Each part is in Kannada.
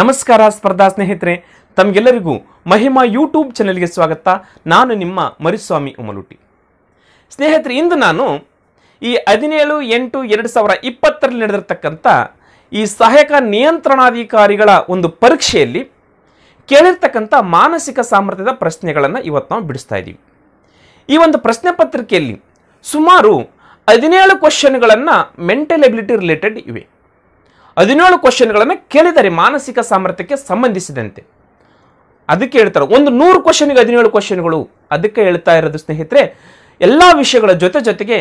ನಮಸ್ಕಾರ ಸ್ಪರ್ಧಾ ಸ್ನೇಹಿತರೆ ತಮಗೆಲ್ಲರಿಗೂ ಮಹಿಮಾ ಯೂಟ್ಯೂಬ್ ಚಾನಲ್ಗೆ ಸ್ವಾಗತ ನಾನು ನಿಮ್ಮ ಮರಿಸ್ವಾಮಿ ಉಮಲೂಟಿ ಸ್ನೇಹಿತರೆ ಇಂದು ನಾನು ಈ ಹದಿನೇಳು ಎಂಟು ಎರಡು ಸಾವಿರ ಇಪ್ಪತ್ತರಲ್ಲಿ ನಡೆದಿರ್ತಕ್ಕಂಥ ಈ ಸಹಾಯಕ ನಿಯಂತ್ರಣಾಧಿಕಾರಿಗಳ ಒಂದು ಪರೀಕ್ಷೆಯಲ್ಲಿ ಕೇಳಿರ್ತಕ್ಕಂಥ ಮಾನಸಿಕ ಸಾಮರ್ಥ್ಯದ ಪ್ರಶ್ನೆಗಳನ್ನು ಇವತ್ತು ನಾವು ಬಿಡಿಸ್ತಾ ಇದ್ದೀವಿ ಈ ಒಂದು ಪ್ರಶ್ನೆ ಪತ್ರಿಕೆಯಲ್ಲಿ ಸುಮಾರು ಹದಿನೇಳು ಕ್ವಶನ್ಗಳನ್ನು ಮೆಂಟಲ್ ಎಬಿಲಿಟಿ ರಿಲೇಟೆಡ್ ಇವೆ ಹದಿನೇಳು ಕ್ವಶನ್ಗಳನ್ನು ಕೇಳಿದ್ದಾರೆ ಮಾನಸಿಕ ಸಾಮರ್ಥ್ಯಕ್ಕೆ ಸಂಬಂಧಿಸಿದಂತೆ ಅದಕ್ಕೆ ಹೇಳ್ತಾರೆ ಒಂದು ನೂರು ಕ್ವಶನ್ಗೆ ಹದಿನೇಳು ಕ್ವಶನ್ಗಳು ಅದಕ್ಕೆ ಹೇಳ್ತಾ ಇರೋದು ಸ್ನೇಹಿತರೆ ಎಲ್ಲ ವಿಷಯಗಳ ಜೊತೆ ಜೊತೆಗೆ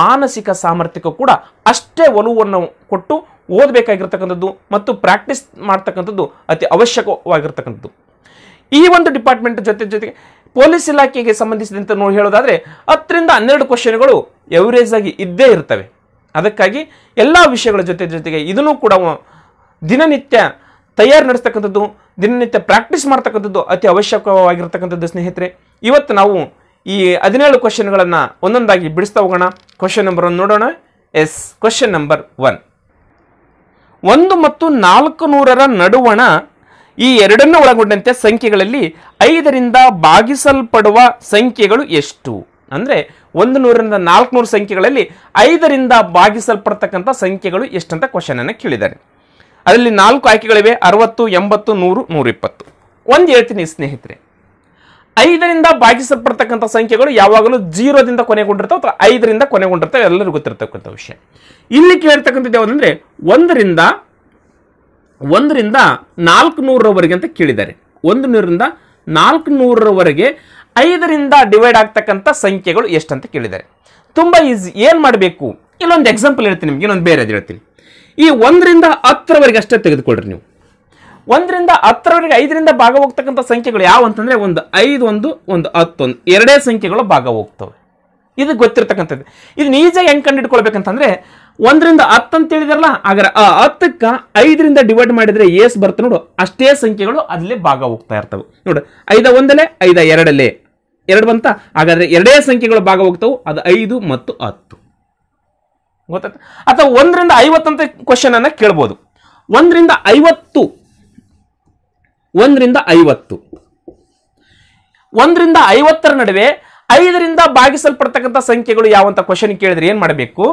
ಮಾನಸಿಕ ಸಾಮರ್ಥ್ಯಕ್ಕೂ ಕೂಡ ಅಷ್ಟೇ ಒಲವನ್ನು ಕೊಟ್ಟು ಓದಬೇಕಾಗಿರ್ತಕ್ಕಂಥದ್ದು ಮತ್ತು ಪ್ರಾಕ್ಟೀಸ್ ಮಾಡ್ತಕ್ಕಂಥದ್ದು ಅತಿ ಅವಶ್ಯಕವಾಗಿರ್ತಕ್ಕಂಥದ್ದು ಈ ಒಂದು ಡಿಪಾರ್ಟ್ಮೆಂಟ್ ಜೊತೆ ಜೊತೆಗೆ ಪೊಲೀಸ್ ಇಲಾಖೆಗೆ ಸಂಬಂಧಿಸಿದಂತೆ ನೋಡಿ ಹೇಳೋದಾದರೆ ಹತ್ತರಿಂದ ಹನ್ನೆರಡು ಕ್ವಶನ್ಗಳು ಎವರೇಜ್ ಆಗಿ ಇದ್ದೇ ಇರ್ತವೆ ಅದಕ್ಕಾಗಿ ಎಲ್ಲ ವಿಷಯಗಳ ಜೊತೆ ಜೊತೆಗೆ ಇದನ್ನು ಕೂಡ ದಿನನಿತ್ಯ ತಯಾರು ನಡೆಸ್ತಕ್ಕಂಥದ್ದು ದಿನನಿತ್ಯ ಪ್ರಾಕ್ಟೀಸ್ ಮಾಡ್ತಕ್ಕಂಥದ್ದು ಅತಿ ಅವಶ್ಯಕವಾಗಿರ್ತಕ್ಕಂಥದ್ದು ಸ್ನೇಹಿತರೆ ಇವತ್ತು ನಾವು ಈ ಹದಿನೇಳು ಕ್ವಶನ್ಗಳನ್ನು ಒಂದೊಂದಾಗಿ ಬಿಡಿಸ್ತಾ ಹೋಗೋಣ ಕ್ವಶನ್ ನಂಬರ್ ಒನ್ ನೋಡೋಣ ಎಸ್ ಕ್ವಶನ್ ನಂಬರ್ ಒನ್ ಒಂದು ಮತ್ತು ನಾಲ್ಕು ನೂರರ ನಡುವಣ ಈ ಎರಡನ್ನು ಒಳಗೊಂಡಂತೆ ಸಂಖ್ಯೆಗಳಲ್ಲಿ ಐದರಿಂದ ಭಾಗಿಸಲ್ಪಡುವ ಸಂಖ್ಯೆಗಳು ಎಷ್ಟು ಅಂದರೆ ಒಂದು ನೂರರಿಂದ ನಾಲ್ಕುನೂರು ಸಂಖ್ಯೆಗಳಲ್ಲಿ ಐದರಿಂದ ಭಾಗಿಸಲ್ಪಡ್ತಕ್ಕಂಥ ಸಂಖ್ಯೆಗಳು ಎಷ್ಟಂತ ಕ್ವಶನನ್ನು ಕೇಳಿದ್ದಾರೆ ಅದರಲ್ಲಿ ನಾಲ್ಕು ಆಯ್ಕೆಗಳಿವೆ ಅರವತ್ತು ಎಂಬತ್ತು ನೂರು ನೂರಿಪ್ಪತ್ತು ಒಂದು ಹೇಳ್ತೀನಿ ಸ್ನೇಹಿತರೆ ಐದರಿಂದ ಭಾಗಿಸಲ್ಪಡ್ತಕ್ಕಂಥ ಸಂಖ್ಯೆಗಳು ಯಾವಾಗಲೂ ಜೀರೋದಿಂದ ಕೊನೆಗೊಂಡಿರ್ತವೆ ಅಥವಾ ಐದರಿಂದ ಕೊನೆಗೊಂಡಿರ್ತವೆ ಎಲ್ಲರಿಗೂ ಗೊತ್ತಿರತಕ್ಕಂಥ ವಿಷಯ ಇಲ್ಲಿ ಕೇಳಿರ್ತಕ್ಕಂಥದ್ದು ಯಾವುದಂದರೆ ಒಂದರಿಂದ ಒಂದರಿಂದ ನಾಲ್ಕು ನೂರರವರೆಗೆ ಅಂತ ಕೇಳಿದ್ದಾರೆ ಒಂದು ನೂರರಿಂದ ನಾಲ್ಕು ನೂರರವರೆಗೆ ಐದರಿಂದ ಡಿವೈಡ್ ಆಗ್ತಕ್ಕಂಥ ಸಂಖ್ಯೆಗಳು ಎಷ್ಟಂತ ಕೇಳಿದ್ದಾರೆ ತುಂಬ ಈಸಿ ಏನು ಮಾಡಬೇಕು ಇಲ್ಲೊಂದು ಎಕ್ಸಾಂಪಲ್ ಹೇಳ್ತೀನಿ ನಿಮಗೆ ಇನ್ನೊಂದು ಬೇರೆ ಹೇಳ್ತೀನಿ ಈ ಒಂದರಿಂದ ಹತ್ತರವರೆಗೆ ಅಷ್ಟೇ ತೆಗೆದುಕೊಳ್ಳ್ರಿ ನೀವು ಒಂದರಿಂದ ಹತ್ತರವರೆಗೆ ಐದರಿಂದ ಭಾಗ ಹೋಗ್ತಕ್ಕಂಥ ಸಂಖ್ಯೆಗಳು ಯಾವ ಅಂತಂದರೆ ಒಂದು ಐದು ಒಂದು ಒಂದು ಹತ್ತೊಂದು ಎರಡೇ ಸಂಖ್ಯೆಗಳು ಭಾಗ ಹೋಗ್ತವೆ ಇದು ಗೊತ್ತಿರ್ತಕ್ಕಂಥದ್ದು ಇದು ಈಸಿಯಾಗಿ ಹೆಂಗೆ ಕಂಡು ಒಂದರಿಂದ ಹತ್ತು ಅಂತ ಹೇಳಿದಾರಲ್ಲ ಹಾಗಾದ್ರೆ ಆ ಹತ್ತಕ್ಕೆ ಐದರಿಂದ ಡಿವೈಡ್ ಮಾಡಿದರೆ ಏಸ್ ಬರ್ತ ನೋಡು ಅಷ್ಟೇ ಸಂಖ್ಯೆಗಳು ಅಲ್ಲಿ ಭಾಗ ಹೋಗ್ತಾ ಇರ್ತವೆ ನೋಡು ಐದ ಒಂದಲೇ ಐದ ಎರಡಲ್ಲೇ ಎರಡು ಬಂತ ಹಾಗಾದರೆ ಎರಡೇ ಸಂಖ್ಯೆಗಳು ಭಾಗ ಹೋಗ್ತವು ಅದು ಐದು ಮತ್ತು ಹತ್ತು ಗೊತ್ತಾಯ್ತು ಅಥವಾ ಒಂದರಿಂದ ಐವತ್ತಂತ ಕ್ವಶನ್ ಅನ್ನ ಕೇಳ್ಬೋದು ಒಂದರಿಂದ ಐವತ್ತು ಒಂದರಿಂದ ಐವತ್ತು ಒಂದರಿಂದ ಐವತ್ತರ ನಡುವೆ ಐದರಿಂದ ಭಾಗಿಸಲ್ಪಡ್ತಕ್ಕಂಥ ಸಂಖ್ಯೆಗಳು ಯಾವಂತ ಕ್ವಶನ್ ಕೇಳಿದ್ರೆ ಏನು ಮಾಡಬೇಕು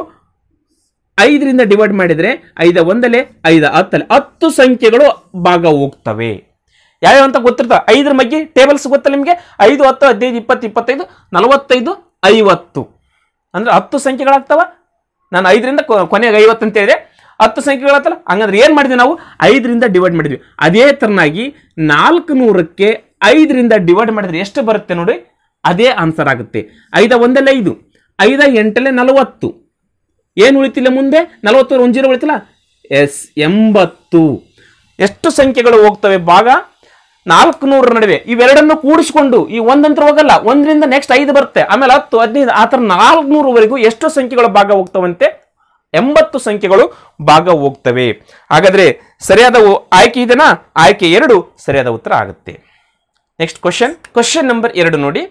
ಐದರಿಂದ ಡಿವೈಡ್ ಮಾಡಿದರೆ ಐದ ಒಂದಲೇ ಐದ ಹತ್ತಲೆ ಹತ್ತು ಸಂಖ್ಯೆಗಳು ಭಾಗ ಹೋಗ್ತವೆ ಯಾವ್ಯಾವ ಅಂತ ಗೊತ್ತಿರ್ತವೆ ಐದರ ಮಗ್ಗಿ ಟೇಬಲ್ಸ್ ಗೊತ್ತಲ್ಲ ನಿಮಗೆ ಐದು ಹತ್ತು ಹದಿನೈದು ಇಪ್ಪತ್ತು ಇಪ್ಪತ್ತೈದು ನಲವತ್ತೈದು ಐವತ್ತು ಅಂದ್ರೆ ಹತ್ತು ಸಂಖ್ಯೆಗಳಾಗ್ತವೆ ನಾನು ಐದರಿಂದ ಕೊನೆಗೆ ಐವತ್ತು ಅಂತ ಹೇಳಿದೆ ಹತ್ತು ಸಂಖ್ಯೆಗಳಾಗ್ತಲ್ಲ ಹಂಗಂದ್ರೆ ಏನು ಮಾಡಿದ್ವಿ ನಾವು ಐದರಿಂದ ಡಿವೈಡ್ ಮಾಡಿದ್ವಿ ಅದೇ ಥರನಾಗಿ ನಾಲ್ಕು ನೂರಕ್ಕೆ ಐದರಿಂದ ಡಿವೈಡ್ ಮಾಡಿದ್ರೆ ಎಷ್ಟು ಬರುತ್ತೆ ನೋಡಿ ಅದೇ ಆನ್ಸರ್ ಆಗುತ್ತೆ ಐದ ಒಂದಲ್ಲ ಐದು ಐದ ಎಂಟಲ್ಲೇ ನಲವತ್ತು ಏನು ಉಳಿತಿಲ್ಲ ಮುಂದೆ ನಲವತ್ತು ಒಂದು ಜೀರೋ ಉಳಿತಿಲ್ಲ ಎಸ್ ಎಂಬತ್ತು ಎಷ್ಟು ಸಂಖ್ಯೆಗಳು ಹೋಗ್ತವೆ ಭಾಗ ನಾಲ್ಕುನೂರ ನಡುವೆ ಇವೆರಡನ್ನು ಕೂಡಿಸಿಕೊಂಡು ಈ ಒಂದಂತರ ಹೋಗಲ್ಲ ಒಂದರಿಂದ ನೆಕ್ಸ್ಟ್ ಐದು ಬರುತ್ತೆ ಆಮೇಲೆ ಹತ್ತು ಹದಿನೈದು ಆ ಥರ ನಾಲ್ಕುನೂರವರೆಗೂ ಎಷ್ಟು ಸಂಖ್ಯೆಗಳು ಭಾಗ ಹೋಗ್ತವಂತೆ ಎಂಬತ್ತು ಸಂಖ್ಯೆಗಳು ಭಾಗ ಹೋಗ್ತವೆ ಹಾಗಾದರೆ ಸರಿಯಾದ ಆಯ್ಕೆ ಇದೆನಾ ಆಯ್ಕೆ ಎರಡು ಸರಿಯಾದ ಉತ್ತರ ಆಗುತ್ತೆ ನೆಕ್ಸ್ಟ್ ಕ್ವಶನ್ ಕ್ವಶನ್ ನಂಬರ್ ಎರಡು ನೋಡಿ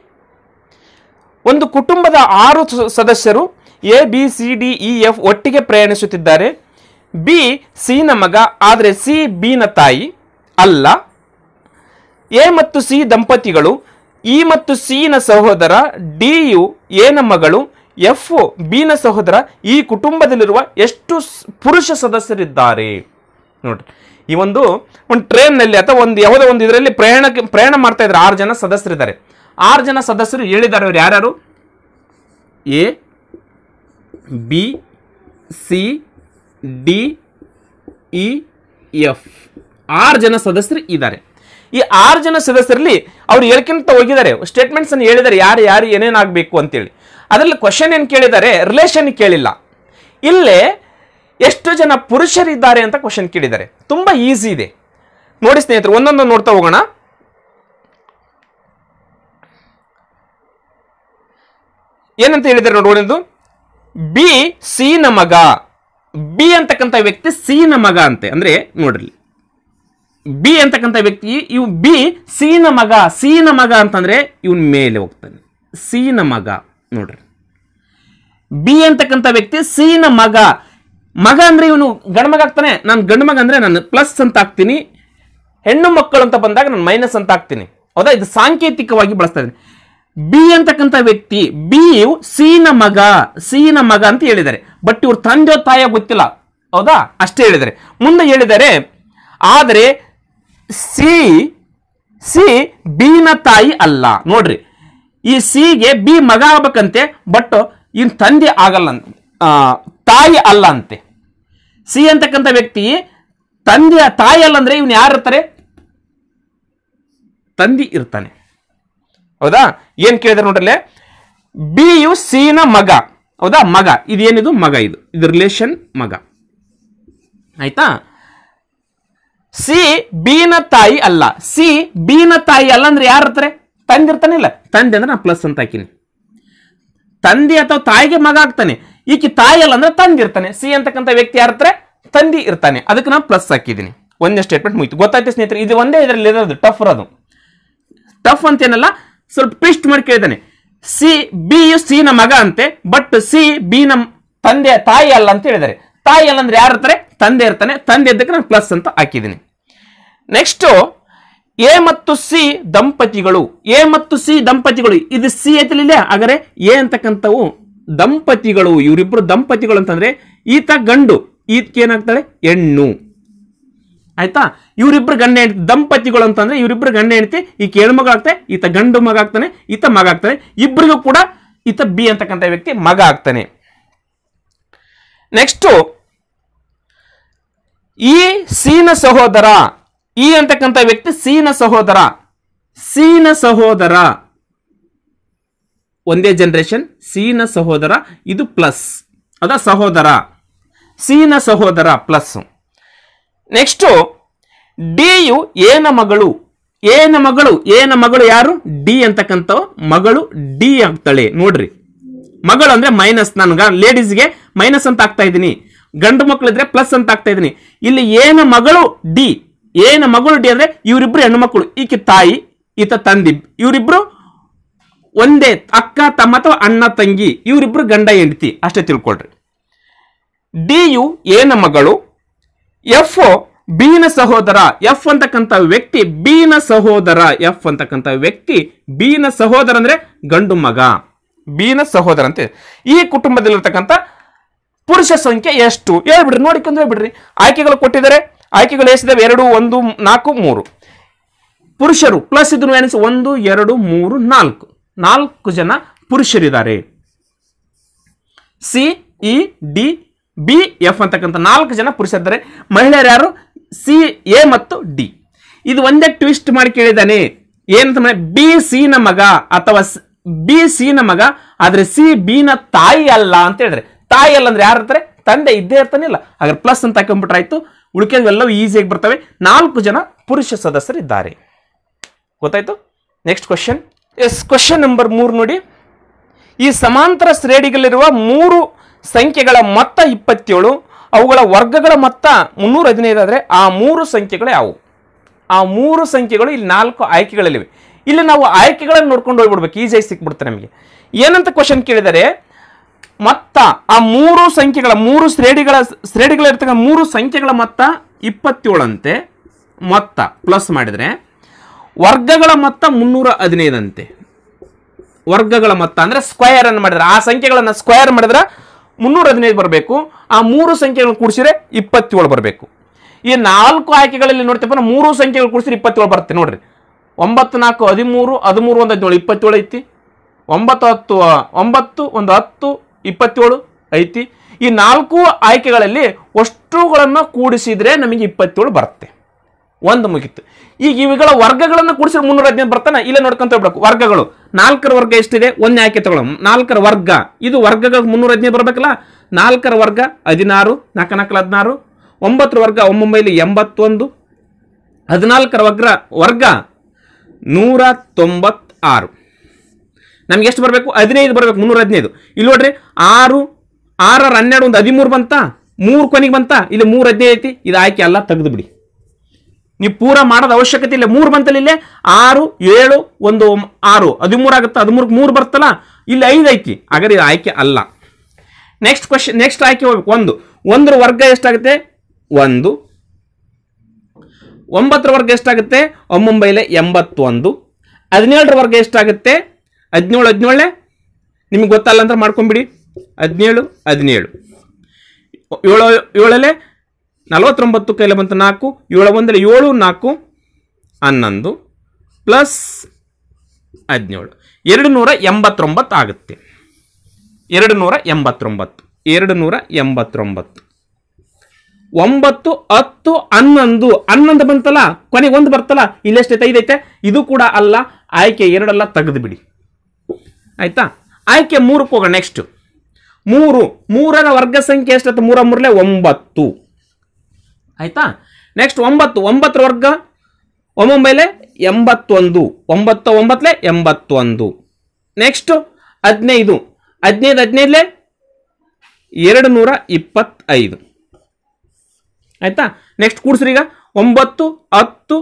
ಒಂದು ಕುಟುಂಬದ ಆರು ಸದಸ್ಯರು A B C D E F ಒಟ್ಟಿಗೆ ಪ್ರಯಾಣಿಸುತ್ತಿದ್ದಾರೆ ಬಿ ನ ಮಗ ಆದರೆ ಸಿ ಬಿನ ತಾಯಿ ಅಲ್ಲ ಎ ಮತ್ತು ಸಿ ದಂಪತಿಗಳು ಇ ಮತ್ತು ಸಿ ನ ಸಹೋದರ ಡಿ ಯು ಎ ನ ಮಗಳು ಎಫ್ ಬಿ ಸಹೋದರ ಈ ಕುಟುಂಬದಲ್ಲಿರುವ ಎಷ್ಟು ಪುರುಷ ಸದಸ್ಯರಿದ್ದಾರೆ ನೋಡ್ರಿ ಈ ಒಂದು ಒಂದು ಟ್ರೈನ್ನಲ್ಲಿ ಅಥವಾ ಒಂದು ಯಾವುದೋ ಒಂದು ಇದರಲ್ಲಿ ಪ್ರಯಾಣಕ್ಕೆ ಪ್ರಯಾಣ ಮಾಡ್ತಾ ಇದ್ದಾರೆ ಆರು ಜನ ಸದಸ್ಯರಿದ್ದಾರೆ ಆರು ಜನ ಸದಸ್ಯರು ಹೇಳಿದ್ದಾರೆ ಅವ್ರು ಯಾರ್ಯಾರು A B C D E F ಆರು ಜನ ಸದಸ್ಯರು ಇದ್ದಾರೆ ಈ ಆರು ಜನ ಸದಸ್ಯರಲ್ಲಿ ಅವ್ರು ಹೇಳ್ಕೊಂತ ಹೋಗಿದ್ದಾರೆ ಸ್ಟೇಟ್ಮೆಂಟ್ಸ್ ಅನ್ನು ಹೇಳಿದ್ದಾರೆ ಯಾರು ಯಾರು ಅಂತ ಅಂತೇಳಿ ಅದರಲ್ಲಿ ಕ್ವಶನ್ ಏನು ಕೇಳಿದ್ದಾರೆ ರಿಲೇಷನ್ ಕೇಳಿಲ್ಲ ಇಲ್ಲೇ ಎಷ್ಟು ಜನ ಪುರುಷರಿದ್ದಾರೆ ಅಂತ ಕ್ವಶನ್ ಕೇಳಿದ್ದಾರೆ ತುಂಬ ಈಸಿ ಇದೆ ನೋಡಿ ಸ್ನೇಹಿತರು ಒಂದೊಂದು ನೋಡ್ತಾ ಹೋಗೋಣ ಏನಂತ ಹೇಳಿದ್ದಾರೆ ನೋಡೋದು ಬಿ ಸಿ ನ ಮಗ ಬಿ ಅಂತಕ್ಕಂಥ ವ್ಯಕ್ತಿ ಸಿ ನ ಮಗ ಅಂತೆ ಅಂದ್ರೆ ನೋಡ್ರಿ ಬಿ ಅಂತಕ್ಕಂಥ ವ್ಯಕ್ತಿ ಇವ್ ಬಿ ನ ಮಗ ಸಿನ ಮಗ ಅಂತಂದ್ರೆ ಇವನ್ ಮೇಲೆ ಹೋಗ್ತಾನೆ ಸಿನ ಮಗ ನೋಡ್ರಿ ಬಿ ಅಂತಕ್ಕಂಥ ವ್ಯಕ್ತಿ ನ ಮಗ ಮಗ ಅಂದ್ರೆ ಇವನು ಮಗ ಆಗ್ತಾನೆ ನಾನು ಗಂಡು ಮಗ ಅಂದರೆ ನಾನು ಪ್ಲಸ್ ಅಂತ ಹಾಕ್ತೀನಿ ಹೆಣ್ಣು ಮಕ್ಕಳು ಅಂತ ಬಂದಾಗ ನಾನು ಮೈನಸ್ ಅಂತ ಹಾಕ್ತೀನಿ ಹೌದಾ ಇದು ಸಾಂಕೇತಿಕವಾಗಿ ಬಳಸ್ತಾ ಇದ್ದೀನಿ ಬಿ ಅಂತಕ್ಕಂಥ ವ್ಯಕ್ತಿ ಬಿ ಸಿನ ಮಗ ಸಿನ ಮಗ ಅಂತ ಹೇಳಿದ್ದಾರೆ ಬಟ್ ಇವ್ರ ತಂದೆ ತಾಯ ಗೊತ್ತಿಲ್ಲ ಹೌದಾ ಅಷ್ಟೇ ಹೇಳಿದ್ದಾರೆ ಮುಂದೆ ಹೇಳಿದ್ದಾರೆ ಆದರೆ ಸಿ ಸಿ ಬಿನ ತಾಯಿ ಅಲ್ಲ ನೋಡ್ರಿ ಈ ಸಿಗೆ ಬಿ ಮಗ ಆಗ್ಬೇಕಂತೆ ಬಟ್ ಇನ್ ತಂದೆ ಆಗಲ್ಲ ತಾಯಿ ಅಲ್ಲ ಅಂತೆ ಸಿ ಅಂತಕ್ಕಂಥ ವ್ಯಕ್ತಿ ತಂದೆ ತಾಯಿ ಅಲ್ಲ ಅಂದ್ರೆ ಇವನು ಯಾರು ಇರ್ತಾರೆ ತಂದಿ ಇರ್ತಾನೆ ಹೌದಾ ಏನು ಕೇಳಿದ್ರೆ ನೋಡ್ರಿ ಬಿ ಯು ನ ಮಗ ಹೌದಾ ಮಗ ಇದೇನಿದು ಮಗ ಇದು ಇದು ರಿಲೇಶನ್ ಮಗ ಆಯ್ತಾ ಸಿ ಬಿನ ತಾಯಿ ಅಲ್ಲ ಸಿ ಬಿನ ತಾಯಿ ಅಲ್ಲ ಅಂದ್ರೆ ಯಾರ ಹತ್ರ ಇಲ್ಲ ತಂದೆ ಅಂದ್ರೆ ನಾ ಪ್ಲಸ್ ಅಂತ ಹಾಕಿನಿ ತಂದೆ ಅಥವಾ ತಾಯಿಗೆ ಮಗ ಆಗ್ತಾನೆ ಈಕೆ ತಾಯಿ ಅಲ್ಲ ಅಂದ್ರೆ ತಂದಿರ್ತಾನೆ ಸಿ ಅಂತಕ್ಕಂಥ ವ್ಯಕ್ತಿ ಯಾರ ಹತ್ರ ತಂದಿ ಇರ್ತಾನೆ ಅದಕ್ಕೆ ನಾ ಪ್ಲಸ್ ಹಾಕಿದ್ದೀನಿ ಒಂದೇ ಸ್ಟೇಟ್ಮೆಂಟ್ ಮುಗಿತು ಗೊತ್ತಾಯ್ತು ಸ್ನೇಹಿತರೆ ಇದು ಒಂದೇ ಇದರಲ್ಲಿ ಇರೋದು ಟಫ್ ಅದು ಟಫ್ ಅಂತೇನಲ್ಲ ಸ್ವಲ್ಪ ಪಿಸ್ಟ್ ಮಾಡಿ ಕೇಳಿದ್ದಾನೆ ಸಿ ಬಿ ಯು ಸಿ ನ ಮಗ ಅಂತೆ ಬಟ್ ಸಿ ಬಿ ನ ತಂದೆ ತಾಯಿ ಅಲ್ಲ ಅಂತ ಹೇಳಿದ್ದಾರೆ ತಾಯಿ ಅಲ್ಲ ಅಂದ್ರೆ ಯಾರ ಹತ್ರ ತಂದೆ ಇರ್ತಾನೆ ತಂದೆ ಇದ್ದಕ್ಕೆ ನಾನು ಪ್ಲಸ್ ಅಂತ ಹಾಕಿದ್ದೀನಿ ನೆಕ್ಸ್ಟು ಎ ಮತ್ತು ಸಿ ದಂಪತಿಗಳು ಎ ಮತ್ತು ಸಿ ದಂಪತಿಗಳು ಇದು ಸಿ ಐತಿಲಿಲ್ಲ ಆದರೆ ಎ ಅಂತಕ್ಕಂಥವು ದಂಪತಿಗಳು ಇವರಿಬ್ಬರು ದಂಪತಿಗಳು ಅಂತಂದ್ರೆ ಈತ ಗಂಡು ಈತಕ್ಕೆ ಏನಾಗ್ತಾಳೆ ಹೆಣ್ಣು ಆಯ್ತಾ ಇವರಿಬ್ರು ಗಂಡ ಹೆಂಡತಿ ದಂಪತಿಗಳು ಅಂತಂದ್ರೆ ಇವರಿಬ್ರು ಗಂಡ ಹೆಂಡತಿ ಈತ ಮಗ ಆಗ್ತಾನೆ ಈತ ಗಂಡು ಮಗ ಆಗ್ತಾನೆ ಈತ ಮಗ ಆಗ್ತಾನೆ ಇಬ್ಬರಿಗೂ ಕೂಡ ಈತ ಬಿ ಅಂತಕ್ಕಂಥ ವ್ಯಕ್ತಿ ಮಗ ಆಗ್ತಾನೆ ನೆಕ್ಸ್ಟು ಈ ಸೀನ ಸಹೋದರ ಈ ಅಂತಕ್ಕಂಥ ವ್ಯಕ್ತಿ ಸೀನ ಸಹೋದರ ಸೀನ ಸಹೋದರ ಒಂದೇ ಜನರೇಷನ್ ಸೀನ ಸಹೋದರ ಇದು ಪ್ಲಸ್ ಅದ ಸಹೋದರ ಸೀನ ಸಹೋದರ ಪ್ಲಸ್ ನೆಕ್ಸ್ಟು ಡಿ ಯು ಏನ ಮಗಳು ಏನ ಮಗಳು ಏನ ಮಗಳು ಯಾರು ಡಿ ಅಂತಕ್ಕಂಥ ಮಗಳು ಡಿ ಆಗ್ತಾಳೆ ನೋಡ್ರಿ ಮಗಳು ಅಂದ್ರೆ ಮೈನಸ್ ನಾನು ಲೇಡೀಸ್ಗೆ ಮೈನಸ್ ಅಂತ ಆಗ್ತಾ ಇದ್ದೀನಿ ಗಂಡು ಮಕ್ಕಳಿದ್ರೆ ಪ್ಲಸ್ ಅಂತ ಆಗ್ತಾ ಇದ್ದೀನಿ ಇಲ್ಲಿ ಏನ ಮಗಳು ಡಿ ಏನ ಮಗಳು ಡಿ ಅಂದ್ರೆ ಇವರಿಬ್ರು ಹೆಣ್ಣು ಮಕ್ಕಳು ಈಕೆ ತಾಯಿ ಈತ ತಂದಿ ಇವರಿಬ್ರು ಒಂದೇ ಅಕ್ಕ ತಮ್ಮ ಅಥವಾ ಅಣ್ಣ ತಂಗಿ ಇವರಿಬ್ರು ಗಂಡ ಹೆಂಡತಿ ಅಷ್ಟೇ ತಿಳ್ಕೊಳ್ರಿ ಡಿ ಯು ಏನ ಮಗಳು ಎಫ್ ಒ ಸಹೋದರ ಎಫ್ ಅಂತಕ್ಕಂಥ ವ್ಯಕ್ತಿ ಬೀನ ಸಹೋದರ ಎಫ್ ಅಂತಕ್ಕಂಥ ವ್ಯಕ್ತಿ ಬೀನ ಸಹೋದರ ಅಂದ್ರೆ ಗಂಡು ಮಗ ಬೀನ ಸಹೋದರ ಅಂತ ಈ ಕುಟುಂಬದಲ್ಲಿರ್ತಕ್ಕಂಥ ಪುರುಷ ಸಂಖ್ಯೆ ಎಷ್ಟು ಹೇಳ್ಬಿಡ್ರಿ ನೋಡಿಕೊಂಡು ಹೇಳ್ಬಿಡ್ರಿ ಆಯ್ಕೆಗಳು ಕೊಟ್ಟಿದ್ದಾರೆ ಆಯ್ಕೆಗಳು ಎಷ್ಟಿದಾವೆ ಎರಡು ಒಂದು ನಾಲ್ಕು ಮೂರು ಪುರುಷರು ಪ್ಲಸ್ ಇದನ್ನು ಎನಿಸಿ ಒಂದು ಎರಡು ಮೂರು ನಾಲ್ಕು ನಾಲ್ಕು ಜನ ಪುರುಷರಿದ್ದಾರೆ C E D B F ಅಂತಕ್ಕಂಥ ನಾಲ್ಕು ಜನ ಪುರುಷರಿದ್ದಾರೆ ಮಹಿಳೆಯರು ಯಾರು ಸಿ ಎ ಮತ್ತು ಡಿ ಇದು ಒಂದೇ ಟ್ವಿಸ್ಟ್ ಮಾಡಿ ಕೇಳಿದ್ದಾನೆ ಏನಂತ ಬಿ ಸಿ ನ ಮಗ ಅಥವಾ ಬಿ ಸಿ ನ ಮಗ ಆದರೆ ಸಿ ಬಿ ನ ತಾಯಿ ಅಲ್ಲ ಅಂತ ಹೇಳಿದ್ರೆ ತಾಯಿ ಅಲ್ಲ ಅಂದ್ರೆ ಯಾರು ಇರ್ತಾರೆ ತಂದೆ ಇದ್ದೇ ಇರ್ತಾನೆ ಇಲ್ಲ ಹಾಗಾದ್ರೆ ಪ್ಲಸ್ ಅಂತ ಆಯ್ತು ಉಳಿಕೆಲ್ಲವೂ ಈಸಿಯಾಗಿ ಬರ್ತವೆ ನಾಲ್ಕು ಜನ ಪುರುಷ ಸದಸ್ಯರಿದ್ದಾರೆ ಗೊತ್ತಾಯ್ತು next question yes question number ಮೂರು ನೋಡಿ ಈ ಸಮಾಂತರ ಶ್ರೇಣಿಗಳಿರುವ ಮೂರು ಸಂಖ್ಯೆಗಳ ಮೊತ್ತ ಇಪ್ಪತ್ತೇಳು ಅವುಗಳ ವರ್ಗಗಳ ಮೊತ್ತ ಮುನ್ನೂರ ಹದಿನೈದಾದರೆ ಆ ಮೂರು ಸಂಖ್ಯೆಗಳು ಯಾವುವು ಆ ಮೂರು ಸಂಖ್ಯೆಗಳು ಇಲ್ಲಿ ನಾಲ್ಕು ಆಯ್ಕೆಗಳಲ್ಲಿವೆ ಇಲ್ಲಿ ನಾವು ಆಯ್ಕೆಗಳನ್ನು ನೋಡ್ಕೊಂಡು ಹೋಗ್ಬಿಡ್ಬೇಕು ಈಸಿಯಾಗಿ ಸಿಕ್ಬಿಡುತ್ತೆ ನಮಗೆ ಏನಂತ ಕ್ವಶನ್ ಕೇಳಿದರೆ ಮತ್ತ ಆ ಮೂರು ಸಂಖ್ಯೆಗಳ ಮೂರು ಶ್ರೇಣಿಗಳ ಶ್ರೇಣಿಗಳಿರ್ತಕ್ಕಂಥ ಮೂರು ಸಂಖ್ಯೆಗಳ ಮೊತ್ತ ಇಪ್ಪತ್ತೇಳಂತೆ ಮೊತ್ತ ಪ್ಲಸ್ ಮಾಡಿದರೆ ವರ್ಗಗಳ ಮೊತ್ತ ಮುನ್ನೂರ ಹದಿನೈದಂತೆ ವರ್ಗಗಳ ಮೊತ್ತ ಅಂದರೆ ಸ್ಕ್ವಯರ್ ಅನ್ನು ಮಾಡಿದ್ರೆ ಆ ಸಂಖ್ಯೆಗಳನ್ನು ಸ್ಕ್ವಯರ್ ಮಾಡಿದ್ರೆ ಮುನ್ನೂರ ಹದಿನೈದು ಬರಬೇಕು ಆ ಮೂರು ಸಂಖ್ಯೆಗಳನ್ನು ಕೂಡಿಸಿದ್ರೆ ಇಪ್ಪತ್ತೇಳು ಬರಬೇಕು ಈ ನಾಲ್ಕು ಆಯ್ಕೆಗಳಲ್ಲಿ ಅಂದ್ರೆ ಮೂರು ಸಂಖ್ಯೆಗಳು ಕೂಡಿಸಿದ್ರೆ ಇಪ್ಪತ್ತೇಳು ಬರುತ್ತೆ ನೋಡ್ರಿ ಒಂಬತ್ತು ನಾಲ್ಕು ಹದಿಮೂರು ಹದಿಮೂರು ಒಂದು ಹದಿನೇಳು ಇಪ್ಪತ್ತೇಳು ಐತಿ ಒಂಬತ್ತು ಹತ್ತು ಒಂಬತ್ತು ಒಂದು ಹತ್ತು ಇಪ್ಪತ್ತೇಳು ಐತಿ ಈ ನಾಲ್ಕು ಆಯ್ಕೆಗಳಲ್ಲಿ ವಸ್ತುಗಳನ್ನು ಕೂಡಿಸಿದರೆ ನಮಗೆ ಇಪ್ಪತ್ತೇಳು ಬರುತ್ತೆ ಒಂದು ಮುಗಿತು ಈಗ ಇವುಗಳ ವರ್ಗಗಳನ್ನು ಕೂಡಿಸಿದ್ರೆ ಮುನ್ನೂರ ಹದಿನೈದು ಬರ್ತಾನೆ ಇಲ್ಲ ನೋಡ್ಕೊಂತ ಹೇಳ್ಬೇಕು ವರ್ಗಗಳು ನಾಲ್ಕರ ವರ್ಗ ಎಷ್ಟಿದೆ ಒಂದೇ ಆಯ್ಕೆ ತಗೊಳ್ಳೋ ನಾಲ್ಕರ ವರ್ಗ ಇದು ವರ್ಗಗಳು ಮುನ್ನೂರ ಹದಿನೈದು ಬರಬೇಕಲ್ಲ ನಾಲ್ಕರ ವರ್ಗ ಹದಿನಾರು ನಾಲ್ಕು ನಾಲ್ಕು ಹದಿನಾರು ಒಂಬತ್ತರ ವರ್ಗ ಒಂಬೈಲಿ ಎಂಬತ್ತೊಂದು ಹದಿನಾಲ್ಕರ ವರ್ಗ ವರ್ಗ ನೂರ ತೊಂಬತ್ತಾರು ನಮ್ಗೆ ಎಷ್ಟು ಬರಬೇಕು ಹದಿನೈದು ಬರಬೇಕು ಮುನ್ನೂರ ಹದಿನೈದು ಇಲ್ಲಿ ನೋಡ್ರಿ ಆರು ಆರರ ಹನ್ನೆರಡು ಒಂದು ಹದಿಮೂರು ಬಂತ ಮೂರು ಕೊನೆಗೆ ಬಂತ ಇಲ್ಲಿ ಮೂರು ಹದಿನೈದು ಐತಿ ಇದು ಆಯ್ಕೆ ಅಲ್ಲ ತೆಗೆದು ಬಿಡಿ ನೀವು ಪೂರ ಮಾಡೋದ ಅವಶ್ಯಕತೆ ಇಲ್ಲ ಮೂರು ಬಂತಲ್ಲಿ ಇಲ್ಲೇ ಆರು ಏಳು ಒಂದು ಆರು ಹದಿಮೂರು ಆಗುತ್ತೆ ಹದಿಮೂರು ಮೂರು ಬರ್ತಲ್ಲ ಇಲ್ಲಿ ಐದು ಐತಿ ಹಾಗಾದ್ರೆ ಇದು ಆಯ್ಕೆ ಅಲ್ಲ ನೆಕ್ಸ್ಟ್ ಕ್ವಶನ್ ನೆಕ್ಸ್ಟ್ ಆಯ್ಕೆ ಹೋಗ್ಬೇಕು ಒಂದು ಒಂದರ ವರ್ಗ ಎಷ್ಟಾಗುತ್ತೆ ಒಂದು ಒಂಬತ್ತರ ವರ್ಗ ಎಷ್ಟಾಗುತ್ತೆ ಒಂಬೈಲೆ ಎಂಬತ್ತೊಂದು ಹದಿನೇಳರ ವರ್ಗ ಎಷ್ಟಾಗುತ್ತೆ ಹದಿನೇಳು ಹದಿನೇಳನೇ ನಿಮ್ಗೆ ಗೊತ್ತಲ್ಲ ಅಂತ ಮಾಡ್ಕೊಂಬಿಡಿ ಹದಿನೇಳು ಹದಿನೇಳು ಏಳು ಏಳಲ್ಲೇ ನಲವತ್ತೊಂಬತ್ತು ಕೈಲಿ ಬಂತು ನಾಲ್ಕು ಏಳು ಒಂದಲೆ ಏಳು ನಾಲ್ಕು ಹನ್ನೊಂದು ಪ್ಲಸ್ ಹದಿನೇಳು ಎರಡು ನೂರ ಎಂಬತ್ತೊಂಬತ್ತು ಆಗುತ್ತೆ ಎರಡು ನೂರ ಎಂಬತ್ತೊಂಬತ್ತು ಎರಡು ನೂರ ಎಂಬತ್ತೊಂಬತ್ತು ಒಂಬತ್ತು ಹತ್ತು ಹನ್ನೊಂದು ಹನ್ನೊಂದು ಬಂತಲ್ಲ ಕೊನೆಗೆ ಒಂದು ಬರ್ತಲ್ಲ ಇಲ್ಲೆಷ್ಟೈತೆ ಐದೈತೆ ಇದು ಕೂಡ ಅಲ್ಲ ಆಯ್ಕೆ ಎರಡಲ್ಲ ತೆಗೆದುಬಿಡಿ ಆಯಿತಾ ಆಯ್ಕೆ ಮೂರಕ್ಕೆ ಹೋಗೋಣ ನೆಕ್ಸ್ಟ್ ಮೂರು ಮೂರರ ವರ್ಗ ಸಂಖ್ಯೆ ಎಷ್ಟತ್ತು ಮೂರ ಮೂರಲೆ ಒಂಬತ್ತು ಆಯಿತಾ ನೆಕ್ಸ್ಟ್ ಒಂಬತ್ತು ಒಂಬತ್ತರ ವರ್ಗ ಒಮ್ಮೊಮ್ಮೆಲೆ ಎಂಬತ್ತೊಂದು ಒಂಬತ್ತು ಒಂಬತ್ತಲೆ ಎಂಬತ್ತೊಂದು ನೆಕ್ಸ್ಟ್ ಹದಿನೈದು ಹದಿನೈದು ಹದಿನೈದಲೆ ಎರಡು ನೂರ ಇಪ್ಪತ್ತೈದು ಆಯಿತಾ ನೆಕ್ಸ್ಟ್ ಕೂಡಿಸ್ರಿ ಈಗ ಒಂಬತ್ತು ಹತ್ತು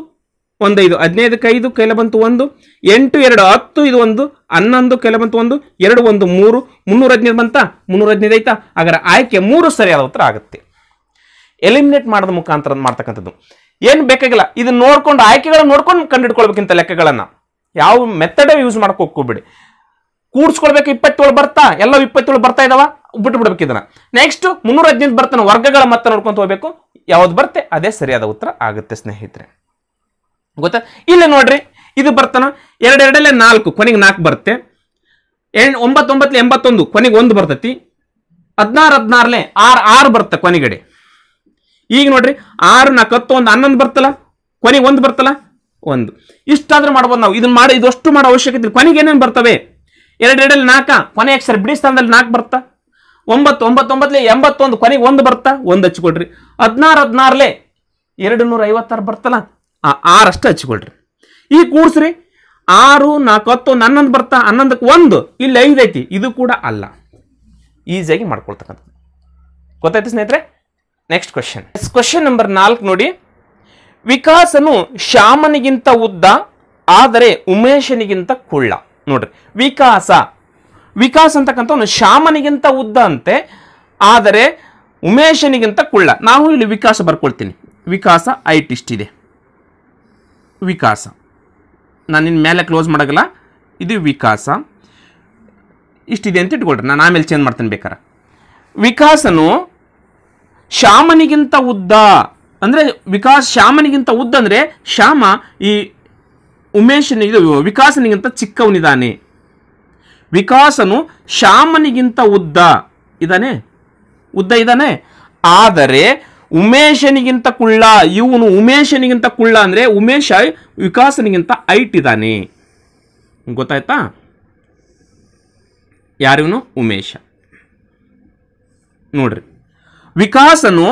ಐದು ಹದಿನೈದಕ್ಕೆ ಐದು ಕೈಲೆ ಬಂತು ಒಂದು ಎಂಟು ಎರಡು ಹತ್ತು ಇದು ಒಂದು ಹನ್ನೊಂದು ಕೈಲೆ ಬಂತು ಒಂದು ಎರಡು ಒಂದು ಮೂರು ಮುನ್ನೂರ ಹದಿನೈದು ಬಂತ ಮುನ್ನೂರ ಹದಿನೈದು ಐತಾ ಹಾಗಾದ್ರೆ ಆಯ್ಕೆ ಮೂರು ಸರಿಯಾದ ಉತ್ತರ ಆಗುತ್ತೆ ಎಲಿಮಿನೇಟ್ ಮಾಡೋದ ಮುಖಾಂತರ ಮಾಡ್ತಕ್ಕಂಥದ್ದು ಏನು ಬೇಕಾಗಿಲ್ಲ ಇದನ್ನ ನೋಡ್ಕೊಂಡು ಆಯ್ಕೆಗಳನ್ನ ನೋಡ್ಕೊಂಡು ಕಂಡುಹಿಡ್ಕೊಳ್ಬೇಕಿಂತ ಲೆಕ್ಕಗಳನ್ನು ಯಾವ ಮೆಥಡೇ ಯೂಸ್ ಮಾಡ್ಕೋಕ್ಕೂ ಹೋಗ್ಬಿಡಿ ಕೂಡ್ಸ್ಕೊಳ್ಬೇಕು ಇಪ್ಪತ್ತೇಳು ಬರ್ತಾ ಎಲ್ಲ ಇಪ್ಪತ್ತೇಳು ಬರ್ತಾ ಇದಾವ ಬಿಟ್ಟು ನೆಕ್ಸ್ಟ್ ಮುನ್ನೂರ ಹದಿನೈದು ಬರ್ತಾನೆ ವರ್ಗಗಳ ಮತ್ತೆ ನೋಡ್ಕೊಂತ ಹೋಗ್ಬೇಕು ಯಾವ್ದು ಬರುತ್ತೆ ಅದೇ ಸರಿಯಾದ ಉತ್ತರ ಆಗುತ್ತೆ ಸ್ನೇಹಿತರೆ ಗೊತ್ತಾ ಇಲ್ಲ ನೋಡ್ರಿ ಇದು ಬರ್ತಾನ ಎರಡೆರಡಲ್ಲೇ ನಾಲ್ಕು ಕೊನೆಗೆ ನಾಲ್ಕು ಬರುತ್ತೆ ಎಂಟ್ ಒಂಬತ್ತೊಂಬತ್ತಲ್ಲಿ ಎಂಬತ್ತೊಂದು ಕೊನೆಗೆ ಒಂದು ಬರ್ತೈತಿ ಹದಿನಾರು ಹದಿನಾರಲೆ ಆರು ಆರು ಬರ್ತ ಕೊನೆಗಡೆ ಈಗ ನೋಡ್ರಿ ಆರು ನಾಲ್ಕು ಹತ್ತು ಒಂದು ಹನ್ನೊಂದು ಬರ್ತಲ್ಲ ಕೊನೆಗೆ ಒಂದು ಬರ್ತಲ್ಲ ಒಂದು ಇಷ್ಟಾದ್ರೂ ಮಾಡ್ಬೋದು ನಾವು ಇದನ್ನ ಮಾಡಿ ಇದಷ್ಟು ಮಾಡೋ ಅವಶ್ಯಕತೆ ಕೊನೆಗೆ ಏನೇನು ಬರ್ತವೆ ಎರಡೆರಡಲ್ಲಿ ನಾಲ್ಕ ಕೊನೆ ಅಕ್ಷರ ಬಿಡಿ ಸ್ಥಾನದಲ್ಲಿ ನಾಲ್ಕು ಬರ್ತಾ ಒಂಬತ್ತು ಒಂಬತ್ತೊಂಬತ್ತಲೆ ಎಂಬತ್ತೊಂದು ಕೊನೆಗೆ ಒಂದು ಬರ್ತಾ ಒಂದು ಹಚ್ಕೊಡ್ರಿ ಹದಿನಾರು ಹದಿನಾರಲೆ ಎರಡು ನೂರ ಐವತ್ತಾರು ಬರ್ತಲ್ಲ ಆ ಆರಷ್ಟು ಹಚ್ಕೊಳ್ರಿ ಈಗ ಕೂಡ್ಸ್ರಿ ಆರು ನಾಲ್ಕು ಹತ್ತು ನನ್ನೊಂದು ಬರ್ತಾ ಹನ್ನೊಂದಕ್ಕೆ ಒಂದು ಇಲ್ಲಿ ಐದು ಐತಿ ಇದು ಕೂಡ ಅಲ್ಲ ಈಸಿಯಾಗಿ ಮಾಡ್ಕೊಳ್ತಕ್ಕಂಥದ್ದು ಗೊತ್ತಾಯ್ತು ಸ್ನೇಹಿತರೆ ನೆಕ್ಸ್ಟ್ ಕ್ವಶನ್ ಕ್ವಶನ್ ನಂಬರ್ ನಾಲ್ಕು ನೋಡಿ ವಿಕಾಸನು ಶ್ಯಾಮನಿಗಿಂತ ಉದ್ದ ಆದರೆ ಉಮೇಶನಿಗಿಂತ ಕುಳ್ಳ ನೋಡ್ರಿ ವಿಕಾಸ ವಿಕಾಸ ಒಂದು ಶ್ಯಾಮನಿಗಿಂತ ಉದ್ದ ಅಂತೆ ಆದರೆ ಉಮೇಶನಿಗಿಂತ ಕುಳ್ಳ ನಾವು ಇಲ್ಲಿ ವಿಕಾಸ ಬರ್ಕೊಳ್ತೀನಿ ವಿಕಾಸ ಇದೆ ವಿಕಾಸ ನಾನು ನಿನ್ನ ಮೇಲೆ ಕ್ಲೋಸ್ ಮಾಡೋಲ್ಲ ಇದು ವಿಕಾಸ ಇಷ್ಟಿದೆ ಅಂತ ಇಟ್ಕೊಳ್ರಿ ನಾನು ಆಮೇಲೆ ಚೇಂಜ್ ಮಾಡ್ತೇನೆ ಬೇಕಾರ ವಿಕಾಸನು ಶ್ಯಾಮನಿಗಿಂತ ಉದ್ದ ಅಂದರೆ ವಿಕಾಸ್ ಶ್ಯಾಮನಿಗಿಂತ ಉದ್ದ ಅಂದರೆ ಶ್ಯಾಮ ಈ ಉಮೇಶನ ಇದು ವಿಕಾಸನಿಗಿಂತ ಚಿಕ್ಕವನಿದ್ದಾನೆ ವಿಕಾಸನು ಶ್ಯಾಮನಿಗಿಂತ ಉದ್ದ ಇದ್ದಾನೆ ಉದ್ದ ಇದ್ದಾನೆ ಆದರೆ ಉಮೇಶನಿಗಿಂತ ಕುಳ್ಳ ಇವನು ಉಮೇಶನಿಗಿಂತ ಕುಳ್ಳ ಅಂದರೆ ಉಮೇಶ ವಿಕಾಸನಿಗಿಂತ ಐಟ್ ಇದ್ದಾನೆ ಗೊತ್ತಾಯ್ತಾ ಯಾರಿವನು ಉಮೇಶ ನೋಡ್ರಿ ವಿಕಾಸನು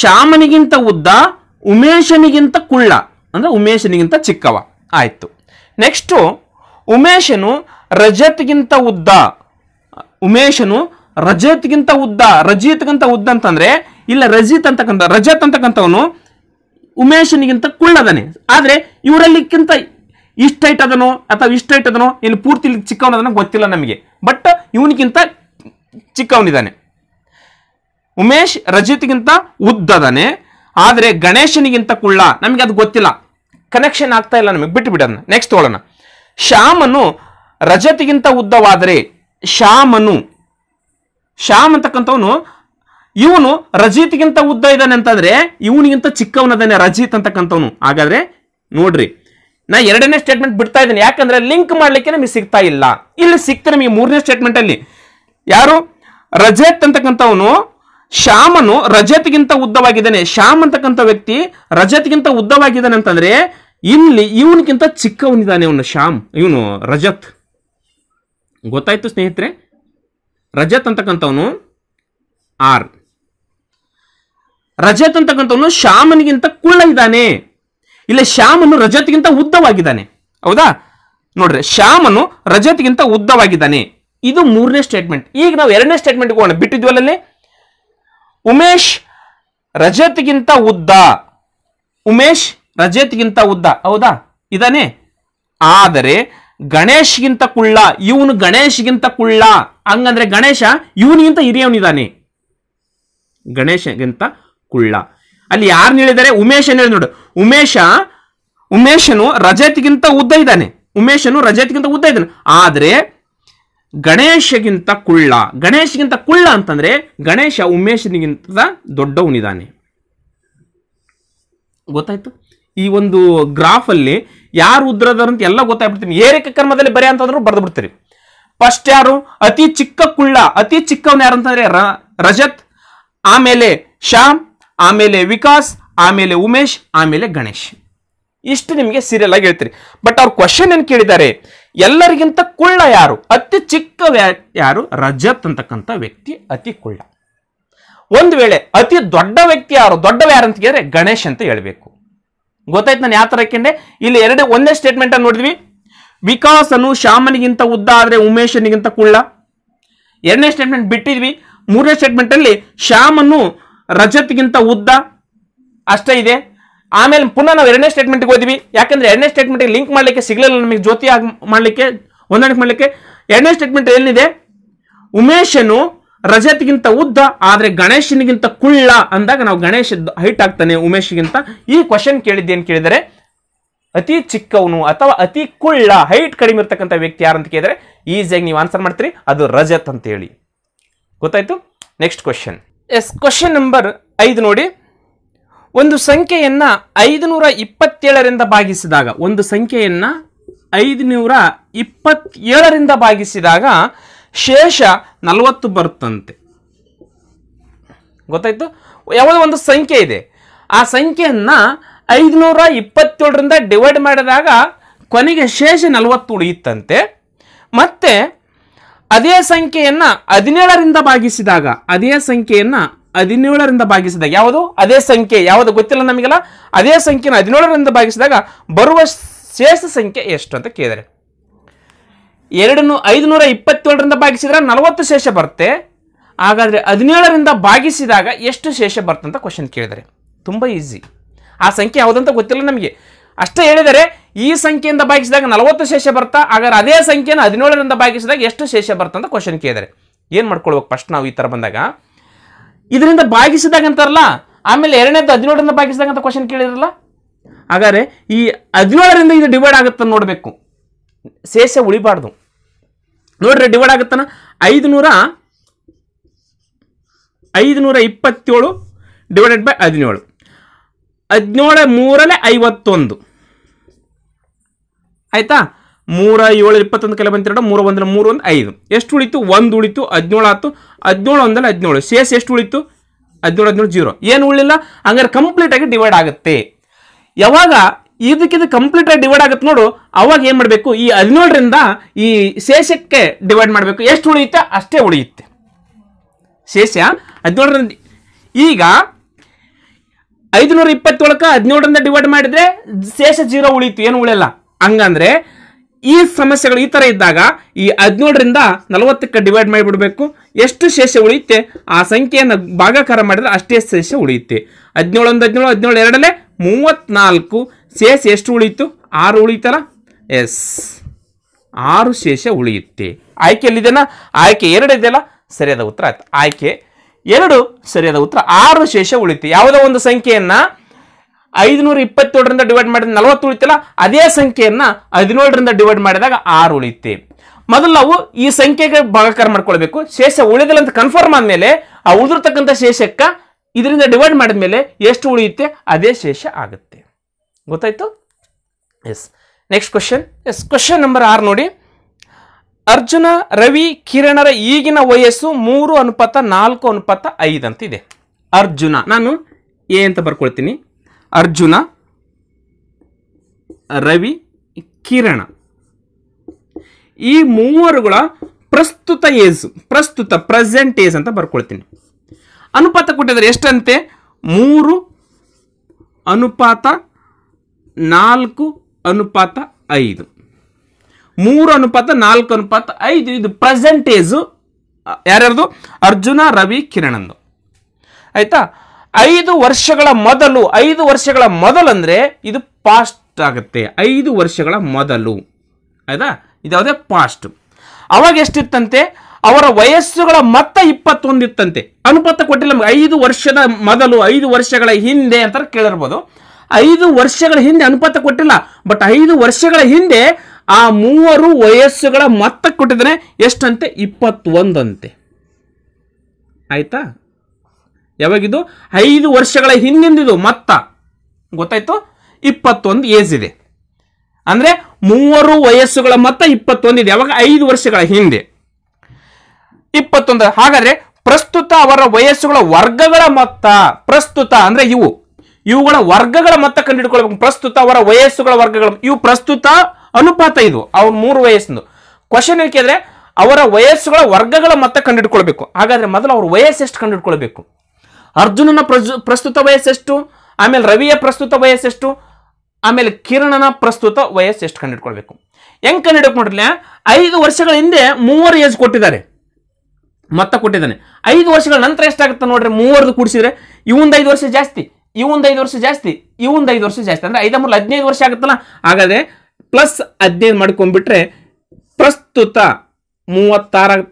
ಶ್ಯಾಮನಿಗಿಂತ ಉದ್ದ ಉಮೇಶನಿಗಿಂತ ಕುಳ್ಳ ಅಂದರೆ ಉಮೇಶನಿಗಿಂತ ಚಿಕ್ಕವ ಆಯಿತು ನೆಕ್ಸ್ಟು ಉಮೇಶನು ರಜತ್ಗಿಂತ ಉದ್ದ ಉಮೇಶನು ರಜತ್ಗಿಂತ ಉದ್ದ ರಜಿತ್ಗಿಂತ ಉದ್ದ ಅಂತಂದರೆ ಇಲ್ಲ ರಜಿತ್ ಅಂತಕ್ಕಂಥ ರಜತ್ ಅಂತಕ್ಕಂಥವನು ಉಮೇಶನಿಗಿಂತ ಕುಳ್ಳದಾನೆ ಆದರೆ ಇವರಲ್ಲಿಕ್ಕಿಂತ ಇಷ್ಟು ಐಟ್ ಅದನೋ ಅಥವಾ ಇಷ್ಟು ಐಟ್ ಅದನೋ ಇಲ್ಲಿ ಪೂರ್ತಿ ಚಿಕ್ಕವನದನ್ನು ಗೊತ್ತಿಲ್ಲ ನಮಗೆ ಬಟ್ ಇವನಿಗಿಂತ ಚಿಕ್ಕವನಿದ್ದಾನೆ ಉಮೇಶ್ ರಜಿತ್ಗಿಂತ ಉದ್ದದಾನೆ ಆದರೆ ಗಣೇಶನಿಗಿಂತ ಕುಳ್ಳ ನಮಗೆ ಅದು ಗೊತ್ತಿಲ್ಲ ಕನೆಕ್ಷನ್ ಆಗ್ತಾ ಇಲ್ಲ ನಮಗೆ ಬಿಟ್ಟು ಬಿಡೋಣ ನೆಕ್ಸ್ಟ್ ತೊಗೊಳ್ಳೋಣ ಶ್ಯಾಮನು ರಜತಿಗಿಂತ ಉದ್ದವಾದರೆ ಶ್ಯಾಮನು ಶ್ಯಾಮ್ ಅಂತಕ್ಕಂಥವನು ಇವನು ರಜೀತ್ಗಿಂತ ಉದ್ದ ಇದ್ದಾನೆ ಅಂತಂದ್ರೆ ಇವನಿಗಿಂತ ಚಿಕ್ಕವನದಾನೆ ರಜಿತ್ ಅಂತಕ್ಕಂಥವನು ಹಾಗಾದ್ರೆ ನೋಡ್ರಿ ನಾ ಎರಡನೇ ಸ್ಟೇಟ್ಮೆಂಟ್ ಬಿಡ್ತಾ ಇದ್ದೀನಿ ಯಾಕಂದ್ರೆ ಲಿಂಕ್ ಮಾಡ್ಲಿಕ್ಕೆ ನಮಗೆ ಸಿಗ್ತಾ ಇಲ್ಲ ಇಲ್ಲಿ ಸಿಕ್ತ ನಮಗೆ ಮೂರನೇ ಸ್ಟೇಟ್ಮೆಂಟ್ ಅಲ್ಲಿ ಯಾರು ರಜತ್ ಅಂತಕ್ಕಂಥವನು ಶ್ಯಾಮನು ರಜತ್ಗಿಂತ ಉದ್ದವಾಗಿದ್ದಾನೆ ಶ್ಯಾಮ್ ಅಂತಕ್ಕಂಥ ವ್ಯಕ್ತಿ ರಜತ್ಗಿಂತ ಉದ್ದವಾಗಿದ್ದಾನೆ ಅಂತಂದ್ರೆ ಇಲ್ಲಿ ಇವನಿಗಿಂತ ಚಿಕ್ಕವನಿದ್ದಾನೆ ಅವನು ಶ್ಯಾಮ್ ಇವನು ರಜತ್ ಗೊತ್ತಾಯ್ತು ಸ್ನೇಹಿತರೆ ರಜತ್ ಅಂತಕ್ಕಂಥವನು ಆರ್ ರಜತ್ ಅಂತಕ್ಕಂಥವನು ಶ್ಯಾಮನಿಗಿಂತ ಕುಳ್ಳ ಇದ್ದಾನೆ ಇಲ್ಲ ಶ್ಯಾಮನು ರಜತ್ಗಿಂತ ಉದ್ದವಾಗಿದ್ದಾನೆ ಹೌದಾ ನೋಡ್ರಿ ಶ್ಯಾಮನು ರಜತ್ಗಿಂತ ಉದ್ದವಾಗಿದ್ದಾನೆ ಇದು ಮೂರನೇ ಸ್ಟೇಟ್ಮೆಂಟ್ ಈಗ ನಾವು ಎರಡನೇ ಸ್ಟೇಟ್ಮೆಂಟ್ ಹೋಗೋಣ ಬಿಟ್ಟಿದ್ವಲ್ಲಲ್ಲಿ ಉಮೇಶ್ ರಜತ್ಗಿಂತ ಉದ್ದ ಉಮೇಶ್ ರಜತ್ಗಿಂತ ಉದ್ದ ಹೌದಾ ಇದಾನೆ ಆದರೆ ಗಣೇಶ್ಗಿಂತ ಕುಳ್ಳ ಇವನು ಗಣೇಶ್ಗಿಂತ ಕುಳ್ಳ ಹಂಗಂದ್ರೆ ಗಣೇಶ ಇವನಿಗಿಂತ ಹಿರಿಯವನಿದ್ದಾನೆ ಗಣೇಶಗಿಂತ ಕುಳ್ಳ ಅಲ್ಲಿ ಯಾರು ಹೇಳಿದ್ದಾರೆ ಉಮೇಶ್ ನೋಡು ಉಮೇಶ ಉಮೇಶನು ರಜತ್ಗಿಂತ ಉದ್ದ ಇದ್ದಾನೆ ಉಮೇಶನು ರಜತ್ಗಿಂತ ಉದ್ದ ಇದ್ದಾನೆ ಆದ್ರೆ ಗಣೇಶಗಿಂತ ಕುಳ್ಳ ಗಣೇಶಗಿಂತ ಕುಳ್ಳ ಅಂತಂದ್ರೆ ಗಣೇಶ ಉಮೇಶನಿಗಿಂತ ದೊಡ್ಡವನಿದ್ದಾನೆ ಗೊತ್ತಾಯ್ತು ಈ ಒಂದು ಗ್ರಾಫ್ ಅಲ್ಲಿ ಯಾರು ಉದ್ರದಾರ ಅಂತ ಎಲ್ಲ ಗೊತ್ತಾಗ್ಬಿಡ್ತೀನಿ ಏರಿಕ ಕ್ರಮದಲ್ಲಿ ಬರೆಯ ಅಂತಂದ್ರು ಬರೆದು ಬಿಡ್ತೀರಿ ಫಸ್ಟ್ ಯಾರು ಅತಿ ಚಿಕ್ಕ ಕುಳ್ಳ ಅತಿ ಚಿಕ್ಕವನ್ ಯಾರು ಅಂತಂದ್ರೆ ರಜತ್ ಆಮೇಲೆ ಶ್ಯಾಮ್ ಆಮೇಲೆ ವಿಕಾಸ್ ಆಮೇಲೆ ಉಮೇಶ್ ಆಮೇಲೆ ಗಣೇಶ್ ಇಷ್ಟು ನಿಮಗೆ ಸೀರಿಯಲ್ ಆಗಿ ಹೇಳ್ತೀರಿ ಬಟ್ ಅವ್ರ ಕ್ವಶನ್ ಏನು ಕೇಳಿದ್ದಾರೆ ಎಲ್ಲರಿಗಿಂತ ಕುಳ್ಳ ಯಾರು ಅತಿ ಚಿಕ್ಕ ಯಾರು ರಜತ್ ಅಂತಕ್ಕಂಥ ವ್ಯಕ್ತಿ ಅತಿ ಕುಳ್ಳ ಒಂದು ವೇಳೆ ಅತಿ ದೊಡ್ಡ ವ್ಯಕ್ತಿ ಯಾರು ದೊಡ್ಡವ ಯಾರು ಅಂತ ಕೇಳಿದ್ರೆ ಗಣೇಶ್ ಅಂತ ಹೇಳಬೇಕು ಗೊತ್ತಾಯ್ತು ನಾನು ಯಾವ ಥರ ಇಲ್ಲಿ ಎರಡು ಒಂದೇ ಸ್ಟೇಟ್ಮೆಂಟ್ ಅನ್ನು ನೋಡಿದ್ವಿ ವಿಕಾಸನು ಶ್ಯಾಮನಿಗಿಂತ ಉದ್ದ ಆದರೆ ಉಮೇಶನಿಗಿಂತ ಕುಳ್ಳ ಎರಡನೇ ಸ್ಟೇಟ್ಮೆಂಟ್ ಬಿಟ್ಟಿದ್ವಿ ಮೂರನೇ ಸ್ಟೇಟ್ಮೆಂಟಲ್ಲಿ ಶ್ಯಾಮನು ರಜತ್ಗಿಂತ ಉದ್ದ ಅಷ್ಟೇ ಇದೆ ಆಮೇಲೆ ಪುನಃ ನಾವು ಎರಡನೇ ಸ್ಟೇಟ್ಮೆಂಟ್ಗೆ ಹೋದ್ವಿ ಯಾಕಂದ್ರೆ ಎರಡನೇ ಸ್ಟೇಟ್ಮೆಂಟ್ಗೆ ಲಿಂಕ್ ಮಾಡಲಿಕ್ಕೆ ಸಿಗಲಿಲ್ಲ ನಮಗೆ ಜ್ಯೋತಿ ಆಗಿ ಮಾಡಲಿಕ್ಕೆ ಹೊಂದಾಣಿಕೆ ಮಾಡಲಿಕ್ಕೆ ಎರಡನೇ ಸ್ಟೇಟ್ಮೆಂಟ್ ಏನಿದೆ ಉಮೇಶನು ರಜತ್ಗಿಂತ ಉದ್ದ ಆದರೆ ಗಣೇಶನಿಗಿಂತ ಕುಳ್ಳ ಅಂದಾಗ ನಾವು ಗಣೇಶ ಹೈಟ್ ಆಗ್ತಾನೆ ಉಮೇಶ್ಗಿಂತ ಈ ಕ್ವಶನ್ ಕೇಳಿದ್ದೇನು ಕೇಳಿದರೆ ಅತಿ ಚಿಕ್ಕವನು ಅಥವಾ ಅತಿ ಕುಳ್ಳ ಹೈಟ್ ಕಡಿಮೆ ಇರ್ತಕ್ಕಂಥ ವ್ಯಕ್ತಿ ಯಾರಂತ ಕೇಳಿದರೆ ಈಸಿಯಾಗಿ ನೀವು ಆನ್ಸರ್ ಮಾಡ್ತೀರಿ ಅದು ರಜತ್ ಅಂತೇಳಿ ಗೊತ್ತಾಯ್ತು next question yes question number ಐದು ನೋಡಿ ಒಂದು ಸಂಖ್ಯೆಯನ್ನು ಐದುನೂರ ಇಪ್ಪತ್ತೇಳರಿಂದ ಭಾಗಿಸಿದಾಗ ಒಂದು ಸಂಖ್ಯೆಯನ್ನು ಐದುನೂರ ಇಪ್ಪತ್ತೇಳರಿಂದ ಭಾಗಿಸಿದಾಗ ಶೇಷ ನಲವತ್ತು ಬರುತ್ತಂತೆ ಗೊತ್ತಾಯ್ತು ಯಾವುದೋ ಒಂದು ಸಂಖ್ಯೆ ಇದೆ ಆ ಸಂಖ್ಯೆಯನ್ನು ಐದುನೂರ ಇಪ್ಪತ್ತೇಳರಿಂದ ಡಿವೈಡ್ ಮಾಡಿದಾಗ ಕೊನೆಗೆ ಶೇಷ ನಲವತ್ತು ಉಳಿಯುತ್ತಂತೆ ಮತ್ತು ಅದೇ ಸಂಖ್ಯೆಯನ್ನ ಹದಿನೇಳರಿಂದ ಭಾಗಿಸಿದಾಗ ಅದೇ ಸಂಖ್ಯೆಯನ್ನ ಹದಿನೇಳರಿಂದ ಭಾಗಿಸಿದಾಗ ಯಾವುದು ಅದೇ ಸಂಖ್ಯೆ ಯಾವುದು ಗೊತ್ತಿಲ್ಲ ನಮಗೆಲ್ಲ ಅದೇ ಸಂಖ್ಯೆನ ಹದಿನೇಳರಿಂದ ಭಾಗಿಸಿದಾಗ ಬರುವ ಶೇಷ ಸಂಖ್ಯೆ ಎಷ್ಟು ಅಂತ ಕೇಳಿದರೆ ಎರಡನ್ನು ಐದುನೂರ ಇಪ್ಪತ್ತೇಳರಿಂದ ಭಾಗಿಸಿದ್ರೆ ನಲವತ್ತು ಶೇಷ ಬರುತ್ತೆ ಹಾಗಾದರೆ ಹದಿನೇಳರಿಂದ ಭಾಗಿಸಿದಾಗ ಎಷ್ಟು ಶೇಷ ಬರ್ತಂತ ಕ್ವಶನ್ ಕೇಳಿದರೆ ತುಂಬ ಈಸಿ ಆ ಸಂಖ್ಯೆ ಯಾವುದಂತ ಗೊತ್ತಿಲ್ಲ ನಮಗೆ ಅಷ್ಟೇ ಹೇಳಿದರೆ ಈ ಸಂಖ್ಯೆಯಿಂದ ಭಾಗಿಸಿದಾಗ ನಲವತ್ತು ಶೇಷ ಬರ್ತಾ ಹಾಗಾದ್ರೆ ಅದೇ ಸಂಖ್ಯೆಯನ್ನು ಹದಿನೇಳರಿಂದ ಭಾಗಿಸಿದಾಗ ಎಷ್ಟು ಶೇಷ ಬರ್ತಂತ ಅಂತ ಕ್ವಶನ್ ಕೇಳಿದರೆ ಏನು ಮಾಡ್ಕೊಳ್ಬೇಕು ಫಸ್ಟ್ ನಾವು ಈ ಥರ ಬಂದಾಗ ಇದರಿಂದ ಭಾಗಿಸಿದಾಗ ಅಂತಾರಲ್ಲ ಆಮೇಲೆ ಎರಡನೇದು ಹದಿನೇಳರಿಂದ ಭಾಗಿಸಿದಾಗ ಅಂತ ಕ್ವಶನ್ ಕೇಳಿದ್ರಲ್ಲ ಹಾಗಾದರೆ ಈ ಹದಿನೇಳರಿಂದ ಇದು ಡಿವೈಡ್ ಆಗುತ್ತೆ ನೋಡಬೇಕು ಶೇಷ ಉಳಿಬಾರ್ದು ನೋಡ್ರಿ ಡಿವೈಡ್ ಆಗುತ್ತಾನ ಐದುನೂರ ಐದುನೂರ ಇಪ್ಪತ್ತೇಳು ಡಿವೈಡೆಡ್ ಬೈ ಹದಿನೇಳು ಹದಿನೇಳು ಮೂರನೇ ಐವತ್ತೊಂದು ಆಯ್ತಾ ಮೂರ ಏಳು ಇಪ್ಪತ್ತೊಂದು ಕೆಲ ಬಂತಿರೋ ಮೂರು ಒಂದರ ಮೂರು ಒಂದು ಐದು ಎಷ್ಟು ಉಳಿತು ಒಂದು ಉಳಿತು ಹದಿನೇಳು ಆಯ್ತು ಹದಿನೇಳು ಒಂದಲ್ಲ ಹದಿನೇಳು ಶೇಷ ಎಷ್ಟು ಉಳಿತು ಹದಿನೇಳು ಹದಿನೇಳು ಜೀರೋ ಏನು ಉಳಿಲ್ಲ ಹಂಗಾರೆ ಕಂಪ್ಲೀಟಾಗಿ ಡಿವೈಡ್ ಆಗುತ್ತೆ ಯಾವಾಗ ಇದಕ್ಕಿದ ಕಂಪ್ಲೀಟ್ ಆಗಿ ಡಿವೈಡ್ ಆಗುತ್ತೆ ನೋಡು ಅವಾಗ ಏನು ಮಾಡಬೇಕು ಈ ಹದಿನೇಳರಿಂದ ಈ ಶೇಷಕ್ಕೆ ಡಿವೈಡ್ ಮಾಡಬೇಕು ಎಷ್ಟು ಉಳಿಯುತ್ತೆ ಅಷ್ಟೇ ಉಳಿಯುತ್ತೆ ಶೇಷ ಹದಿನೇಳರಿಂದ ಈಗ ಐದುನೂರ ಇಪ್ಪತ್ತೇಳಕ್ಕೆ ಹದಿನೇಳರಿಂದ ಡಿವೈಡ್ ಮಾಡಿದರೆ ಶೇಷ ಜೀರೋ ಉಳಿಯಿತು ಏನು ಉಳಿಯಲ್ಲ ಹಂಗಂದ್ರೆ ಈ ಸಮಸ್ಯೆಗಳು ಈ ಥರ ಇದ್ದಾಗ ಈ ಹದಿನೇಳರಿಂದ ನಲವತ್ತಕ್ಕೆ ಡಿವೈಡ್ ಮಾಡಿಬಿಡಬೇಕು ಎಷ್ಟು ಶೇಷ ಉಳಿಯುತ್ತೆ ಆ ಸಂಖ್ಯೆಯನ್ನು ಭಾಗಾಕಾರ ಮಾಡಿದ್ರೆ ಅಷ್ಟೇ ಶೇಷ ಉಳಿಯುತ್ತೆ ಹದಿನೇಳೊಂದು ಹದಿನೇಳು ಹದಿನೇಳು ಎರಡಲ್ಲೇ ಮೂವತ್ತ್ನಾಲ್ಕು ಶೇಷ ಎಷ್ಟು ಉಳಿಯಿತು ಆರು ಉಳಿತಲ್ಲ ಎಸ್ ಆರು ಶೇಷ ಉಳಿಯುತ್ತೆ ಆಯ್ಕೆಯಲ್ಲಿದೆನಾ ಆಯ್ಕೆ ಎರಡು ಇದೆಯಲ್ಲ ಸರಿಯಾದ ಉತ್ತರ ಆಯ್ತು ಆಯ್ಕೆ ಎರಡು ಸರಿಯಾದ ಉತ್ತರ ಆರು ಶೇಷ ಉಳಿಯುತ್ತೆ ಯಾವುದೋ ಒಂದು ಸಂಖ್ಯೆಯನ್ನು ಐದುನೂರ ಇಪ್ಪತ್ತೇಳರಿಂದ ಡಿವೈಡ್ ಮಾಡಿದ ನಲವತ್ತು ಉಳಿತಲ್ಲ ಅದೇ ಸಂಖ್ಯೆಯನ್ನು ಹದಿನೇಳರಿಂದ ಡಿವೈಡ್ ಮಾಡಿದಾಗ ಆರು ಉಳಿಯುತ್ತೆ ಮೊದಲು ನಾವು ಈ ಸಂಖ್ಯೆಗೆ ಭಾಗಾಕಾರ ಮಾಡ್ಕೊಳ್ಬೇಕು ಶೇಷ ಉಳಿದಿಲ್ಲ ಅಂತ ಕನ್ಫರ್ಮ್ ಆದಮೇಲೆ ಆ ಉಳಿದಿರ್ತಕ್ಕಂಥ ಶೇಷಕ್ಕೆ ಇದರಿಂದ ಡಿವೈಡ್ ಮಾಡಿದ ಮೇಲೆ ಎಷ್ಟು ಉಳಿಯುತ್ತೆ ಅದೇ ಶೇಷ ಆಗುತ್ತೆ ಗೊತ್ತಾಯ್ತು yes next question yes question number ಆರು ನೋಡಿ ಅರ್ಜುನ ರವಿ ಕಿರಣರ ಈಗಿನ ವಯಸ್ಸು ಮೂರು ಅನುಪಾತ ನಾಲ್ಕು ಅನುಪಾತ ಐದು ಇದೆ ಅರ್ಜುನ ನಾನು ಎ ಅಂತ ಬರ್ಕೊಳ್ತೀನಿ ಅರ್ಜುನ ರವಿ ಕಿರಣ ಈ ಮೂವರುಗಳ ಪ್ರಸ್ತುತ ಏಜ್ ಪ್ರಸ್ತುತ ಪ್ರೆಸೆಂಟ್ ಏಜ್ ಅಂತ ಬರ್ಕೊಳ್ತೀನಿ ಅನುಪಾತ ಕೊಟ್ಟಿದ್ರೆ ಎಷ್ಟಂತೆ ಮೂರು ಅನುಪಾತ ನಾಲ್ಕು ಅನುಪಾತ ಐದು ಮೂರು ಅನುಪಾತ ನಾಲ್ಕು ಅನುಪಾತ ಐದು ಇದು ಪ್ರೆಸೆಂಟೇಜು ಯಾರ್ಯಾರ್ದು ಅರ್ಜುನ ರವಿ ಕಿರಣಂದು ಆಯಿತಾ ಐದು ವರ್ಷಗಳ ಮೊದಲು ಐದು ವರ್ಷಗಳ ಮೊದಲು ಇದು ಪಾಸ್ಟ್ ಆಗುತ್ತೆ ಐದು ವರ್ಷಗಳ ಮೊದಲು ಆಯ್ತಾ ಇದ್ಯಾವುದೇ ಪಾಸ್ಟ್ ಅವಾಗ ಎಷ್ಟಿತ್ತಂತೆ ಅವರ ವಯಸ್ಸುಗಳ ಮೊತ್ತ ಇಪ್ಪತ್ತೊಂದಿತ್ತಂತೆ ಅನುಪಾತ ಕೊಟ್ಟಿಲ್ಲ ಐದು ವರ್ಷದ ಮೊದಲು ಐದು ವರ್ಷಗಳ ಹಿಂದೆ ಅಂತ ಕೇಳಿರ್ಬೋದು ಐದು ವರ್ಷಗಳ ಹಿಂದೆ ಅನುಪಾತ ಕೊಟ್ಟಿಲ್ಲ ಬಟ್ ಐದು ವರ್ಷಗಳ ಹಿಂದೆ ಆ ಮೂವರು ವಯಸ್ಸುಗಳ ಮೊತ್ತ ಕೊಟ್ಟಿದ್ದಾನೆ ಎಷ್ಟಂತೆ ಇಪ್ಪತ್ತೊಂದಂತೆ ಆಯ್ತಾ ಯಾವಾಗಿದು ಐದು ವರ್ಷಗಳ ಹಿಂದಿಂದಿದು ಮತ್ತ ಗೊತ್ತಾಯ್ತು ಇಪ್ಪತ್ತೊಂದು ಏಜ್ ಇದೆ ಅಂದರೆ ಮೂವರು ವಯಸ್ಸುಗಳ ಮತ್ತ ಇಪ್ಪತ್ತೊಂದು ಇದೆ ಯಾವಾಗ ಐದು ವರ್ಷಗಳ ಹಿಂದೆ ಇಪ್ಪತ್ತೊಂದು ಹಾಗಾದರೆ ಪ್ರಸ್ತುತ ಅವರ ವಯಸ್ಸುಗಳ ವರ್ಗಗಳ ಮೊತ್ತ ಪ್ರಸ್ತುತ ಅಂದರೆ ಇವು ಇವುಗಳ ವರ್ಗಗಳ ಮೊತ್ತ ಕಂಡುಹಿಡ್ಕೊಳ್ಬೇಕು ಪ್ರಸ್ತುತ ಅವರ ವಯಸ್ಸುಗಳ ವರ್ಗಗಳು ಇವು ಪ್ರಸ್ತುತ ಅನುಪಾತ ಇದು ಅವ್ರ ಮೂರು ವಯಸ್ಸಿಂದು ಕ್ವಶನ್ ಅಂದರೆ ಅವರ ವಯಸ್ಸುಗಳ ವರ್ಗಗಳ ಮೊತ್ತ ಕಂಡುಹಿಡ್ಕೊಳ್ಬೇಕು ಹಾಗಾದರೆ ಮೊದಲು ಅವ್ರ ವಯಸ್ಸು ಎಷ್ಟು ಕಂಡುಹಿಡ್ಕೊಳ್ಬೇಕು ಅರ್ಜುನನ ಪ್ರಸ್ತುತ ವಯಸ್ಸೆಷ್ಟು ಆಮೇಲೆ ರವಿಯ ಪ್ರಸ್ತುತ ವಯಸ್ಸೆಷ್ಟು ಆಮೇಲೆ ಕಿರಣನ ಪ್ರಸ್ತುತ ವಯಸ್ಸು ಎಷ್ಟು ಕಂಡಿಡ್ಕೊಳ್ಬೇಕು ಹೆಂಗೆ ಕಂಡು ನೋಡ್ರಿ ಐದು ವರ್ಷಗಳ ಹಿಂದೆ ಮೂವರು ಏಜ್ ಕೊಟ್ಟಿದ್ದಾರೆ ಮತ್ತೆ ಕೊಟ್ಟಿದ್ದಾನೆ ಐದು ವರ್ಷಗಳ ನಂತರ ಎಷ್ಟಾಗುತ್ತೆ ನೋಡ್ರಿ ಮೂವರದು ಕೂಡಿಸಿದ್ರೆ ಇವೊಂದು ಐದು ವರ್ಷ ಜಾಸ್ತಿ ಇವೊಂದು ಐದು ವರ್ಷ ಜಾಸ್ತಿ ಇವಂದು ಐದು ವರ್ಷ ಜಾಸ್ತಿ ಅಂದರೆ ಐದು ಮೂರು ಹದಿನೈದು ವರ್ಷ ಆಗುತ್ತಲ್ಲ ಹಾಗಾದರೆ ಪ್ಲಸ್ ಹದಿನೈದು ಮಾಡ್ಕೊಂಡ್ಬಿಟ್ರೆ ಪ್ರಸ್ತುತ ಮೂವತ್ತಾರು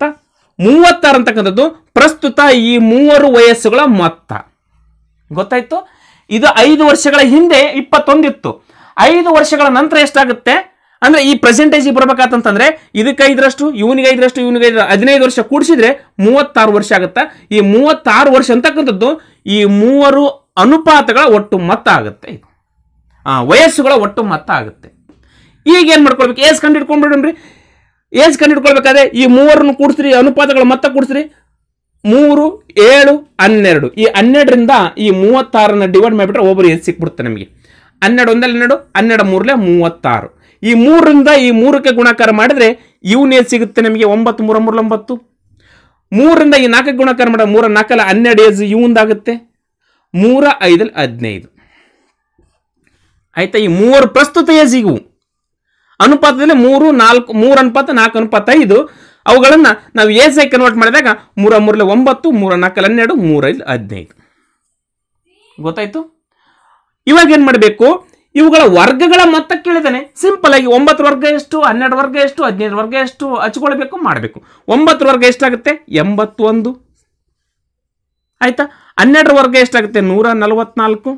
ಮೂವತ್ತಾರು ಅಂತಕ್ಕಂಥದ್ದು ಪ್ರಸ್ತುತ ಈ ಮೂವರು ವಯಸ್ಸುಗಳ ಮೊತ್ತ ಗೊತ್ತಾಯ್ತು ಇದು ಐದು ವರ್ಷಗಳ ಹಿಂದೆ ಇಪ್ಪತ್ತೊಂದಿತ್ತು ಐದು ವರ್ಷಗಳ ನಂತರ ಎಷ್ಟಾಗುತ್ತೆ ಅಂದ್ರೆ ಈ ಪ್ರೆಸೆಂಟೇಜ್ ಬರ್ಬೇಕಾತಂತಂದ್ರೆ ಇದಕ್ಕೆ ಐದರಷ್ಟು ಇವನಿಗೆ ಐದರಷ್ಟು ಇವನಿಗೆ ಐದು ಹದಿನೈದು ವರ್ಷ ಕೂಡಿಸಿದ್ರೆ ಮೂವತ್ತಾರು ವರ್ಷ ಆಗುತ್ತಾ ಈ ಮೂವತ್ತಾರು ವರ್ಷ ಅಂತಕ್ಕಂಥದ್ದು ಈ ಮೂವರು ಅನುಪಾತಗಳ ಒಟ್ಟು ಮೊತ್ತ ಆಗುತ್ತೆ ಇದು ವಯಸ್ಸುಗಳ ಒಟ್ಟು ಮೊತ್ತ ಆಗುತ್ತೆ ಈಗ ಏನು ಮಾಡ್ಕೊಳ್ಬೇಕು ಏಸ್ ಕಂಡು ಹಿಡ್ಕೊಂಡ್ಬಿಡೋಣ್ರಿ ಏಜ್ ಕಂಡು ಹಿಡ್ಕೊಳ್ಬೇಕಾದ್ರೆ ಈ ಮೂವರನ್ನು ಕೂಡಿಸ್ರಿ ಅನುಪಾತಗಳು ಮತ್ತೆ ಕೂಡಿಸ್ರಿ ಮೂರು ಏಳು ಹನ್ನೆರಡು ಈ ಹನ್ನೆರಡರಿಂದ ಈ ಮೂವತ್ತಾರನ್ನ ಡಿವೈಡ್ ಮಾಡಿಬಿಟ್ರೆ ಒಬ್ಬರು ಏಜ್ ಸಿಕ್ಬಿಡುತ್ತೆ ನಮಗೆ ಹನ್ನೆರಡು ಒಂದಲ್ಲಿ ಹನ್ನೆರಡು ಹನ್ನೆರಡು ಮೂರಲೆ ಮೂವತ್ತಾರು ಈ ಮೂರರಿಂದ ಈ ಮೂರಕ್ಕೆ ಗುಣಾಕಾರ ಮಾಡಿದ್ರೆ ಏಜ್ ಸಿಗುತ್ತೆ ನಮಗೆ ಒಂಬತ್ತು ಮೂರ ಮೂರಲೊಂಬತ್ತು ಒಂಬತ್ತು ಮೂರರಿಂದ ಈ ನಾಲ್ಕಕ್ಕೆ ಗುಣಾಕಾರ ಮಾಡ ಮೂರ ನಾಲ್ಕಲ್ಲ ಹನ್ನೆರಡು ಏಜ್ ಇವಂದಾಗುತ್ತೆ ಮೂರ ಐದಲ್ಲಿ ಹದಿನೈದು ಆಯ್ತಾ ಈ ಮೂವರು ಪ್ರಸ್ತುತ ಏಜ್ ಇವು ಅನುಪಾತದಲ್ಲಿ ಮೂರು ನಾಲ್ಕು ಮೂರು ಅನುಪಾತ ನಾಲ್ಕು ಅನುಪಾತ ಐದು ಅವುಗಳನ್ನು ನಾವು ಎ ಸೈ ಕನ್ವರ್ಟ್ ಮಾಡಿದಾಗ ಮೂರ ಮೂರಲ್ಲಿ ಒಂಬತ್ತು ಮೂರ ನಾಲ್ಕಲ್ಲಿ ಹನ್ನೆರಡು ಮೂರೈದು ಹದಿನೈದು ಗೊತ್ತಾಯ್ತು ಇವಾಗ ಏನು ಮಾಡಬೇಕು ಇವುಗಳ ವರ್ಗಗಳ ಮೊತ್ತ ಕೇಳಿದಾನೆ ಸಿಂಪಲ್ ಆಗಿ ಒಂಬತ್ತು ವರ್ಗ ಎಷ್ಟು ಹನ್ನೆರಡು ವರ್ಗ ಎಷ್ಟು ಹದಿನೈದು ವರ್ಗ ಎಷ್ಟು ಹಚ್ಕೊಳ್ಬೇಕು ಮಾಡಬೇಕು ಒಂಬತ್ತು ವರ್ಗ ಎಷ್ಟಾಗುತ್ತೆ ಎಂಬತ್ತೊಂದು ಆಯಿತಾ ಹನ್ನೆರಡು ವರ್ಗ ಎಷ್ಟಾಗುತ್ತೆ ನೂರ ನಲವತ್ನಾಲ್ಕು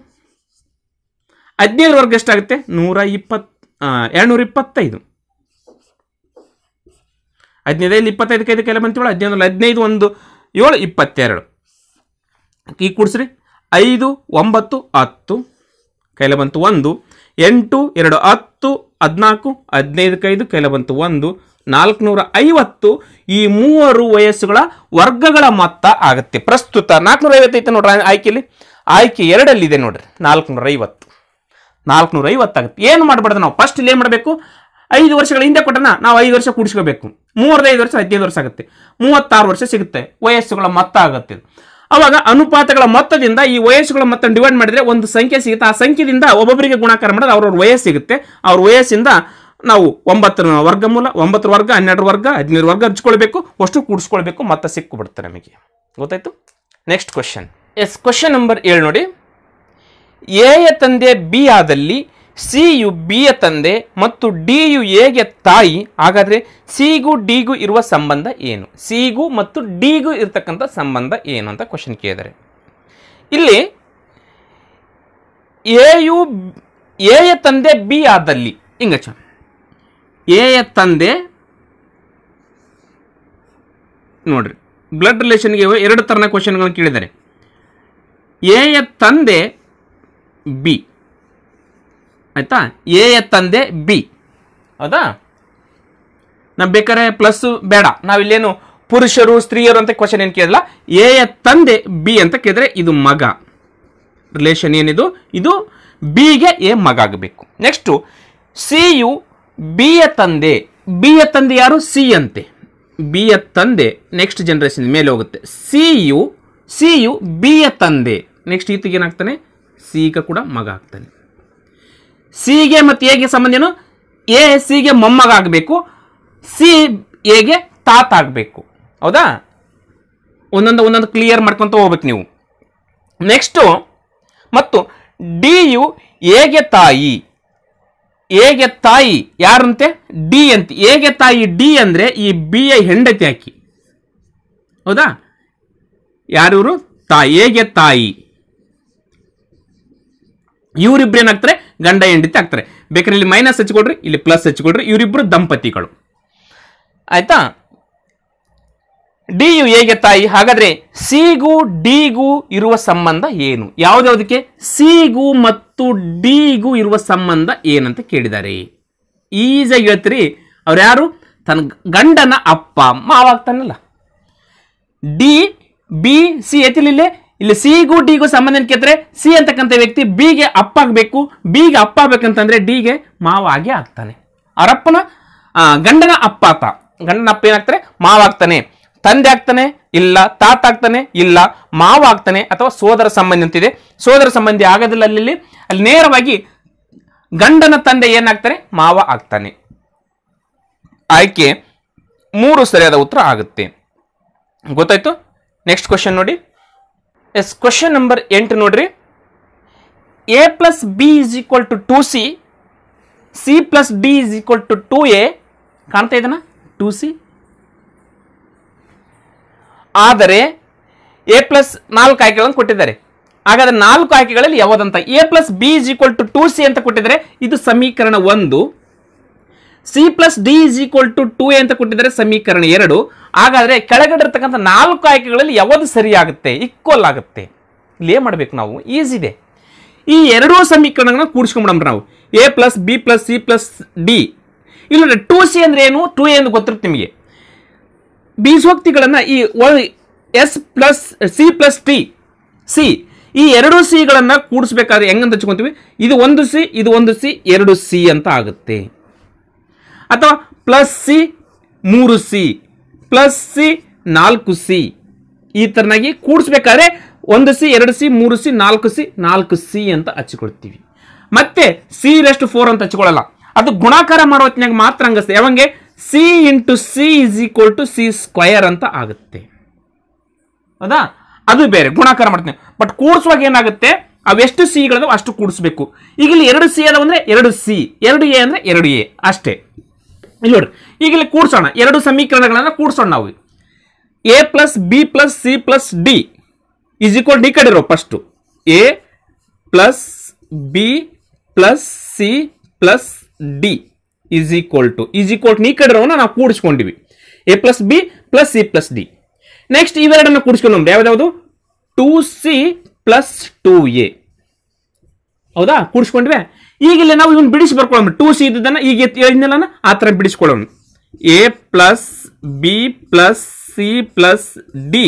ಹದಿನೈದು ವರ್ಗ ಎಷ್ಟಾಗುತ್ತೆ ನೂರ ಇಪ್ಪತ್ತು ಎರಡುನೂರ ಇಪ್ಪತ್ತೈದು ಹದಿನೈದೈದು ಇಪ್ಪತ್ತೈದಕ್ಕೆ ಐದಕ್ಕೆ ಎಲ್ಲ ಬಂತೀವಳು ಹದಿನೈದು ಹದಿನೈದು ಒಂದು ಏಳು ಇಪ್ಪತ್ತೆರಡು ಈಗ ಕೂಡಿಸ್ರಿ ಐದು ಒಂಬತ್ತು ಹತ್ತು ಕೈಲ ಬಂತು ಒಂದು ಎಂಟು ಎರಡು ಹತ್ತು ಹದಿನಾಲ್ಕು ಹದಿನೈದಕ್ಕೈದು ಕೈಲ ಬಂತು ಒಂದು ನಾಲ್ಕುನೂರ ಐವತ್ತು ಈ ಮೂವರು ವಯಸ್ಸುಗಳ ವರ್ಗಗಳ ಮೊತ್ತ ಆಗುತ್ತೆ ಪ್ರಸ್ತುತ ನಾಲ್ಕುನೂರ ಐವತ್ತೈತೆ ನೋಡ್ರಿ ಆಯ್ಕೆಯಲ್ಲಿ ಆಯ್ಕೆ ಎರಡಲ್ಲಿದೆ ನೋಡ್ರಿ ನಾಲ್ಕುನೂರ ಐವತ್ತು ನಾಲ್ಕುನೂರ ಐವತ್ತಾಗುತ್ತೆ ಏನು ಮಾಡಬಾರ್ದು ನಾವು ಫಸ್ಟ್ ಇಲ್ಲಿ ಏನು ಮಾಡಬೇಕು ಐದು ವರ್ಷಗಳ ಹಿಂದೆ ಕೊಟ್ಟನ ನಾವು ಐದು ವರ್ಷ ಕೂಡಿಸ್ಕೋಬೇಕು ಮೂವರೈದು ವರ್ಷ ಹದಿನೈದು ವರ್ಷ ಆಗುತ್ತೆ ಮೂವತ್ತಾರು ವರ್ಷ ಸಿಗುತ್ತೆ ವಯಸ್ಸುಗಳ ಮೊತ್ತ ಆಗುತ್ತೆ ಅವಾಗ ಅನುಪಾತಗಳ ಮೊತ್ತದಿಂದ ಈ ವಯಸ್ಸುಗಳ ಮೊತ್ತ ಡಿವೈಡ್ ಮಾಡಿದ್ರೆ ಒಂದು ಸಂಖ್ಯೆ ಸಿಗುತ್ತೆ ಆ ಸಂಖ್ಯೆಯಿಂದ ಒಬ್ಬೊಬ್ಬರಿಗೆ ಗುಣಾಕಾರ ಮಾಡಿದ್ರೆ ಅವ್ರವ್ರ ವಯಸ್ಸು ಸಿಗುತ್ತೆ ಅವ್ರ ವಯಸ್ಸಿಂದ ನಾವು ಒಂಬತ್ತರ ವರ್ಗ ಮೂಲ ಒಂಬತ್ತು ವರ್ಗ ಹನ್ನೆರಡು ವರ್ಗ ಹದಿನೈದು ವರ್ಗ ಹಚ್ಕೊಳ್ಬೇಕು ಅಷ್ಟು ಕೂಡಿಸ್ಕೊಳ್ಬೇಕು ಮತ್ತೆ ಸಿಕ್ಕು ನಮಗೆ ಗೊತ್ತಾಯ್ತು next question yes question number ಏಳು ನೋಡಿ ಎಯ ತಂದೆ ಬಿ ಆದಲ್ಲಿ ಸಿ ಯು ಬಿಯ ತಂದೆ ಮತ್ತು ಡಿ ಯು ಎಗೆ ತಾಯಿ ಹಾಗಾದರೆ ಸಿಗೂ ಡಿಗೂ ಇರುವ ಸಂಬಂಧ ಏನು ಸಿಗೂ ಮತ್ತು ಡಿಗೂ ಇರತಕ್ಕಂಥ ಸಂಬಂಧ ಏನು ಅಂತ ಕ್ವಶನ್ ಕೇಳಿದರೆ ಇಲ್ಲಿ ಎ ಯು ಎಯ ತಂದೆ ಬಿ ಆದಲ್ಲಿ ಹಿಂಗಚ ಎಯ ತಂದೆ ನೋಡ್ರಿ ಬ್ಲಡ್ ರಿಲೇಷನ್ಗೆ ಎರಡು ಥರನ ಕ್ವಶನ್ಗಳನ್ನು ಕೇಳಿದ್ದಾರೆ ಎಯ ತಂದೆ ಬಿ ಆಯಿತಾ ಎ ತಂದೆ ಬಿ ಹೌದಾ ನಾವು ಬೇಕಾದ್ರೆ ಪ್ಲಸ್ ಬೇಡ ಏನು ಪುರುಷರು ಸ್ತ್ರೀಯರು ಅಂತ ಕ್ವಶನ್ ಏನು ಕೇಳಲ್ಲ ಎಯ ತಂದೆ ಬಿ ಅಂತ ಕೇಳಿದ್ರೆ ಇದು ಮಗ ರಿಲೇಷನ್ ಏನಿದು ಇದು ಬಿಗೆ ಎ ಮಗ ಆಗಬೇಕು ನೆಕ್ಸ್ಟು ಸಿ ಯು ಬಿ ಯ ತಂದೆ ಬಿ ಯ ತಂದೆ ಯಾರು ಸಿ ಅಂತೆ ಬಿ ಯ ತಂದೆ ನೆಕ್ಸ್ಟ್ ಜನ್ರೇಷನ್ ಮೇಲೆ ಹೋಗುತ್ತೆ C U C U B ಯ ತಂದೆ ನೆಕ್ಸ್ಟ್ ಏನಾಗ್ತಾನೆ ಸಿಗ ಕೂಡ ಮಗ ಆಗ್ತಾನೆ ಸಿಗೆ ಮತ್ತು ಎಗೆ ಏನು ಎ ಗೆ ಮೊಮ್ಮಗ ಆಗಬೇಕು ಸಿ ಎಗೆ ತಾತ ಆಗಬೇಕು ಹೌದಾ ಒಂದೊಂದು ಒಂದೊಂದು ಕ್ಲಿಯರ್ ಮಾಡ್ಕೊತ ಹೋಗ್ಬೇಕು ನೀವು ನೆಕ್ಸ್ಟು ಮತ್ತು ಡಿ ಯು ಹೇಗೆ ತಾಯಿ ಹೇಗೆ ತಾಯಿ ಯಾರಂತೆ ಡಿ ಅಂತ ಹೇಗೆ ತಾಯಿ ಡಿ ಅಂದರೆ ಈ ಬಿ ಎ ಹೆಂಡತಿ ಹಾಕಿ ಹೌದಾ ಯಾರಿವರು ತಾಯಿ ಹೇಗೆ ತಾಯಿ ಇವರಿಬ್ರು ಏನಾಗ್ತಾರೆ ಗಂಡ ಹೆಂಡತಿ ಆಗ್ತಾರೆ ಬೇಕಾದ್ರೆ ಇಲ್ಲಿ ಮೈನಸ್ ಹಚ್ಕೊಳ್ರಿ ಇಲ್ಲಿ ಪ್ಲಸ್ ಹಚ್ಕೊಳ್ರಿ ಇವರಿಬ್ರು ದಂಪತಿಗಳು ಆಯ್ತಾ ಡಿ ಯು ಹೇಗೆ ತಾಯಿ ಹಾಗಾದ್ರೆ ಸಿಗೂ ಡಿಗೂ ಇರುವ ಸಂಬಂಧ ಏನು ಯಾವುದ್ಯಾವುದಕ್ಕೆ ಸಿಗೂ ಮತ್ತು ಡಿಗೂ ಇರುವ ಸಂಬಂಧ ಏನಂತ ಕೇಳಿದ್ದಾರೆ ಈಜಾಗಿ ಹೇಳ್ತೀರಿ ಅವ್ರು ಯಾರು ತನ್ನ ಗಂಡನ ಅಪ್ಪ ಅಮ್ಮ ಆವಾಗ್ತಾನಲ್ಲ ಡಿ ಬಿ ಸಿ ಎತ್ತಿಲಿಲ್ಲೇ ಇಲ್ಲಿ ಸಿಗೂ ಡಿಗೂ ಸಂಬಂಧ ಕೇಳಿದ್ರೆ ಸಿ ಅಂತಕ್ಕಂಥ ವ್ಯಕ್ತಿ ಬಿಗೆ ಅಪ್ಪ ಆಗಬೇಕು ಗೆ ಅಪ್ಪ ಆಗ್ಬೇಕಂತಂದ್ರೆ ಡಿಗೆ ಮಾವ ಆಗಿ ಆಗ್ತಾನೆ ಅವರಪ್ಪನ ಗಂಡನ ಅಪ್ಪ ಆತ ಗಂಡನ ಅಪ್ಪ ಏನಾಗ್ತಾರೆ ಮಾವ ಆಗ್ತಾನೆ ತಂದೆ ಆಗ್ತಾನೆ ಇಲ್ಲ ತಾತ ಆಗ್ತಾನೆ ಇಲ್ಲ ಮಾವ ಆಗ್ತಾನೆ ಅಥವಾ ಸೋದರ ಸಂಬಂಧಿ ಅಂತಿದೆ ಸೋದರ ಸಂಬಂಧಿ ಆಗೋದಿಲ್ಲ ಅಲ್ಲಿ ಅಲ್ಲಿ ನೇರವಾಗಿ ಗಂಡನ ತಂದೆ ಏನಾಗ್ತಾರೆ ಮಾವ ಆಗ್ತಾನೆ ಆಯ್ಕೆ ಮೂರು ಸರಿಯಾದ ಉತ್ತರ ಆಗುತ್ತೆ ಗೊತ್ತಾಯ್ತು ನೆಕ್ಸ್ಟ್ ಕ್ವಶನ್ ನೋಡಿ ಎಸ್ ಕ್ವಶನ್ ನಂಬರ್ ಎಂಟು ನೋಡ್ರಿ A plus B is equal to two C C plus D is equal to two A ಕಾಣ್ತಾ ಇದನ್ನ ಟು ಸಿ ಆದರೆ ಎ ಪ್ಲಸ್ ನಾಲ್ಕು ಆಯ್ಕೆಗಳನ್ನು ಕೊಟ್ಟಿದ್ದಾರೆ ಹಾಗಾದ್ರೆ ನಾಲ್ಕು ಆಯ್ಕೆಗಳಲ್ಲಿ ಯಾವುದಂತ A plus B is equal to two C ಅಂತ ಕೊಟ್ಟಿದ್ದಾರೆ ಇದು ಸಮೀಕರಣ ಒಂದು C plus D is equal to two ಅಂತ ಕೊಟ್ಟಿದ್ದಾರೆ ಸಮೀಕರಣ ಎರಡು ಹಾಗಾದರೆ ಕೆಳಗಡೆ ನಾಲ್ಕು ಆಯ್ಕೆಗಳಲ್ಲಿ ಯಾವುದು ಸರಿಯಾಗುತ್ತೆ ಈಕ್ವಲ್ ಆಗುತ್ತೆ ಇಲ್ಲಿ ಏನು ಮಾಡಬೇಕು ನಾವು ಈಸಿದೆ ಈ ಎರಡೂ ಸಮೀಕರಣಗಳನ್ನ ಕೂಡಿಸ್ಕೊಂಬಿಡೋಣ ನಾವು A plus B plus C plus D ಇಲ್ಲ ಟು ಸಿ ಅಂದರೆ ಏನು ಟು ಎ ಎಂದು ಗೊತ್ತಿರುತ್ತೆ ನಿಮಗೆ ಬೀಸೋಕ್ತಿಗಳನ್ನು ಈ S plus C plus T C ಈ ಎರಡು ಸಿಗಳನ್ನು ಕೂಡಿಸ್ಬೇಕಾದ್ರೆ ಹೆಂಗಂತ ಹಚ್ಕೊತೀವಿ ಇದು ಒಂದು ಸಿ ಇದು ಒಂದು ಸಿ ಎರಡು ಸಿ ಅಂತ ಆಗುತ್ತೆ ಅಥವಾ ಪ್ಲಸ್ ಸಿ ಮೂರು ಸಿ ಪ್ಲಸ್ ಸಿ ನಾಲ್ಕು ಸಿ ಈ ಥರನಾಗಿ ಕೂಡಿಸ್ಬೇಕಾದ್ರೆ ಒಂದು ಸಿ ಎರಡು ಸಿ ಮೂರು ಸಿ ನಾಲ್ಕು ಸಿ ನಾಲ್ಕು ಸಿ ಅಂತ ಹಚ್ಕೊಳ್ತೀವಿ ಮತ್ತೆ ಸಿ ರೆಸ್ಟ್ ಫೋರ್ ಅಂತ ಹಚ್ಕೊಳ್ಳಲ್ಲ ಅದು ಗುಣಾಕಾರ ಮಾಡೋ ಹೊತ್ತಿನಾಗ ಮಾತ್ರ ಹಂಗಸ್ತೆ ಯಾವಂಗೆ C into C is equal to C square ಅಂತ ಆಗುತ್ತೆ ಹೌದಾ ಅದು ಬೇರೆ ಗುಣಾಕಾರ ಮಾಡ್ತೀನಿ ಬಟ್ ಕೂಡಿಸುವಾಗ ಏನಾಗುತ್ತೆ ಅವೆಷ್ಟು ಸಿಗಳಿದಾವೆ ಅಷ್ಟು ಕೂಡಿಸ್ಬೇಕು ಈಗ ಇಲ್ಲಿ ಎರಡು ಸಿ ಅದಾವ ಅಂದರೆ ಎರಡು ಸಿ ಎರಡು ಎ ಅಂದರೆ ಎರಡು ಎ ಅಷ್ಟೇ ಇಲ್ಲಿ ನೋಡ್ರಿ ಈಗ ಇಲ್ಲಿ ಕೂಡ್ಸೋಣ ಎರಡು ಸಮೀಕರಣಗಳನ್ನು ಕೂಡ್ಸೋಣ ನಾವು A plus B plus C plus D is equal D ಕಡೆ ಇರೋ first A plus B plus C plus D is equal to is equal ನೀ ಕಡೆ ಇರೋನ ನಾವು ಕೂಡಿಸ್ಕೊಂಡಿವಿ A plus B plus C plus D next ಇವೆರಡನ್ನು ಕೂಡಿಸ್ಕೊಂಡು ಯಾವ್ದಾವುದು two C plus two A ಹೌದಾ ಕೂಡಿಸ್ಕೊಂಡ್ವೆ ಈಗ ಇಲ್ಲಿ ನಾವು ಇವನ್ ಬಿಡಿಸಿ ಬರ್ಕೊಳ್ಳೋಣ ಟೂ ಸಿ ಇದ್ದದನ್ನ ಈಗ ಹೇಳಿದ್ನೆಲ್ಲ ಆ ಥರ ಬಿಡಿಸ್ಕೊಳ್ಳೋಣ A plus B plus C plus D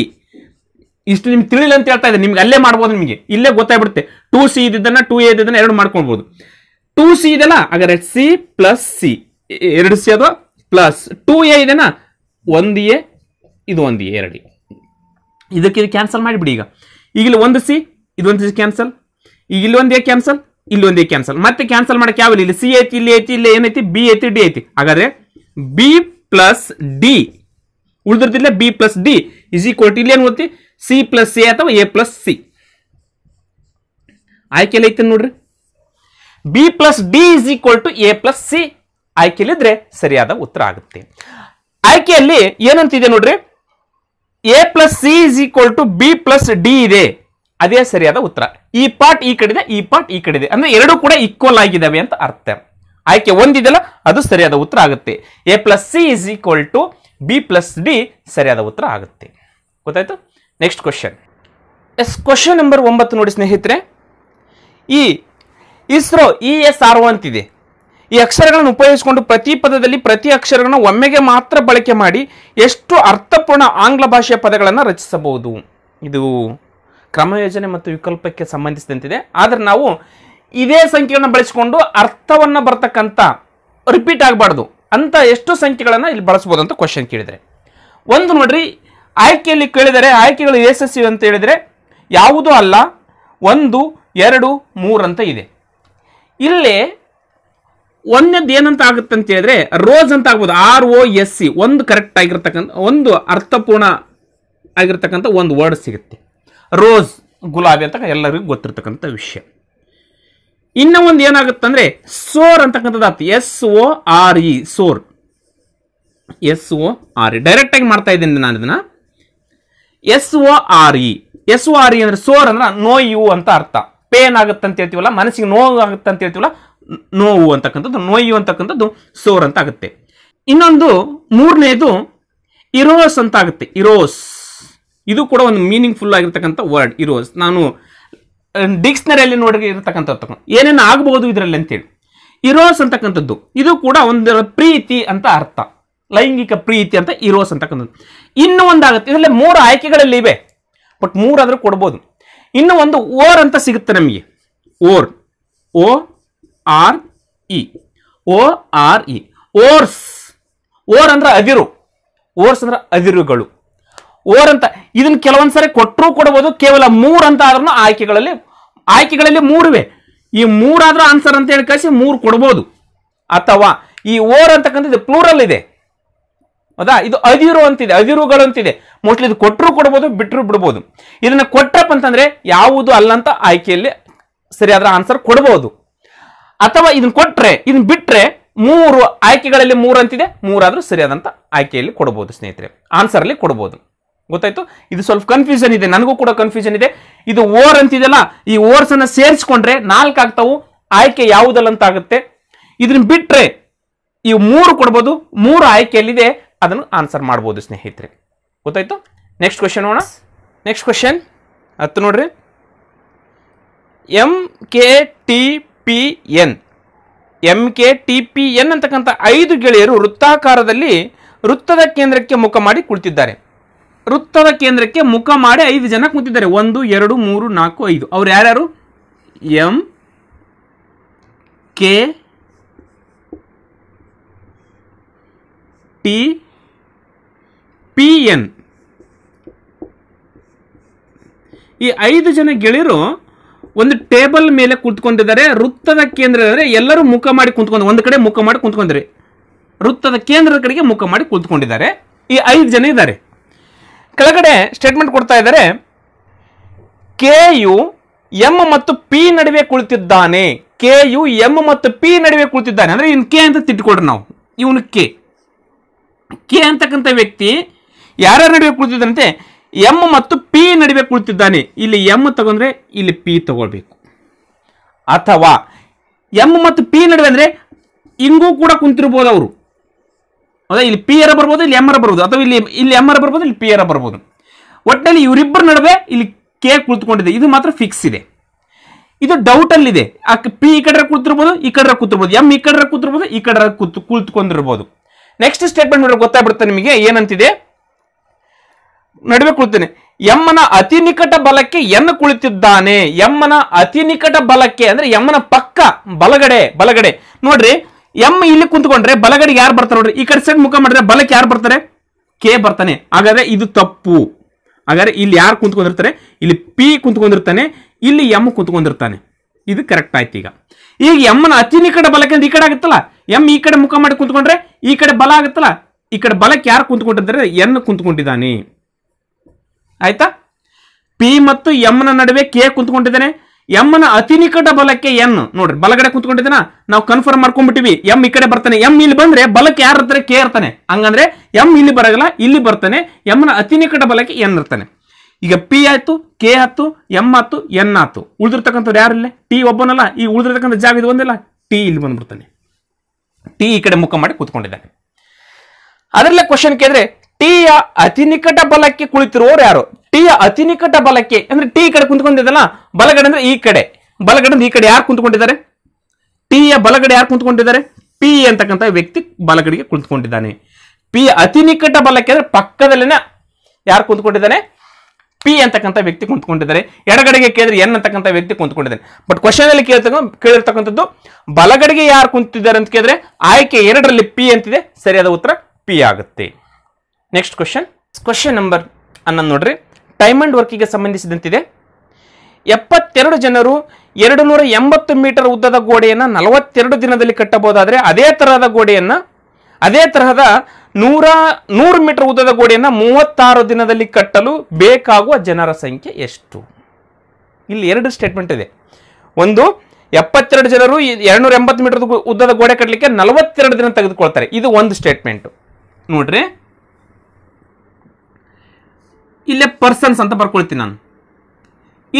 ಇಷ್ಟು ನಿಮ್ಗೆ ತಿಳಿಲ್ಲ ಅಂತ ಹೇಳ್ತಾ ಇದೆ ನಿಮ್ಗೆ ಅಲ್ಲೇ ಮಾಡ್ಬೋದು ನಿಮಗೆ ಇಲ್ಲೇ ಗೊತ್ತಾಗ್ಬಿಡುತ್ತೆ ಟೂ ಸಿ ಇದ್ದದನ್ನ ಟೂ ಎ ಇದ್ದದನ್ನ ಎರಡು ಮಾಡ್ಕೊಳ್ಬೋದು ಟೂ ಸಿ ಇದೆಲ್ಲ ಹಾಗಾದ್ರೆ ಸಿ ಪ್ಲಸ್ ಸಿ ಎರಡು ಸಿ ಅದು ಪ್ಲಸ್ ಟೂ ಎ ಇದೆನ ಒಂದು ಎ ಇದು ಒಂದು ಎ ಎರಡು ಇದಕ್ಕೆ ಇದು ಕ್ಯಾನ್ಸಲ್ ಮಾಡಿಬಿಡಿ ಈಗ ಈಗಿಲ್ಲ ಒಂದು ಸಿ ಇದೊಂದು ಸಿ ಕ್ಯಾನ್ಸಲ್ ಈಗ ಇಲ್ಲಿ ಒಂದು ಎ ಕ್ಯಾನ್ಸಲ್ ಇಲ್ಲಿ ಇಲ್ಲೊಂದೇ ಕ್ಯಾನ್ಸಲ್ ಮತ್ತೆ ಕ್ಯಾನ್ಸಲ್ ಮಾಡಕ್ಕೆ ಯಾವ ಇಲ್ಲಿ ಸಿ ಐತಿ ಇಲ್ಲಿ ಐತಿ ಇಲ್ಲಿ ಏನೈತಿ ಬಿ ಐತಿ ಡಿ ಐತಿ ಹಾಗಾದ್ರೆ ಬಿ ಪ್ಲಸ್ ಡಿ ಉಳಿದಿರ್ತಿಲ್ಲ B plus D is equal to ಇಲ್ಲಿ ಏನು ಓದ್ತಿ ಸಿ ಪ್ಲಸ್ ಸಿ ಅಥವಾ ಎ ಪ್ಲಸ್ ಸಿ ಆಯ್ಕೆ ಐತಿ ನೋಡ್ರಿ B plus D is equal to A plus C ಆಯ್ಕೆ ಇದ್ರೆ ಸರಿಯಾದ ಉತ್ತರ ಆಗುತ್ತೆ ಆಯ್ಕೆಯಲ್ಲಿ ಏನಂತಿದೆ ನೋಡ್ರಿ A plus C is equal to B plus D ಇದೆ ಅದೇ ಸರಿಯಾದ ಉತ್ತರ ಈ ಪಾರ್ಟ್ ಈ ಕಡೆ ಈ ಪಾರ್ಟ್ ಈ ಕಡೆ ಇದೆ ಅಂದ್ರೆ ಎರಡೂ ಕೂಡ ಈಕ್ವಲ್ ಆಗಿದ್ದಾವೆ ಅಂತ ಅರ್ಥ ಆಯ್ಕೆ ಒಂದಿದೆಯಲ್ಲ ಅದು ಸರಿಯಾದ ಉತ್ತರ ಆಗುತ್ತೆ A plus C is equal to B plus D ಸರಿಯಾದ ಉತ್ತರ ಆಗುತ್ತೆ ಗೊತ್ತಾಯ್ತು next question yes question number ಒಂಬತ್ತು ನೋಡಿ ಸ್ನೇಹಿತರೆ ಈ ISRO I S R O ಅಂತಿದೆ ಈ ಅಕ್ಷರಗಳನ್ನು ಉಪಯೋಗಿಸಿಕೊಂಡು ಪ್ರತಿ ಪದದಲ್ಲಿ ಪ್ರತಿ ಅಕ್ಷರಗಳನ್ನು ಒಮ್ಮೆಗೆ ಮಾತ್ರ ಬಳಕೆ ಮಾಡಿ ಎಷ್ಟು ಅರ್ಥಪೂರ್ಣ ಆಂಗ್ಲ ಭಾಷೆಯ ಪದಗಳನ್ನು ರಚಿಸಬಹುದು ಇದು ಕ್ರಮಯೋಜನೆ ಮತ್ತು ವಿಕಲ್ಪಕ್ಕೆ ಸಂಬಂಧಿಸಿದಂತಿದೆ ಆದರೆ ನಾವು ಇದೇ ಸಂಖ್ಯೆಯನ್ನು ಬಳಸಿಕೊಂಡು ಅರ್ಥವನ್ನು ಬರ್ತಕ್ಕಂಥ ರಿಪೀಟ್ ಆಗಬಾರ್ದು ಅಂತ ಎಷ್ಟು ಸಂಖ್ಯೆಗಳನ್ನು ಇಲ್ಲಿ ಬಳಸ್ಬೋದು ಅಂತ ಕ್ವಶನ್ ಕೇಳಿದರೆ ಒಂದು ನೋಡ್ರಿ ಆಯ್ಕೆಯಲ್ಲಿ ಕೇಳಿದರೆ ಆಯ್ಕೆಗಳು ಯಶಸ್ವಿ ಅಂತ ಹೇಳಿದರೆ ಯಾವುದೂ ಅಲ್ಲ ಒಂದು ಎರಡು ಮೂರು ಅಂತ ಇದೆ ಇಲ್ಲಿ ಒಂದನೇದು ಏನಂತ ಆಗುತ್ತೆ ಅಂತ ಹೇಳಿದ್ರೆ ರೋಸ್ ಅಂತ ಆಗ್ಬೋದು ಆರ್ ಒ ಎಸ್ ಸಿ ಒಂದು ಕರೆಕ್ಟ್ ಆಗಿರ್ತಕ್ಕಂಥ ಒಂದು ಅರ್ಥಪೂರ್ಣ ಆಗಿರ್ತಕ್ಕಂಥ ಒಂದು ವರ್ಡ್ ಸಿಗುತ್ತೆ ರೋಸ್ ಗುಲಾಬಿ ಅಂತ ಎಲ್ಲರಿಗೂ ಗೊತ್ತಿರ್ತಕ್ಕಂಥ ವಿಷಯ ಇನ್ನೂ ಒಂದು ಏನಾಗುತ್ತಂದರೆ ಸೋರ್ ಅಂತಕ್ಕಂಥದ್ದು S O R E sore S O R E ಡೈರೆಕ್ಟಾಗಿ ಮಾಡ್ತಾ ಇದ್ದೀನಿ ನಾನು ಇದನ್ನು S O R E S O R E ಅಂದರೆ ಸೋರ್ ಅಂದ್ರೆ ನೋ ಅಂತ ಅರ್ಥ ಪೇನ್ ಆಗುತ್ತೆ ಅಂತ ಹೇಳ್ತೀವಲ್ಲ ಮನಸ್ಸಿಗೆ ನೋವು ಆಗುತ್ತೆ ಅಂತ ಹೇಳ್ತೀವಲ್ಲ ನೋವು ಅಂತಕ್ಕಂಥದ್ದು ನೋಯು ಅಂತಕ್ಕಂಥದ್ದು ಸೋರ್ ಅಂತ ಆಗುತ್ತೆ ಇನ್ನೊಂದು ಮೂರನೇದು ಇರೋಸ್ ಅಂತ ಆಗುತ್ತೆ ಇರೋಸ್ ಇದು ಕೂಡ ಒಂದು ಫುಲ್ ಆಗಿರ್ತಕ್ಕಂಥ ವರ್ಡ್ ಇರೋಸ್ ನಾನು ಡಿಕ್ಷನರಿಯಲ್ಲಿ ನೋಡಿ ಇರತಕ್ಕಂಥ ಏನೇನು ಆಗಬಹುದು ಇದರಲ್ಲಿ ಅಂತೇಳಿ ಇರೋಸ್ ಅಂತಕ್ಕಂಥದ್ದು ಇದು ಕೂಡ ಒಂದರ ಪ್ರೀತಿ ಅಂತ ಅರ್ಥ ಲೈಂಗಿಕ ಪ್ರೀತಿ ಅಂತ ಇರೋಸ್ ಅಂತಕ್ಕಂಥದ್ದು ಇನ್ನೂ ಒಂದಾಗುತ್ತೆ ಇದರಲ್ಲಿ ಮೂರು ಆಯ್ಕೆಗಳಲ್ಲಿ ಇವೆ ಬಟ್ ಮೂರಾದರೂ ಕೊಡ್ಬೋದು ಇನ್ನು ಒಂದು ಓರ್ ಅಂತ ಸಿಗುತ್ತೆ ನಮಗೆ ore O R E O R E ores ore ಅಂದ್ರೆ ಅದಿರು ಓರ್ಸ್ ಅಂದ್ರೆ ಅದಿರುಗಳು ಓರ್ ಅಂತ ಇದನ್ನ ಕೆಲವೊಂದ್ಸರಿ ಕೊಟ್ಟರೂ ಕೊಡಬಹುದು ಕೇವಲ ಮೂರ್ ಅಂತ ಆದ್ರೂ ಆಯ್ಕೆಗಳಲ್ಲಿ ಆಯ್ಕೆಗಳಲ್ಲಿ ಮೂರುವೆ ಈ ಮೂರಾದ್ರೂ ಆನ್ಸರ್ ಅಂತ ಹೇಳಿ ಕಳಿಸಿ ಮೂರು ಕೊಡ್ಬೋದು ಅಥವಾ ಈ ಓರ್ ಅಂತಕ್ಕಂಥದ್ದು ಪ್ಲೂರಲ್ ಇದೆ ಹೌದಾ ಇದು ಅದಿರು ಅಂತಿದೆ ಅದಿರುಗಳು ಅಂತಿದೆ ಮೋಸ್ಟ್ಲಿ ಇದು ಕೊಟ್ಟರು ಕೊಡ್ಬೋದು ಬಿಟ್ಟರು ಬಿಡ್ಬೋದು ಇದನ್ನ ಕೊಟ್ರಪ್ಪ ಅಂತಂದ್ರೆ ಯಾವುದು ಅಲ್ಲಂತ ಆಯ್ಕೆಯಲ್ಲಿ ಸರಿಯಾದ ಆನ್ಸರ್ ಕೊಡ್ಬೋದು ಅಥವಾ ಇದನ್ನ ಕೊಟ್ರೆ ಇದನ್ನ ಬಿಟ್ರೆ ಮೂರು ಆಯ್ಕೆಗಳಲ್ಲಿ ಮೂರು ಅಂತಿದೆ ಮೂರಾದ್ರೂ ಸರಿಯಾದಂತ ಆಯ್ಕೆಯಲ್ಲಿ ಕೊಡಬಹುದು ಸ್ನೇಹಿತರೆ ಆನ್ಸರ್ ಅಲ್ಲಿ ಕೊಡಬಹುದು ಗೊತ್ತಾಯ್ತು ಇದು ಸ್ವಲ್ಪ ಕನ್ಫ್ಯೂಷನ್ ಇದೆ ನನಗೂ ಕೂಡ ಕನ್ಫ್ಯೂಷನ್ ಇದೆ ಇದು ಓರ್ ಅಂತಿದೆಯಲ್ಲ ಈ ಓರ್ಸ್ ಅನ್ನ ಸೇರಿಸ್ಕೊಂಡ್ರೆ ನಾಲ್ಕು ಆಗ್ತಾವು ಆಯ್ಕೆ ಯಾವುದಲ್ಲ ಅಂತ ಆಗುತ್ತೆ ಇದನ್ನ ಬಿಟ್ರೆ ಈ ಮೂರು ಕೊಡ್ಬೋದು ಮೂರು ಆಯ್ಕೆಯಲ್ಲಿದೆ ಅದನ್ನು ಆನ್ಸರ್ ಮಾಡ್ಬೋದು ಸ್ನೇಹಿತರೆ ಗೊತ್ತಾಯ್ತು ನೆಕ್ಸ್ಟ್ ಕ್ವಶನ್ ನೋಡೋಣ ನೆಕ್ಸ್ಟ್ ಕ್ವಶನ್ ಹತ್ತು ನೋಡ್ರಿ M K T P N M K T P N ಅಂತಕ್ಕಂಥ ಐದು ಗೆಳೆಯರು ವೃತ್ತಾಕಾರದಲ್ಲಿ ವೃತ್ತದ ಕೇಂದ್ರಕ್ಕೆ ಮುಖ ಮಾಡಿ ಕುಳಿತಿದ್ದಾರೆ ವೃತ್ತದ ಕೇಂದ್ರಕ್ಕೆ ಮುಖ ಮಾಡಿ ಐದು ಜನ ಕೂತಿದ್ದಾರೆ ಒಂದು ಎರಡು ಮೂರು ನಾಲ್ಕು ಐದು ಅವ್ರು ಯಾರ್ಯಾರು M K T P N ಈ ಐದು ಜನ ಗೆಳೆಯರು ಒಂದು ಟೇಬಲ್ ಮೇಲೆ ಕುತ್ಕೊಂಡಿದ್ದಾರೆ ವೃತ್ತದ ಕೇಂದ್ರ ಎಲ್ಲರೂ ಮುಖ ಮಾಡಿ ಕುಂತ್ಕೊಂಡು ಒಂದು ಕಡೆ ಮುಖ ಮಾಡಿ ಕುಂತ್ಕೊಂಡ್ರಿ ವೃತ್ತದ ಕೇಂದ್ರದ ಕಡೆಗೆ ಮುಖ ಮಾಡಿ ಕುತ್ಕೊಂಡಿದ್ದಾರೆ ಈ ಐದು ಜನ ಇದ್ದಾರೆ ಕೆಳಗಡೆ ಸ್ಟೇಟ್ಮೆಂಟ್ ಕೊಡ್ತಾ ಇದ್ದಾರೆ ಕೆ ಯು ಎಮ್ ಮತ್ತು ಪಿ ನಡುವೆ ಕುಳಿತಿದ್ದಾನೆ ಕೆ ಯು ಎಮ್ ಮತ್ತು ಪಿ ನಡುವೆ ಕುಳಿತಿದ್ದಾನೆ ಅಂದರೆ ಇವನು ಕೆ ಅಂತ ತಿಟ್ಕೊಡ್ರಿ ನಾವು ಇವನು ಕೆ ಕೆ ಅಂತಕ್ಕಂಥ ವ್ಯಕ್ತಿ ಯಾರ್ಯಾರ ನಡುವೆ ಕುಳಿತಿದ್ದಂತೆ ಎಮ್ ಮತ್ತು ಪಿ ನಡುವೆ ಕುಳಿತಿದ್ದಾನೆ ಇಲ್ಲಿ ಎಮ್ ತಗೊಂಡ್ರೆ ಇಲ್ಲಿ ಪಿ ತಗೊಳ್ಬೇಕು ಅಥವಾ ಎಮ್ ಮತ್ತು ಪಿ ನಡುವೆ ಅಂದರೆ ಇಂಗೂ ಕೂಡ ಕುಂತಿರ್ಬೋದು ಅವರು ಹೌದಾ ಇಲ್ಲಿ ಪಿ ಎರ ಬರ್ಬೋದು ಇಲ್ಲಿ ಎಮ್ಮರ ಬರ್ಬೋದು ಅಥವಾ ಇಲ್ಲಿ ಇಲ್ಲಿ ಎಮ್ಮರ ಬರ್ಬೋದು ಇಲ್ಲಿ ಪಿ ಎರ ಬರ್ಬೋದು ಒಟ್ಟಿನಲ್ಲಿ ಇವರಿಬ್ಬರ ನಡುವೆ ಇಲ್ಲಿ ಕೆ ಕುಳಿತುಕೊಂಡಿದೆ ಇದು ಮಾತ್ರ ಫಿಕ್ಸ್ ಇದೆ ಇದು ಡೌಟ್ ಅಲ್ಲಿದೆ ಆ ಪಿ ಈ ಕಡೆ ಕೂತಿರ್ಬೋದು ಈ ಕಡೆ ಕೂತಿರ್ಬೋದು ಎಮ್ ಈ ಕಡೆ ಕೂತಿರ್ಬೋದು ಈ ಕಡೆ ಕೂತು ಕುಳಿತುಕೊಂಡಿರ್ಬೋದು ನೆಕ್ಸ್ಟ್ ಸ್ಟೇಟ್ಮೆಂಟ್ ನೋಡಿ ಗೊತ್ತಾಗ್ಬಿಡುತ್ತೆ ನಿಮಗೆ ಏನಂತಿದೆ ನಡುವೆ ಕುಳಿತೇನೆ ಎಮ್ಮನ ಅತಿ ನಿಕಟ ಬಲಕ್ಕೆ ಎನ್ ಕುಳಿತಿದ್ದಾನೆ ಎಮ್ಮನ ಅತಿ ನಿಕಟ ಬಲಕ್ಕೆ ಅಂದ್ರೆ ಎಮ್ಮನ ಪಕ್ಕ ಬಲಗಡೆ ಬಲಗಡೆ ನೋಡ್ರಿ ಎಂ ಇಲ್ಲಿ ಕುಂತ್ಕೊಂಡ್ರೆ ಬಲಗಡೆ ಯಾರು ಬರ್ತಾರೆ ನೋಡ್ರಿ ಈ ಕಡೆ ಸೈಡ್ ಮುಖ ಮಾಡಿದ್ರೆ ಬಲಕ್ಕೆ ಯಾರು ಬರ್ತಾರೆ ಕೆ ಬರ್ತಾನೆ ಹಾಗಾದ್ರೆ ಇದು ತಪ್ಪು ಹಾಗಾದ್ರೆ ಇಲ್ಲಿ ಯಾರು ಕುಂತ್ಕೊಂಡಿರ್ತಾರೆ ಇಲ್ಲಿ ಪಿ ಕುಂತ್ಕೊಂಡಿರ್ತಾನೆ ಇಲ್ಲಿ ಎಂ ಕುಂತ್ಕೊಂಡಿರ್ತಾನೆ ಇದು ಕರೆಕ್ಟ್ ಆಯ್ತು ಈಗ ಈಗ ಎಮ್ಮನ ಅತಿ ಈ ಕಡೆ ಬಲಕ್ಕೆ ಈ ಕಡೆ ಆಗುತ್ತಲ್ಲ ಎಮ್ ಈ ಕಡೆ ಮುಖ ಮಾಡಿ ಕುಂತ್ಕೊಂಡ್ರೆ ಈ ಕಡೆ ಬಲ ಆಗುತ್ತಲ್ಲ ಈ ಕಡೆ ಬಲಕ್ಕೆ ಯಾರು ಕುಂತ್ಕೊಂಡಿದ್ದಾರೆ ಎನ್ ಕುಂತ್ಕೊಂಡಿದ್ದಾನೆ ಆಯ್ತಾ ಪಿ ಮತ್ತು ಎಮ್ನ ನಡುವೆ ಕೆ ಕುಂತ್ಕೊಂಡಿದ್ದಾನೆ ಎಮ್ನ ಅತಿ ನಿಕಟ ಬಲಕ್ಕೆ ಎನ್ ನೋಡ್ರಿ ಬಲಗಡೆ ಕುತ್ಕೊಂಡಿದ್ದೀನ ನಾವು ಕನ್ಫರ್ಮ್ ಮಾಡ್ಕೊಂಡ್ಬಿಟ್ಟಿವಿ ಎಂ ಈ ಕಡೆ ಬರ್ತಾನೆ ಎಂ ಇಲ್ಲಿ ಬಂದ್ರೆ ಬಲಕ್ಕೆ ಯಾರ ಇರ್ತಾರೆ ಕೆ ಇರ್ತಾನೆ ಹಂಗಂದ್ರೆ ಎಂ ಇಲ್ಲಿ ಬರಗಲ್ಲ ಇಲ್ಲಿ ಬರ್ತಾನೆ ಎಮ್ನ ಅತಿ ನಿಕಟ ಬಲಕ್ಕೆ ಎನ್ ಇರ್ತಾನೆ ಈಗ ಪಿ ಆಯ್ತು ಕೆ ಆಯ್ತು ಎಂ ಆತು ಎನ್ ಉಳ್ದಿರ್ತಕ್ಕಂಥವ್ರು ಉಳಿದಿರ್ತಕ್ಕಂಥವ್ರು ಯಾರಿಲ್ಲ ಟಿ ಒಬ್ಬನಲ್ಲ ಈ ಉಳಿದಿರ್ತಕ್ಕಂಥ ಜಾಗ ಇದು ಒಂದಿಲ್ಲ ಟಿ ಇಲ್ಲಿ ಬಂದ್ಬಿಡ್ತಾನೆ ಟಿ ಈ ಕಡೆ ಮುಖ ಮಾಡಿ ಕುತ್ಕೊಂಡಿದ್ದಾನೆ ಅದರಲ್ಲೇ ಕ್ವಶನ್ ಕೇಳಿದ್ರೆ ಯ ಅತಿ ನಿಕಟ ಬಲಕ್ಕೆ ಕುಳಿತಿರುವವರು ಯಾರು ಟಿಯ ಅತಿ ನಿಕಟ ಬಲಕ್ಕೆ ಅಂದ್ರೆ ಟಿ ಈ ಕಡೆ ಕುಂತ್ಕೊಂಡಿದ್ದಲ್ಲ ಬಲಗಡೆ ಅಂದ್ರೆ ಈ ಕಡೆ ಬಲಗಡೆ ಈ ಕಡೆ ಯಾರು ಕುಂತ್ಕೊಂಡಿದ್ದಾರೆ ಟಿಯ ಬಲಗಡೆ ಯಾರು ಕುಂತ್ಕೊಂಡಿದ್ದಾರೆ ಪಿ ಅಂತಕ್ಕಂಥ ವ್ಯಕ್ತಿ ಬಲಗಡೆಗೆ ಕುಂತ್ಕೊಂಡಿದ್ದಾನೆ ಪಿ ಅತಿ ನಿಕಟ ಬಲಕ್ಕೆ ಅಂದ್ರೆ ಪಕ್ಕದಲ್ಲೇನೆ ಯಾರು ಕುಂತ್ಕೊಂಡಿದ್ದಾನೆ ಪಿ ಅಂತಕ್ಕಂಥ ವ್ಯಕ್ತಿ ಕುಂತ್ಕೊಂಡಿದ್ದಾರೆ ಎಡಗಡೆಗೆ ಕೇಳಿದ್ರೆ ಎನ್ ಅಂತಕ್ಕಂಥ ವ್ಯಕ್ತಿ ಕುಂತ್ಕೊಂಡಿದ್ದಾನೆ ಬಟ್ ಕ್ವಶನ್ ಅಲ್ಲಿ ಕೇಳ್ತಕ್ಕ ಕೇಳಿರ್ತಕ್ಕಂಥದ್ದು ಬಲಗಡೆಗೆ ಯಾರು ಕುಂತಿದ್ದಾರೆ ಅಂತ ಕೇಳಿದ್ರೆ ಆಯ್ಕೆ ಎರಡರಲ್ಲಿ ಪಿ ಅಂತಿದೆ ಸರಿಯಾದ ಉತ್ತರ ಪಿ ಆಗುತ್ತೆ ನೆಕ್ಸ್ಟ್ ಕ್ವಶನ್ ಕ್ವಶನ್ ನಂಬರ್ ಅನ್ನ ನೋಡ್ರಿ ಡೈಮಂಡ್ ವರ್ಕಿಗೆ ಸಂಬಂಧಿಸಿದಂತಿದೆ ಎಪ್ಪತ್ತೆರಡು ಜನರು ಎರಡು ನೂರ ಎಂಬತ್ತು ಮೀಟರ್ ಉದ್ದದ ಗೋಡೆಯನ್ನು ನಲವತ್ತೆರಡು ದಿನದಲ್ಲಿ ಕಟ್ಟಬಹುದಾದರೆ ಅದೇ ತರಹದ ಗೋಡೆಯನ್ನು ಅದೇ ತರಹದ ನೂರ ನೂರು ಮೀಟರ್ ಉದ್ದದ ಗೋಡೆಯನ್ನು ಮೂವತ್ತಾರು ದಿನದಲ್ಲಿ ಕಟ್ಟಲು ಬೇಕಾಗುವ ಜನರ ಸಂಖ್ಯೆ ಎಷ್ಟು ಇಲ್ಲಿ ಎರಡು ಸ್ಟೇಟ್ಮೆಂಟ್ ಇದೆ ಒಂದು ಎಪ್ಪತ್ತೆರಡು ಜನರು ಎರಡುನೂರ ಎಂಬತ್ತು ಮೀಟರ್ ಉದ್ದದ ಗೋಡೆ ಕಟ್ಟಲಿಕ್ಕೆ ನಲವತ್ತೆರಡು ದಿನ ತೆಗೆದುಕೊಳ್ತಾರೆ ಇದು ಒಂದು ಸ್ಟೇಟ್ಮೆಂಟು ನೋಡ್ರಿ ಇಲ್ಲೇ ಪರ್ಸನ್ಸ್ ಅಂತ ಬರ್ಕೊಳ್ತೀನಿ ನಾನು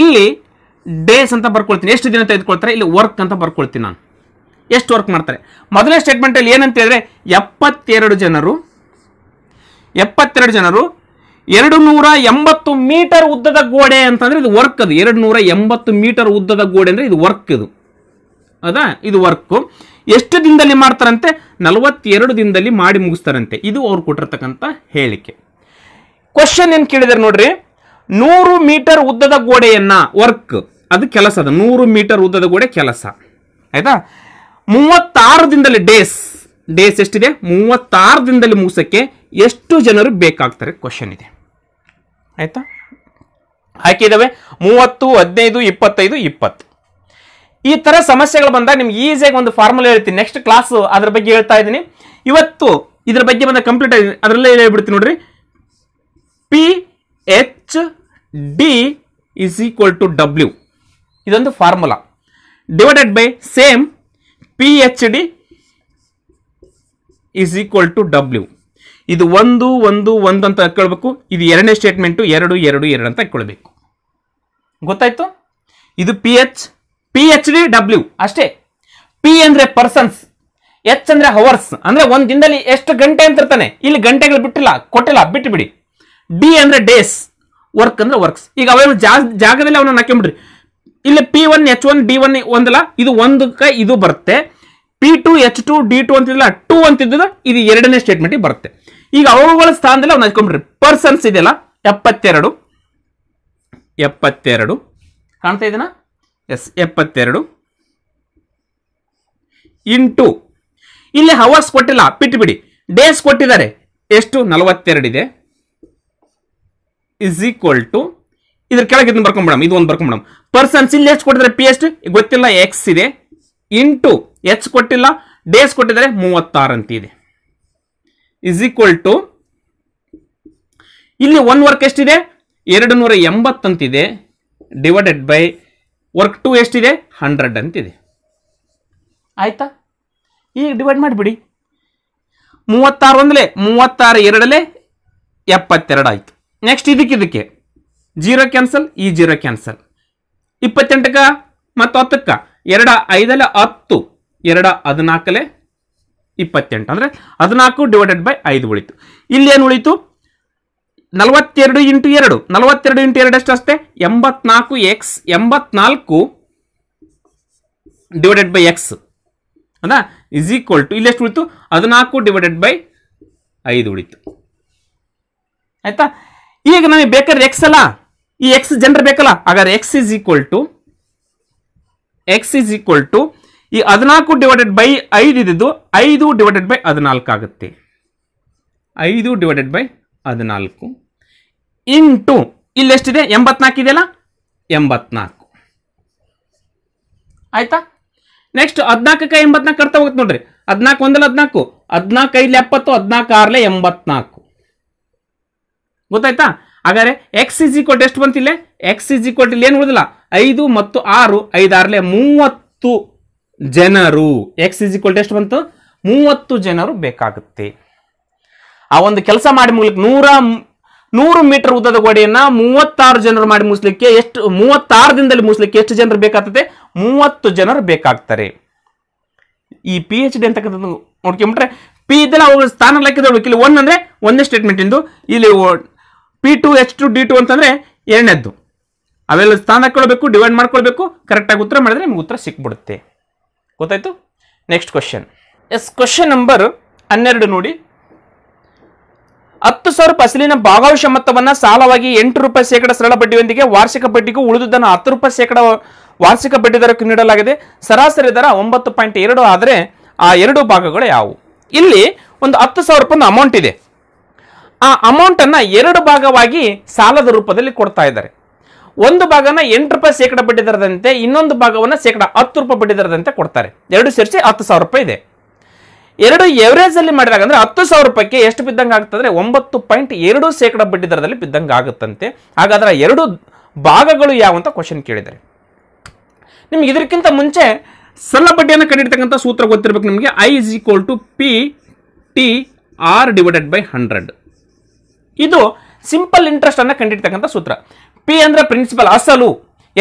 ಇಲ್ಲಿ ಡೇಸ್ ಅಂತ ಬರ್ಕೊಳ್ತೀನಿ ಎಷ್ಟು ದಿನ ತೆಗೆದುಕೊಳ್ತಾರೆ ಇಲ್ಲಿ ವರ್ಕ್ ಅಂತ ಬರ್ಕೊಳ್ತೀನಿ ನಾನು ಎಷ್ಟು ವರ್ಕ್ ಮಾಡ್ತಾರೆ ಮೊದಲನೇ ಸ್ಟೇಟ್ಮೆಂಟಲ್ಲಿ ಏನಂತ ಹೇಳಿದ್ರೆ ಎಪ್ಪತ್ತೆರಡು ಜನರು ಎಪ್ಪತ್ತೆರಡು ಜನರು ಎರಡು ನೂರ ಎಂಬತ್ತು ಮೀಟರ್ ಉದ್ದದ ಗೋಡೆ ಅಂತಂದರೆ ಇದು ವರ್ಕ್ ಅದು ಎರಡು ನೂರ ಎಂಬತ್ತು ಮೀಟರ್ ಉದ್ದದ ಗೋಡೆ ಅಂದರೆ ಇದು ವರ್ಕ್ ಇದು ಅದಾ ಇದು ವರ್ಕು ಎಷ್ಟು ದಿನದಲ್ಲಿ ಮಾಡ್ತಾರಂತೆ ನಲವತ್ತೆರಡು ದಿನದಲ್ಲಿ ಮಾಡಿ ಮುಗಿಸ್ತಾರಂತೆ ಇದು ಅವ್ರು ಕೊಟ್ಟಿರ್ತಕ್ಕಂಥ ಹೇಳಿಕೆ ಕ್ವಶನ್ ಏನು ಕೇಳಿದಾರೆ ನೋಡ್ರಿ ನೂರು ಮೀಟರ್ ಉದ್ದದ ಗೋಡೆಯನ್ನ ವರ್ಕ್ ಅದು ಕೆಲಸ ಅದು ನೂರು ಮೀಟರ್ ಉದ್ದದ ಗೋಡೆ ಕೆಲಸ ಆಯ್ತಾ ಮೂವತ್ತಾರು ದಿನದಲ್ಲಿ ಡೇಸ್ ಡೇಸ್ ಎಷ್ಟಿದೆ ಮೂವತ್ತಾರು ದಿನದಲ್ಲಿ ಮುಗಿಸೋಕ್ಕೆ ಎಷ್ಟು ಜನರು ಬೇಕಾಗ್ತಾರೆ ಕ್ವಶನ್ ಇದೆ ಆಯ್ತಾ ಹಾಕಿದ್ದಾವೆ ಮೂವತ್ತು ಹದಿನೈದು ಇಪ್ಪತ್ತೈದು ಇಪ್ಪತ್ತು ಈ ತರ ಸಮಸ್ಯೆಗಳು ಬಂದಾಗ ನಿಮ್ಗೆ ಈಸಿಯಾಗಿ ಒಂದು ಫಾರ್ಮುಲಾ ಹೇಳ್ತೀನಿ ನೆಕ್ಸ್ಟ್ ಕ್ಲಾಸ್ ಅದ್ರ ಬಗ್ಗೆ ಹೇಳ್ತಾ ಇದ್ದೀನಿ ಇವತ್ತು ಇದ್ರ ಬಗ್ಗೆ ಬಂದ ಕಂಪ್ಲೀಟ್ ಅದರಲ್ಲೇ ಹೇಳ್ಬಿಡ್ತೀನಿ ನೋಡ್ರಿ P H D is equal to W ಇದೊಂದು formula divided by same P H D is equal to W ಇದು ಒಂದು ಒಂದು ಒಂದು ಅಂತ ಹಾಕೊಳ್ಬೇಕು ಇದು ಎರಡನೇ ಸ್ಟೇಟ್ಮೆಂಟು ಎರಡು ಎರಡು ಎರಡು ಅಂತ ಹಾಕೊಳ್ಬೇಕು ಗೊತ್ತಾಯ್ತು ಇದು P H P H D W ಅಷ್ಟೇ ಪಿ ಅಂದರೆ ಪರ್ಸನ್ಸ್ ಎಚ್ ಅಂದರೆ ಹವರ್ಸ್ ಅಂದರೆ ಒಂದು ದಿನದಲ್ಲಿ ಎಷ್ಟು ಗಂಟೆ ಅಂತ ಇರ್ತಾನೆ ಇಲ್ಲಿ ಗಂಟೆಗಳು ಬಿಟ್ಟಿಲ್ಲ ಕೊಟ್ಟಿಲ್ಲ ಬಿಟ್ಟುಬಿಡಿ ಡಿ ಅಂದ್ರೆ ಡೇಸ್ ವರ್ಕ್ ಅಂದ್ರೆ ವರ್ಕ್ಸ್ ಈಗ ಅವೆಲ್ಲ ಜಾಗದಲ್ಲಿ ಅವನ ಹಾಕೊಂಬಿಡ್ರಿ ಇಲ್ಲಿ P one H one D one ಒಂದಲ್ಲ ಇದು ಒಂದಕ್ಕೆ ಇದು ಬರುತ್ತೆ P two H two D two ಅಂತ ಟು ಅಂತಿದ್ದ ಇದು ಎರಡನೇ ಸ್ಟೇಟ್ಮೆಂಟಿಗೆ ಬರುತ್ತೆ ಈಗ ಅವುಗಳ ಸ್ಥಾನದಲ್ಲಿ ಅವ್ನು ಹಚ್ಕೊಂಡ್ಬಿಡ್ರಿ ಪರ್ಸನ್ಸ್ ಇದೆಯಲ್ಲ ಎಪ್ಪತ್ತೆರಡು ಎಪ್ಪತ್ತೆರಡು ಕಾಣ್ತಾ ಇದೆನಾ ಎಸ್ ಎಪ್ಪತ್ತೆರಡು ಇಂಟು ಇಲ್ಲಿ ಹವರ್ಸ್ ಕೊಟ್ಟಿಲ್ಲ ಬಿಟ್ಟು ಬಿಡಿ ಡೇಸ್ ಕೊಟ್ಟಿದ್ದಾರೆ ಎಷ್ಟು ನಲವತ್ತೆರಡಿದೆ ಇದೆ ಇಸ್ ಈಕ್ವಲ್ ಟು ಇದ್ರ ಕೆಳಗೆ ಇದನ್ನ ಬರ್ಕೊಂಬಿಡಮ್ ಇದು ಒಂದು ಬರ್ಕೊಂಬಿಡಮ್ ಪರ್ಸನ್ಸ್ ಇಲ್ಲಿ ಎಷ್ಟು ಕೊಟ್ಟಿದ್ರೆ ಪಿ ಎಷ್ಟು ಗೊತ್ತಿಲ್ಲ ಎಕ್ಸ್ ಇದೆ ಇಂಟು ಎಚ್ ಕೊಟ್ಟಿಲ್ಲ ಡೇಸ್ ಕೊಟ್ಟಿದ್ರೆ ಮೂವತ್ತಾರು ಅಂತ ಇದೆ ಇಸ್ ಈಕ್ವಲ್ ಟು ಇಲ್ಲಿ ಒನ್ ವರ್ಕ್ ಎಷ್ಟಿದೆ ಎರಡು ನೂರ ಎಂಬತ್ತಂತಿದೆ ಡಿವೈಡೆಡ್ ಬೈ ವರ್ಕ್ ಟು ಎಷ್ಟಿದೆ ಹಂಡ್ರೆಡ್ ಅಂತಿದೆ ಆಯ್ತಾ ಈಗ ಡಿವೈಡ್ ಮಾಡಿಬಿಡಿ ಮೂವತ್ತಾರು ಒಂದಲೇ ಮೂವತ್ತಾರು ಎರಡಲೇ ಎಪ್ಪತ್ತೆರಡು ಆಯಿತು ನೆಕ್ಸ್ಟ್ ಇದಕ್ಕೆ ಇದಕ್ಕೆ ಜೀರೋ ಕ್ಯಾನ್ಸಲ್ ಈ ಜೀರೋ ಕ್ಯಾನ್ಸಲ್ ಇಪ್ಪತ್ತೆಂಟಕ್ಕ ಮತ್ತು ಹತ್ತಕ್ಕ ಎರಡ ಐದಲೆ ಹತ್ತು ಎರಡ ಹದಿನಾಲ್ಕಲೆ ಇಪ್ಪತ್ತೆಂಟು ಅಂದರೆ ಹದಿನಾಲ್ಕು ಡಿವೈಡೆಡ್ ಬೈ ಐದು ಉಳಿತು ಇಲ್ಲೇನು ಉಳಿತು ನಲವತ್ತೆರಡು ಇಂಟು ಎರಡು ನಲವತ್ತೆರಡು ಇಂಟು ಎರಡು ಎಷ್ಟು ಅಷ್ಟೇ ಎಂಬತ್ನಾಲ್ಕು ಎಕ್ಸ್ ಎಂಬತ್ನಾಲ್ಕು ಡಿವೈಡೆಡ್ ಬೈ ಎಕ್ಸ್ ಅದ ಇಸ್ ಈಕ್ವಲ್ ಟು ಇಲ್ಲಿ ಎಷ್ಟು ಉಳಿತು ಹದಿನಾಲ್ಕು ಡಿವೈಡೆಡ್ ಬೈ ಐದು ಉಳಿತು ಆಯಿತಾ ಈಗ ನಮಗೆ ಬೇಕಾದ್ರೆ ಎಕ್ಸ್ ಅಲ್ಲ ಈ ಎಕ್ಸ್ ಜನರ ಬೇಕಲ್ಲ ಹಾಗಾದ್ರೆ X is equal to X is equal to ಈ ಹದಿನಾಲ್ಕು ಡಿವೈಡೆಡ್ ಬೈ ಐದು ಇದ್ದು ಐದು ಡಿವೈಡೆಡ್ ಬೈ ಹದಿನಾಲ್ಕು ಆಗುತ್ತೆ ಐದು ಡಿವೈಡೆಡ್ ಬೈ ಹದಿನಾಲ್ಕು ಇಂಟು ಇಲ್ಲಿ ಎಷ್ಟಿದೆ ಎಂಬತ್ನಾಲ್ಕು ಇದೆಯಲ್ಲ ಎಂಬತ್ನಾಲ್ಕು ಆಯ್ತಾ ನೆಕ್ಸ್ಟ್ ಹದಿನಾಲ್ಕಕ್ಕೆ ಎಂಬತ್ನಾಲ್ಕು ಕರ್ತಾ ಹೋಗುತ್ತೆ ನೋಡ್ರಿ ಹದಿನಾಲ್ಕು ಒಂದಲ್ಲ ಹದಿನಾಲ್ಕು ಹದಿನಾಲ್ಕು ಐದಲೆ ಎಪ್ಪತ್ತು ಹದಿನಾಲ್ಕು ಆರಲೆ ಎಂಬತ್ನಾಲ್ಕು ಗೊತ್ತಾಯ್ತಾ ಹಾಗಾದ್ರೆ ಎಕ್ಸ್ ಇಸ್ ಈಕ್ವಲ್ ಎಷ್ಟು ಬಂತಿಲ್ಲ ಎಕ್ಸ್ ಇಸ್ ಈಕ್ವಲ್ ಇಲ್ಲಿ ಏನು ಉಳಿದಿಲ್ಲ ಐದು ಮತ್ತು ಆರು ಐದಾರಲೇ ಮೂವತ್ತು ಜನರು ಎಕ್ಸ್ ಇಸ್ ಈಕ್ವಲ್ ಎಷ್ಟು ಬಂತು ಮೂವತ್ತು ಜನರು ಬೇಕಾಗುತ್ತೆ ಆ ಒಂದು ಕೆಲಸ ಮಾಡಿ ಮುಗ್ಲಿಕ್ಕೆ ನೂರ ನೂರು ಮೀಟರ್ ಉದ್ದದ ಗೋಡೆಯನ್ನ ಮೂವತ್ತಾರು ಜನರು ಮಾಡಿ ಮುಗಿಸ್ಲಿಕ್ಕೆ ಎಷ್ಟು ಮೂವತ್ತಾರು ದಿನದಲ್ಲಿ ಮುಗಿಸ್ಲಿಕ್ಕೆ ಎಷ್ಟು ಜನರು ಬೇಕಾಗ್ತದೆ ಮೂವತ್ತು ಜನರು ಬೇಕಾಗ್ತಾರೆ ಈ ಪಿ ಎಚ್ ಡಿ ಅಂತಕ್ಕಂಥದ್ದು ನೋಡ್ಕೊಂಬಿಟ್ರೆ ಪಿ ಇದೆಲ್ಲ ಸ್ಥಾನ ಲೆಕ್ಕದ ಇಲ್ಲಿ ಒನ್ ಅಂದ್ರೆ ಒಂದೇ ಸ್ಟೇಟ್ಮೆಂಟ್ ಇಂದು ಇಲ್ಲಿ P two H two D two ಅಂತಂದರೆ ಎರಡನೇದ್ದು ಅವೆಲ್ಲ ಸ್ಥಾನ ಹಾಕೊಳ್ಬೇಕು ಡಿವೈಡ್ ಮಾಡ್ಕೊಳ್ಬೇಕು ಕರೆಕ್ಟಾಗಿ ಉತ್ತರ ಮಾಡಿದ್ರೆ ನಿಮ್ಗೆ ಉತ್ತರ ಸಿಕ್ಬಿಡುತ್ತೆ ಗೊತ್ತಾಯ್ತು next question yes question number ಹನ್ನೆರಡು ನೋಡಿ ಹತ್ತು ಸಾವಿರ ಅಸಲಿನ ಭಾಗವಶ ಮೊತ್ತವನ್ನು ಸಾಲವಾಗಿ ಎಂಟು ರೂಪಾಯಿ ಶೇಕಡ ಸರಳ ಬಡ್ಡಿಯೊಂದಿಗೆ ವಾರ್ಷಿಕ ಬಡ್ಡಿಗೂ ಉಳಿದುದನ್ನು ಹತ್ತು ರೂಪಾಯಿ ಶೇಕಡ ವಾರ್ಷಿಕ ಬಡ್ಡಿ ದರಕ್ಕೂ ನೀಡಲಾಗಿದೆ ಸರಾಸರಿ ದರ ಒಂಬತ್ತು ಪಾಯಿಂಟ್ ಎರಡು ಆದರೆ ಆ ಎರಡು ಭಾಗಗಳು ಯಾವುವು ಇಲ್ಲಿ ಒಂದು ಹತ್ತು ಸಾವಿರ ರೂಪಾಯಿ ಅಮೌಂಟ್ ಇದೆ ಆ ಅಮೌಂಟನ್ನು ಎರಡು ಭಾಗವಾಗಿ ಸಾಲದ ರೂಪದಲ್ಲಿ ಕೊಡ್ತಾ ಇದ್ದಾರೆ ಒಂದು ಭಾಗನ ಎಂಟು ರೂಪಾಯಿ ಶೇಕಡ ಬಡ್ಡಿ ದರದಂತೆ ಇನ್ನೊಂದು ಭಾಗವನ್ನು ಶೇಕಡ ಹತ್ತು ರೂಪಾಯಿ ಬಡ್ಡಿ ದರದಂತೆ ಕೊಡ್ತಾರೆ ಎರಡು ಸೇರಿಸಿ ಹತ್ತು ಸಾವಿರ ರೂಪಾಯಿ ಇದೆ ಎರಡು ಎವರೇಜಲ್ಲಿ ಮಾಡಿದಾಗ ಅಂದರೆ ಹತ್ತು ಸಾವಿರ ರೂಪಾಯಿಗೆ ಎಷ್ಟು ಬಿದ್ದಂಗೆ ಆಗ್ತಂದ್ರೆ ಒಂಬತ್ತು ಪಾಯಿಂಟ್ ಎರಡು ಶೇಕಡ ಬಡ್ಡಿ ದರದಲ್ಲಿ ಬಿದ್ದಂಗೆ ಆಗುತ್ತಂತೆ ಹಾಗಾದ್ರೆ ಎರಡು ಭಾಗಗಳು ಯಾವ ಅಂತ ಕ್ವಶನ್ ಕೇಳಿದ್ದಾರೆ ನಿಮ್ಗೆ ಇದಕ್ಕಿಂತ ಮುಂಚೆ ಸರಳ ಬಡ್ಡಿಯನ್ನು ಕಂಡಿರ್ತಕ್ಕಂಥ ಸೂತ್ರ ಗೊತ್ತಿರಬೇಕು ನಿಮಗೆ I is equal to P T R divided by hundred ಇದು ಸಿಂಪಲ್ ಇಂಟ್ರೆಸ್ಟ್ ಅನ್ನ ಕಂಡಿರ್ತಕ್ಕಂಥ ಸೂತ್ರ ಪಿ ಅಂದ್ರೆ ಪ್ರಿನ್ಸಿಪಲ್ ಅಸಲು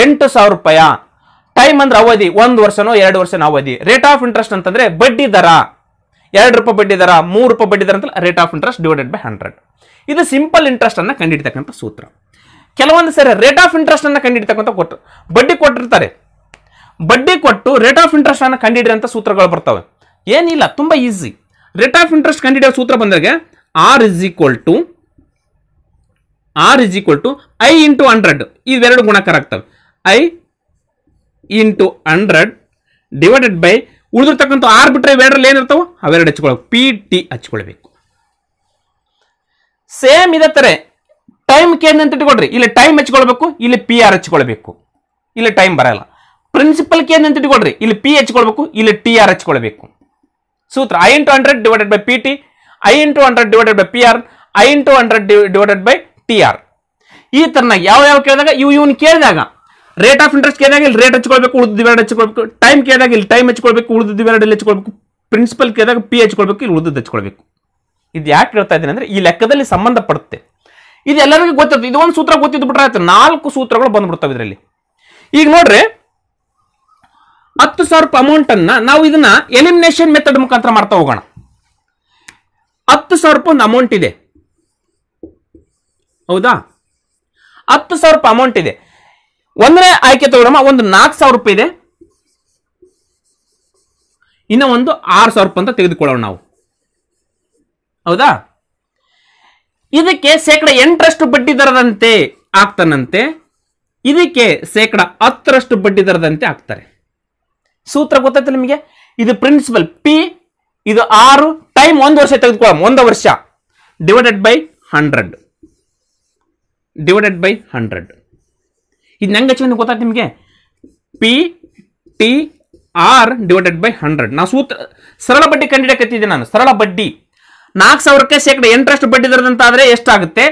ಎಂಟು ಸಾವಿರ ರೂಪಾಯಿ ಟೈಮ್ ಅಂದ್ರೆ ಅವಧಿ ಒಂದು ವರ್ಷನೋ ಎರಡು ವರ್ಷನೋ ಅವಧಿ ರೇಟ್ ಆಫ್ ಇಂಟ್ರೆಸ್ಟ್ ಅಂತಂದ್ರೆ ಬಡ್ಡಿ ದರ ಎರಡು ರೂಪಾಯಿ ಬಡ್ಡಿ ದರ ಮೂರು ರೂಪಾಯಿ ಬಡ್ಡಿ ದರ ಅಂತ rate of interest divided by hundred ಇದು ಸಿಂಪಲ್ ಇಂಟ್ರೆಸ್ಟ್ ಅನ್ನ ಕಂಡಿಡ್ತಕ್ಕಂಥ ಸೂತ್ರ ಕೆಲವೊಂದು ಸರಿ ರೇಟ್ ಆಫ್ ಇಂಟ್ರೆಸ್ಟ್ ಅನ್ನ ಕಂಡಿಡ್ತಕ್ಕಂಥ ಕೊಟ್ಟು ಬಡ್ಡಿ ಕೊಟ್ಟಿರ್ತಾರೆ ಬಡ್ಡಿ ಕೊಟ್ಟು ರೇಟ್ ಆಫ್ ಇಂಟ್ರೆಸ್ಟ್ ಅನ್ನ ಕಂಡಿಡಿದಂಥ ಸೂತ್ರಗಳು ಬರ್ತವೆ ಏನಿಲ್ಲ ತುಂಬಾ ಈಸಿ ರೇಟ್ ಆಫ್ ಇಂಟ್ರೆಸ್ಟ್ ಕಂಡಿಡಿಯೋ ಸೂತ್ರ ಬಂದಾಗ R is equal to R is equal to I into hundred ಇವೆರಡು ಗುಣಕಾರ ಆಗ್ತವೆ I into hundred divided by ಉಳಿದಿರ್ತಕ್ಕಂಥ ಆರ್ ಬಿಟ್ರೆ ಇವೆರಡರಲ್ಲಿ ಏನಿರ್ತಾವೆ ಅವೆರಡು ಹಚ್ಕೊಳ್ಬೇಕು ಪಿ ಟಿ ಹಚ್ಕೊಳ್ಬೇಕು ಸೇಮ್ ಇದೇ ಥರ ಟೈಮ್ ಕೇಂದ್ರ ಅಂತ ಇಟ್ಕೊಳ್ರಿ ಇಲ್ಲಿ ಟೈಮ್ ಹಚ್ಕೊಳ್ಬೇಕು ಇಲ್ಲಿ ಪಿ ಆರ್ ಹಚ್ಕೊಳ್ಬೇಕು ಇಲ್ಲಿ ಟೈಮ್ ಬರಲ್ಲ ಪ್ರಿನ್ಸಿಪಲ್ ಕೇಂದ್ರ ಅಂತ ಇಟ್ಕೊಳ್ರಿ ಇಲ್ಲಿ ಪಿ ಹಚ್ಕೊಳ್ಬೇಕು ಇಲ್ಲಿ ಟಿ ಆರ್ ಹಚ್ಕೊಳ್ಬೇಕು ಸೂತ್ರ I into hundred divided by P T I into hundred divided by P R I into hundred divided by T R ಈ ತರನ ಯಾವ ಯಾವ ಕೇಳಿದಾಗ ಇವು ಇವನ್ ಕೇಳಿದಾಗ ರೇಟ್ ಆಫ್ ಇಂಟ್ರೆಸ್ಟ್ ಕೇಳಿದಾಗ ಇಲ್ಲಿ ರೇಟ್ ಹಚ್ಕೊಳ್ಬೇಕು ಉಳಿದಿದ್ದು ಎರಡು ಹಚ್ಕೊಳ್ಬೇಕು ಟೈಮ್ ಕೇಳಿದಾಗ ಇಲ್ಲಿ ಟೈಮ್ ಹಚ್ಕೊಳ್ಬೇಕು ಉಳಿದು ಎರಡು ಇಲ್ಲಿ ಹಚ್ಕೊಳ್ಬೇಕು ಪ್ರಿನ್ಸಿಪಲ್ ಕೇಳಿದಾಗ ಪಿ ಹಚ್ಕೊಳ್ಬೇಕು ಇಲ್ಲಿ ಉಳಿದು ಹಚ್ಕೊಳ್ಬೇಕು ಇದು ಯಾಕೆ ಹೇಳ್ತಾ ಇದ್ದೀನಿ ಅಂದ್ರೆ ಈ ಲೆಕ್ಕದಲ್ಲಿ ಸಂಬಂಧಪಡುತ್ತೆ ಇದು ಎಲ್ಲರಿಗೂ ಗೊತ್ತಿತ್ತು ಇದು ಒಂದು ಸೂತ್ರ ಗೊತ್ತಿದ್ದು ಬಿಟ್ರೆ ಆಯ್ತು ನಾಲ್ಕು ಸೂತ್ರಗಳು ಬಂದ್ಬಿಡ್ತಾವೆ ಇದರಲ್ಲಿ ಈಗ ನೋಡ್ರಿ ಹತ್ತು ಸಾವಿರ ರೂಪಾಯಿ ಅಮೌಂಟನ್ನು ನಾವು ಇದನ್ನ ಎಲಿಮಿನೇಷನ್ ಮೆಥಡ್ ಮುಖಾಂತರ ಮಾಡ್ತಾ ಹೋಗೋಣ ಹತ್ತು ಸಾವಿರ ರೂಪಾಯಿ ಒಂದು ಅಮೌಂಟ್ ಇದೆ ಹೌದಾ ಹತ್ತು ಸಾವಿರ ರೂಪಾಯಿ ಅಮೌಂಟ್ ಇದೆ ಒಂದನೇ ಆಯ್ಕೆ ತಗೊಳಮ್ಮ ಒಂದು ನಾಲ್ಕು ಸಾವಿರ ರೂಪಾಯಿ ಇದೆ ಇನ್ನು ಒಂದು ಆರು ಸಾವಿರ ರೂಪಾಯಿ ಅಂತ ತೆಗೆದುಕೊಳ್ಳೋಣ ನಾವು ಹೌದಾ ಇದಕ್ಕೆ ಶೇಕಡ ಎಂಟರಷ್ಟು ಬಡ್ಡಿ ದರದಂತೆ ಆಗ್ತಾನಂತೆ ಇದಕ್ಕೆ ಶೇಕಡ ಹತ್ತರಷ್ಟು ಬಡ್ಡಿ ದರದಂತೆ ಆಗ್ತಾರೆ ಸೂತ್ರ ಗೊತ್ತಾಯ್ತು ನಿಮಗೆ ಇದು ಪ್ರಿನ್ಸಿಪಲ್ ಪಿ ಇದು ಆರು ಟೈಮ್ ಒಂದು ವರ್ಷ ತೆಗೆದುಕೊಳ್ಳೋಣ ಒಂದು ವರ್ಷ divided by hundred divided by hundred ಇದು ಹೆಂಗೆ ಹಚ್ಚಿ ಗೊತ್ತಾಯ್ತು ನಿಮಗೆ P T R divided by hundred ನಾನು ಸೂತ್ರ ಸರಳ ಬಡ್ಡಿ ಕಂಡುಹಿಡಿಯಕತ್ತಿದ್ದೆ ನಾನು ಸರಳ ಬಡ್ಡಿ ನಾಲ್ಕು ಸಾವಿರಕ್ಕೆ ಶೇಕಡ ಎಂಟರಷ್ಟು ಬಡ್ಡಿ ದರದಂತಾದರೆ ಎಷ್ಟಾಗುತ್ತೆ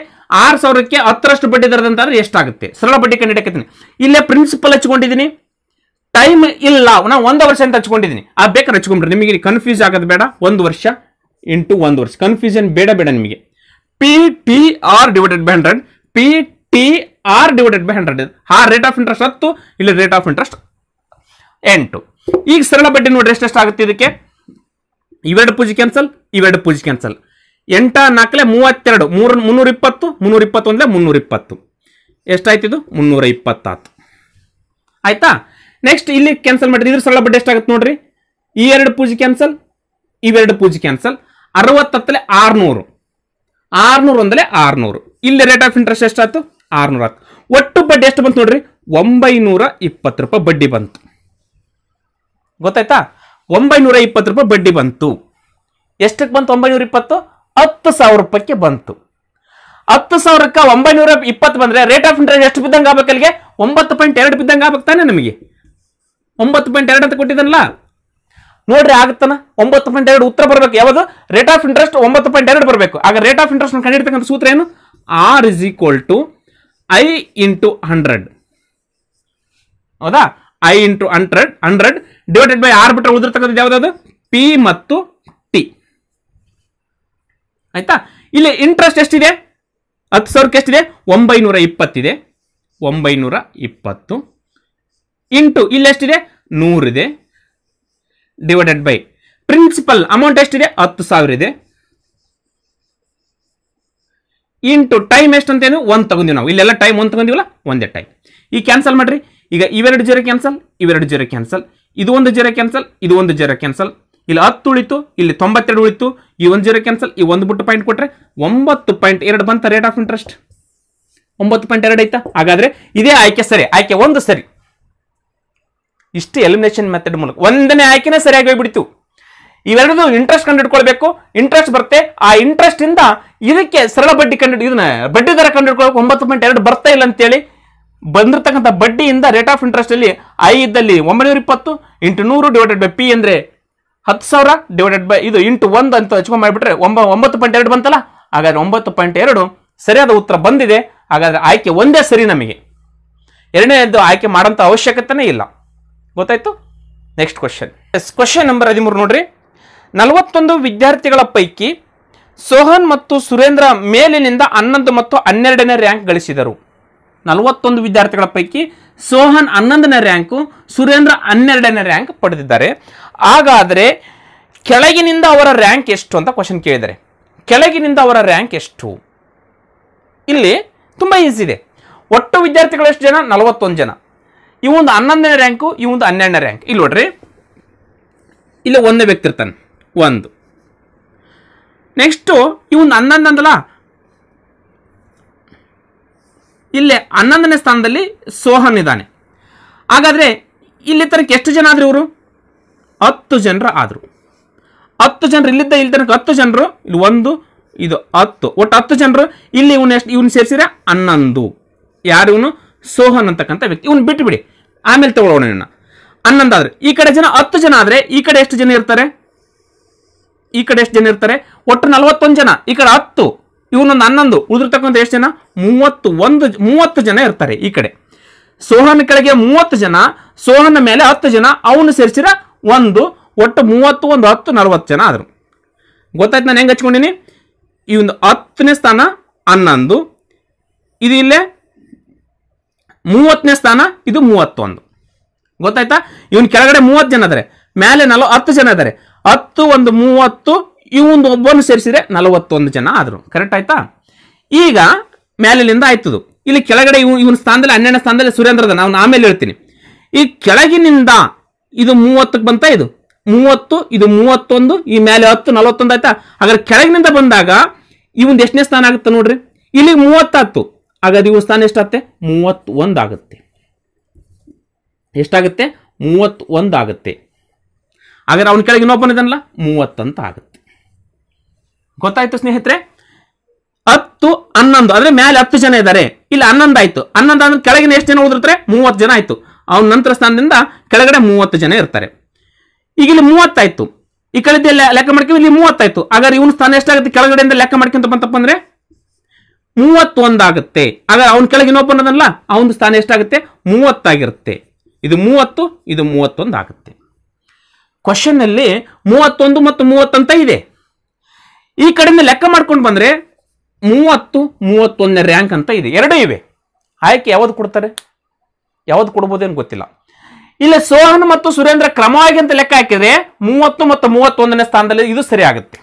ಆರು ಸಾವಿರಕ್ಕೆ ಹತ್ತರಷ್ಟು ಬಡ್ಡಿ ದರದಂತಾದರೆ ಎಷ್ಟಾಗುತ್ತೆ ಸರಳ ಬಡ್ಡಿ ಕಂಡುಹಿಡಿಯಕತ್ತೀನಿ ಇಲ್ಲೇ ಪ್ರಿನ್ಸಿಪಲ್ ಹಚ್ಕೊಂಡಿದ್ದೀನಿ ಟೈಮ್ ಇಲ್ಲ ನಾ ಒಂದು ವರ್ಷ ಅಂತ ಹಚ್ಕೊಂಡಿದ್ದೀನಿ ಆ ಬೇಕಾದ್ರೆ ಹಚ್ಕೊಂಡ್ರಿ ನಿಮಗೆ ಕನ್ಫ್ಯೂಸ್ ಆಗೋದು ಬೇಡ ಒಂದು ವರ್ಷ ಇಂಟು ಒಂದು ವರ್ಷ ಕನ್ಫ್ಯೂಷನ್ ಬೇಡ ಬೇಡ ನಿಮಗೆ P T R divided by hundred P T R divided by hundred ಆ ರೇಟ್ ಆಫ್ ಇಂಟ್ರೆಸ್ಟ್ ಹತ್ತು ಇಲ್ಲಿ ರೇಟ್ ಆಫ್ ಇಂಟ್ರೆಸ್ಟ್ ಎಂಟು ಈಗ ಸರಳ ಬಡ್ಡಿ ನೋಡ್ರಿ ಎಷ್ಟು ಆಗುತ್ತೆ ಇದಕ್ಕೆ ಇವೆರಡು ಪೂಜೆ ಕ್ಯಾನ್ಸಲ್ ಇವೆರಡು ಪೂಜೆ ಕ್ಯಾನ್ಸಲ್ ಎಂಟ ನಾಲ್ಕಲೆ ಮೂವತ್ತೆರಡು ಮೂರ ಮುನ್ನೂರ ಇಪ್ಪತ್ತು ಮುನ್ನೂರ ಇಪ್ಪತ್ತೊಂದಲೇ ಮುನ್ನೂರ ಇಪ್ಪತ್ತು ಎಷ್ಟಾಯ್ತಿದು ಮುನ್ನೂರ ಇಪ್ಪತ್ತಾತು ಆಯ್ತಾ ನೆಕ್ಸ್ಟ್ ಇಲ್ಲಿ ಕ್ಯಾನ್ಸಲ್ ಮಾಡಿದ್ರೆ ಸರಳ ಬಡ್ಡಿ ಎಷ್ಟಾಗುತ್ತೆ ನೋಡ್ರಿ ಈ ಎರಡು ಪೂಜೆ ಕ್ಯಾನ್ಸಲ್ ಇವೆರಡು ಪೂಜೆ ಕ್ಯಾನ್ಸಲ್ ಅರವತ್ತತ್ತಲೆ ಆರುನೂರು ಆರುನೂರು ಒಂದಲೇ ಆರುನೂರು ಇಲ್ಲಿ ರೇಟ್ ಆಫ್ ಇಂಟ್ರೆಸ್ಟ್ ಎಷ್ಟು ಎಷ್ಟಾಯ್ತು ಆರ್ನೂರ ಹತ್ತು ಒಟ್ಟು ಬಡ್ಡಿ ಎಷ್ಟು ಬಂತು ನೋಡ್ರಿ ಒಂಬೈನೂರ ಇಪ್ಪತ್ತು ರೂಪಾಯಿ ಬಡ್ಡಿ ಬಂತು ಗೊತ್ತಾಯ್ತಾ ಒಂಬೈನೂರ ಇಪ್ಪತ್ತು ರೂಪಾಯಿ ಬಡ್ಡಿ ಬಂತು ಎಷ್ಟಕ್ಕೆ ಬಂತು ಒಂಬೈನೂರ ಇಪ್ಪತ್ತು ಹತ್ತು ಸಾವಿರ ರೂಪಾಯಿಗೆ ಬಂತು ಹತ್ತು ಸಾವಿರಕ್ಕೆ ಒಂಬೈನೂರ ಇಪ್ಪತ್ತು ಬಂದರೆ ರೇಟ್ ಆಫ್ ಇಂಟ್ರೆಸ್ಟ್ ಎಷ್ಟು ಬಿದ್ದಂಗೆ ಆಗ್ಬೇಕು ಅಲ್ಲಿಗೆ ಒಂಬತ್ತು ಪಾಯಿಂಟ್ ಎರಡು ಬಿದ್ದಂಗೆ ಆಗ್ಬೇಕಾನೆ ನಮಗೆ ಒಂಬತ್ತು ಪಾಯಿಂಟ್ ಎರಡು ಅಂತ ಕೊಟ್ಟಿದ್ದಲ್ಲ ನೋಡ್ರಿ ಆಗುತ್ತಾನ ಒಂಬತ್ತು ಪಾಯಿಂಟ್ ಎರಡು ಉತ್ತರ ಬರಬೇಕು ಯಾವುದು ರೇಟ್ ಆಫ್ ಇಂಟ್ರೆಸ್ಟ್ ಒಂಬತ್ತು ಪಾಯಿಂಟ್ ಎರಡು ಬರಬೇಕು ಆಗ ರೇಟ್ ಆಫ್ ಇಂಟ್ರೆಸ್ಟ್ ಕಂಡು ಸೂತ್ರ ಏನು R is equal to I into hundred ಹೌದಾ I into hundred hundred divided by R ಬಿಟ್ಟರೆ ಉಳಿದಿರ್ತಕ್ಕಂಥದ್ದು ಯಾವುದಾದ್ರು ಪಿ ಮತ್ತು ಟಿ ಆಯ್ತಾ ಇಲ್ಲಿ ಇಂಟ್ರೆಸ್ಟ್ ಎಷ್ಟಿದೆ ಹತ್ತು ಸಾವಿರಕ್ಕೆ ಎಷ್ಟಿದೆ ಒಂಬೈನೂರ ಇಪ್ಪತ್ತಿದೆ ಒಂಬೈನೂರ ಇಪ್ಪತ್ತು ಇಂಟು ಎಷ್ಟಿದೆ ನೂರಿದೆ ಡಿವೈಡೆಡ್ ಬೈ ಪ್ರಿನ್ಸಿಪಲ್ ಅಮೌಂಟ್ ಎಷ್ಟಿದೆ ಹತ್ತು ಸಾವಿರ ಇದೆ ಇಂಟು ಟೈಮ್ ಎಷ್ಟು ಅಂತೇನು ಒಂದು ತಗೊಂಡಿವಿ ನಾವು ಇಲ್ಲೆಲ್ಲ ಟೈಮ್ ಒಂದು ತಗೊಂಡಿವಲ್ಲ ಒಂದೇ ಟೈಮ್ ಈಗ ಕ್ಯಾನ್ಸಲ್ ಮಾಡ್ರಿ ಈಗ ಇವೆರಡು ಜೀರೋ ಕ್ಯಾನ್ಸಲ್ ಇವೆರಡು ಜೀರೋ ಕ್ಯಾನ್ಸಲ್ ಇದು ಒಂದು ಜೀರೋ ಕ್ಯಾನ್ಸಲ್ ಇದು ಒಂದು ಜೀರೋ ಕ್ಯಾನ್ಸಲ್ ಇಲ್ಲಿ ಹತ್ತು ಉಳಿತು ಇಲ್ಲಿ ತೊಂಬತ್ತೆರಡು ಉಳಿತು ಈ ಒಂದು ಜೀರೋ ಕ್ಯಾನ್ಸಲ್ ಈ ಒಂದು ಬಿಟ್ಟು ಪಾಯಿಂಟ್ ಕೊಟ್ಟರೆ ಒಂಬತ್ತು ಪಾಯಿಂಟ್ ಎರಡು ಬಂತ ರೇಟ್ ಆಫ್ ಇಂಟ್ರೆಸ್ಟ್ ಒಂಬತ್ತು ಪಾಯಿಂಟ್ ಎರಡು ಆಯ್ತಾ ಹಾಗಾದರೆ ಇದೇ ಆಯ್ಕೆ ಸರಿ ಆಯ್ಕೆ ಒಂದು ಸರಿ ಇಷ್ಟು ಎಲಿಮಿನೇಷನ್ ಮೆಥಡ್ ಮೂಲಕ ಒಂದನೇ ಆಯ್ಕೆನೇ ಸರಿಯಾಗಿ ಹೋಗ್ಬಿಡ್ತು ಇವೆರಡೂ ಇಂಟ್ರೆಸ್ಟ್ ಕಂಡು ಹಿಡ್ಕೊಳ್ಬೇಕು ಇಂಟ್ರೆಸ್ಟ್ ಬರುತ್ತೆ ಆ ಇಂಟ್ರೆಸ್ಟ್ ಇಂದ ಇದಕ್ಕೆ ಸರಳ ಬಡ್ಡಿ ಕಂಡು ಇದನ್ನ ಬಡ್ಡಿ ದರ ಕಂಡು ಒಂಬತ್ತು ಪಾಯಿಂಟ್ ಎರಡು ಬರ್ತಾ ಇಲ್ಲ ಅಂತೇಳಿ ಬಂದಿರತಕ್ಕಂಥ ಬಡ್ಡಿಯಿಂದ ರೇಟ್ ಆಫ್ ಇಂಟ್ರೆಸ್ಟ್ ಅಲ್ಲಿ ಐ ಇದ್ದಲ್ಲಿ ಒಂಬೈನೂರ ಇಪ್ಪತ್ತು ಇಂಟು ನೂರು ಡಿವೈಡೆಡ್ ಬೈ ಪಿ ಅಂದ್ರೆ ಹತ್ತು ಸಾವಿರ ಡಿವೈಡೆಡ್ ಬೈ ಇದು ಇಂಟು ಒಂದು ಅಂತ ಹಚ್ಕೊಂಡ್ ಮಾಡಿಬಿಟ್ರೆ ಒಂಬ ಒಂಬತ್ತು ಪಾಯಿಂಟ್ ಎರಡು ಬಂತಲ್ಲ ಹಾಗಾದ್ರೆ ಒಂಬತ್ತು ಪಾಯಿಂಟ್ ಎರಡು ಸರಿಯಾದ ಉತ್ತರ ಬಂದಿದೆ ಹಾಗಾದ್ರೆ ಆಯ್ಕೆ ಒಂದೇ ಸರಿ ನಮಗೆ ಎರಡನೇದು ಆಯ್ಕೆ ಮಾಡೋಂಥ ಅವಶ್ಯಕತೆನೇ ಇಲ್ಲ ಗೊತ್ತಾಯ್ತು ನೆಕ್ಸ್ಟ್ ಕ್ವಶನ್ ಕ್ವಶನ್ ನಂಬರ್ ಹದಿಮೂರು ನೋಡ್ರಿ ನಲವತ್ತೊಂದು ವಿದ್ಯಾರ್ಥಿಗಳ ಪೈಕಿ ಸೋಹನ್ ಮತ್ತು ಸುರೇಂದ್ರ ಮೇಲಿನಿಂದ ಹನ್ನೊಂದು ಮತ್ತು ಹನ್ನೆರಡನೇ ರ್ಯಾಂಕ್ ಗಳಿಸಿದರು ನಲವತ್ತೊಂದು ವಿದ್ಯಾರ್ಥಿಗಳ ಪೈಕಿ ಸೋಹನ್ ಹನ್ನೊಂದನೇ ರ್ಯಾಂಕು ಸುರೇಂದ್ರ ಹನ್ನೆರಡನೇ ರ್ಯಾಂಕ್ ಪಡೆದಿದ್ದಾರೆ ಹಾಗಾದರೆ ಕೆಳಗಿನಿಂದ ಅವರ ರ್ಯಾಂಕ್ ಎಷ್ಟು ಅಂತ ಕ್ವಶನ್ ಕೇಳಿದರೆ ಕೆಳಗಿನಿಂದ ಅವರ ರ್ಯಾಂಕ್ ಎಷ್ಟು ಇಲ್ಲಿ ತುಂಬ ಈಸಿ ಇದೆ ಒಟ್ಟು ವಿದ್ಯಾರ್ಥಿಗಳು ಎಷ್ಟು ಜನ ನಲವತ್ತೊಂದು ಜನ ಇವೊಂದು ಹನ್ನೊಂದನೇ ರ್ಯಾಂಕು ಇವೊಂದು ಹನ್ನೆರಡನೇ ರ್ಯಾಂಕ್ ಇಲ್ಲಿ ನೋಡ್ರಿ ಇಲ್ಲಿ ಒಂದೇ ವ್ಯಕ್ತಿ ಇರ್ತಾನೆ ಒಂದು ನೆಕ್ಸ್ಟು ಇವನು ಹನ್ನೊಂದು ಅಂದಲ್ಲ ಇಲ್ಲಿ ಹನ್ನೊಂದನೇ ಸ್ಥಾನದಲ್ಲಿ ಸೋಹನ್ ಇದ್ದಾನೆ ಹಾಗಾದರೆ ಇಲ್ಲಿ ತನಕ ಎಷ್ಟು ಜನ ಆದರು ಇವರು ಹತ್ತು ಜನರು ಆದರು ಹತ್ತು ಜನರು ಇಲ್ಲಿದ್ದ ಇಲ್ಲಿ ತನಕ ಹತ್ತು ಜನರು ಇಲ್ಲಿ ಒಂದು ಇದು ಹತ್ತು ಒಟ್ಟು ಹತ್ತು ಜನರು ಇಲ್ಲಿ ಇವನು ಎಷ್ಟು ಇವನು ಸೇರಿಸಿದ್ರೆ ಹನ್ನೊಂದು ಯಾರು ಇವನು ಸೋಹನ್ ಅಂತಕ್ಕಂಥ ವ್ಯಕ್ತಿ ಇವನು ಬಿಟ್ಟುಬಿಡಿ ಆಮೇಲೆ ತಗೊಳ್ಳೋಣ ಇವನ್ನ ಈ ಕಡೆ ಜನ ಹತ್ತು ಜನ ಆದರೆ ಈ ಕಡೆ ಎಷ್ಟು ಜನ ಇರ್ತಾರೆ ಈ ಕಡೆ ಎಷ್ಟು ಜನ ಇರ್ತಾರೆ ಒಟ್ಟು ನಲವತ್ತೊಂದು ಜನ ಈ ಕಡೆ ಹತ್ತು ಇವನೊಂದು ಹನ್ನೊಂದು ಉಳಿದಿರ್ತಕ್ಕಂಥ ಎಷ್ಟು ಜನ ಮೂವತ್ತು ಒಂದು ಮೂವತ್ತು ಜನ ಇರ್ತಾರೆ ಈ ಕಡೆ ಸೋಹನ ಕೆಳಗೆ ಮೂವತ್ತು ಜನ ಸೋಹನ ಮೇಲೆ ಹತ್ತು ಜನ ಅವನು ಸೇರಿಸಿರ ಒಂದು ಒಟ್ಟು ಮೂವತ್ತು ಒಂದು ಹತ್ತು ನಲವತ್ತು ಜನ ಆದರು ಗೊತ್ತಾಯ್ತು ನಾನು ಹೆಂಗೆ ಹಚ್ಕೊಂಡಿನಿ ಈ ಒಂದು ಹತ್ತನೇ ಸ್ಥಾನ ಹನ್ನೊಂದು ಇದು ಇಲ್ಲೇ ಮೂವತ್ತನೇ ಸ್ಥಾನ ಇದು ಮೂವತ್ತೊಂದು ಗೊತ್ತಾಯ್ತಾ ಇವನ್ ಕೆಳಗಡೆ ಮೂವತ್ತು ಜನ ಇದಾರೆ ಮೇಲೆ ನಲವತ್ತು ಹತ್ತು ಜನ ಇದಾರೆ ಹತ್ತು ಒಂದು ಮೂವತ್ತು ಇವೊಂದು ಒಬ್ಬನು ಸೇರಿಸಿದ್ರೆ ನಲವತ್ತೊಂದು ಜನ ಆದರು ಕರೆಕ್ಟ್ ಆಯ್ತಾ ಈಗ ಮೇಲಿನಿಂದ ಆಯ್ತದು ಇಲ್ಲಿ ಕೆಳಗಡೆ ಇವ್ ಇವನ ಸ್ಥಾನದಲ್ಲಿ ಹನ್ನೆರಡನೇ ಸ್ಥಾನದಲ್ಲಿ ಸುರೇಂದ್ರದ ನಾವು ಆಮೇಲೆ ಹೇಳ್ತೀನಿ ಈ ಕೆಳಗಿನಿಂದ ಇದು ಮೂವತ್ತಕ್ಕೆ ಬಂತ ಇದು ಮೂವತ್ತು ಇದು ಮೂವತ್ತೊಂದು ಈ ಮೇಲೆ ಹತ್ತು ನಲವತ್ತೊಂದು ಆಯ್ತಾ ಹಾಗಾದ್ರೆ ಕೆಳಗಿನಿಂದ ಬಂದಾಗ ಇವನ್ ಎಷ್ಟನೇ ಸ್ಥಾನ ಆಗುತ್ತೆ ನೋಡ್ರಿ ಇಲ್ಲಿ ಮೂವತ್ತತ್ತು ಹಾಗಾದ್ರೆ ಇವನ್ ಸ್ಥಾನ ಎಷ್ಟಾಗುತ್ತೆ ಮೂವತ್ತೊಂದಾಗುತ್ತೆ ಆಗುತ್ತೆ ಎಷ್ಟಾಗುತ್ತೆ ಒಂದು ಆಗುತ್ತೆ ಹಾಗಾದ್ರೆ ಅವನ ಕೆಳಗೆ ಇದನ್ನಲ್ಲ ಮೂವತ್ತಂತ ಆಗುತ್ತೆ ಗೊತ್ತಾಯ್ತು ಸ್ನೇಹಿತರೆ ಹತ್ತು ಹನ್ನೊಂದು ಅಂದ್ರೆ ಮೇಲೆ ಹತ್ತು ಜನ ಇದ್ದಾರೆ ಇಲ್ಲಿ ಹನ್ನೊಂದು ಆಯ್ತು ಹನ್ನೊಂದು ಅಂದ್ರೆ ಕೆಳಗಿನ ಎಷ್ಟು ಜನ ಉಳಿದಿರ್ತಾರೆ ಮೂವತ್ತು ಜನ ಆಯ್ತು ಅವನ ನಂತರ ಸ್ಥಾನದಿಂದ ಕೆಳಗಡೆ ಮೂವತ್ತು ಜನ ಇರ್ತಾರೆ ಈಗ ಇಲ್ಲಿ ಮೂವತ್ತಾಯ್ತು ಈ ಕಡೆ ಲೆಕ್ಕ ಮಾಡ್ಕೊಂಡು ಇಲ್ಲಿ ಮೂವತ್ತಾಯ್ತು ಹಾಗಾದ್ರೆ ಇವನ ಸ್ಥಾನ ಎಷ್ಟಾಗುತ್ತೆ ಕೆಳಗಡೆಯಿಂದ ಲೆಕ್ಕ ಮಾಡ್ಕೊಂತ ಬಂತಪ್ಪ ಅಂದ್ರೆ ಮೂವತ್ತೊಂದಾಗುತ್ತೆ ಆಗ ಅವನ ಕೆಳಗೆ ಇನ್ನೊಬ್ಬನದಲ್ಲ ಅವನ ಸ್ಥಾನ ಎಷ್ಟಾಗುತ್ತೆ ಮೂವತ್ತಾಗಿರುತ್ತೆ ಇದು ಮೂವತ್ತು ಇದು ಮೂವತ್ತೊಂದು ಆಗುತ್ತೆ ಕ್ವಶನ್ ಅಲ್ಲಿ ಮೂವತ್ತೊಂದು ಮತ್ತು ಮೂವತ್ತಂತ ಇದೆ ಈ ಕಡೆಯಿಂದ ಲೆಕ್ಕ ಮಾಡ್ಕೊಂಡು ಬಂದರೆ ಮೂವತ್ತು ಮೂವತ್ತೊಂದನೇ ರ್ಯಾಂಕ್ ಅಂತ ಇದೆ ಎರಡೂ ಇವೆ ಆಯ್ಕೆ ಯಾವ್ದು ಕೊಡ್ತಾರೆ ಯಾವ್ದು ಕೊಡ್ಬೋದೇನು ಗೊತ್ತಿಲ್ಲ ಇಲ್ಲ ಸೋಹನ್ ಮತ್ತು ಸುರೇಂದ್ರ ಕ್ರಮವಾಗಿ ಅಂತ ಲೆಕ್ಕ ಹಾಕಿದ್ರೆ ಮೂವತ್ತು ಮತ್ತು ಮೂವತ್ತೊಂದನೇ ಸ್ಥಾನದಲ್ಲಿ ಇದು ಸರಿ ಆಗುತ್ತೆ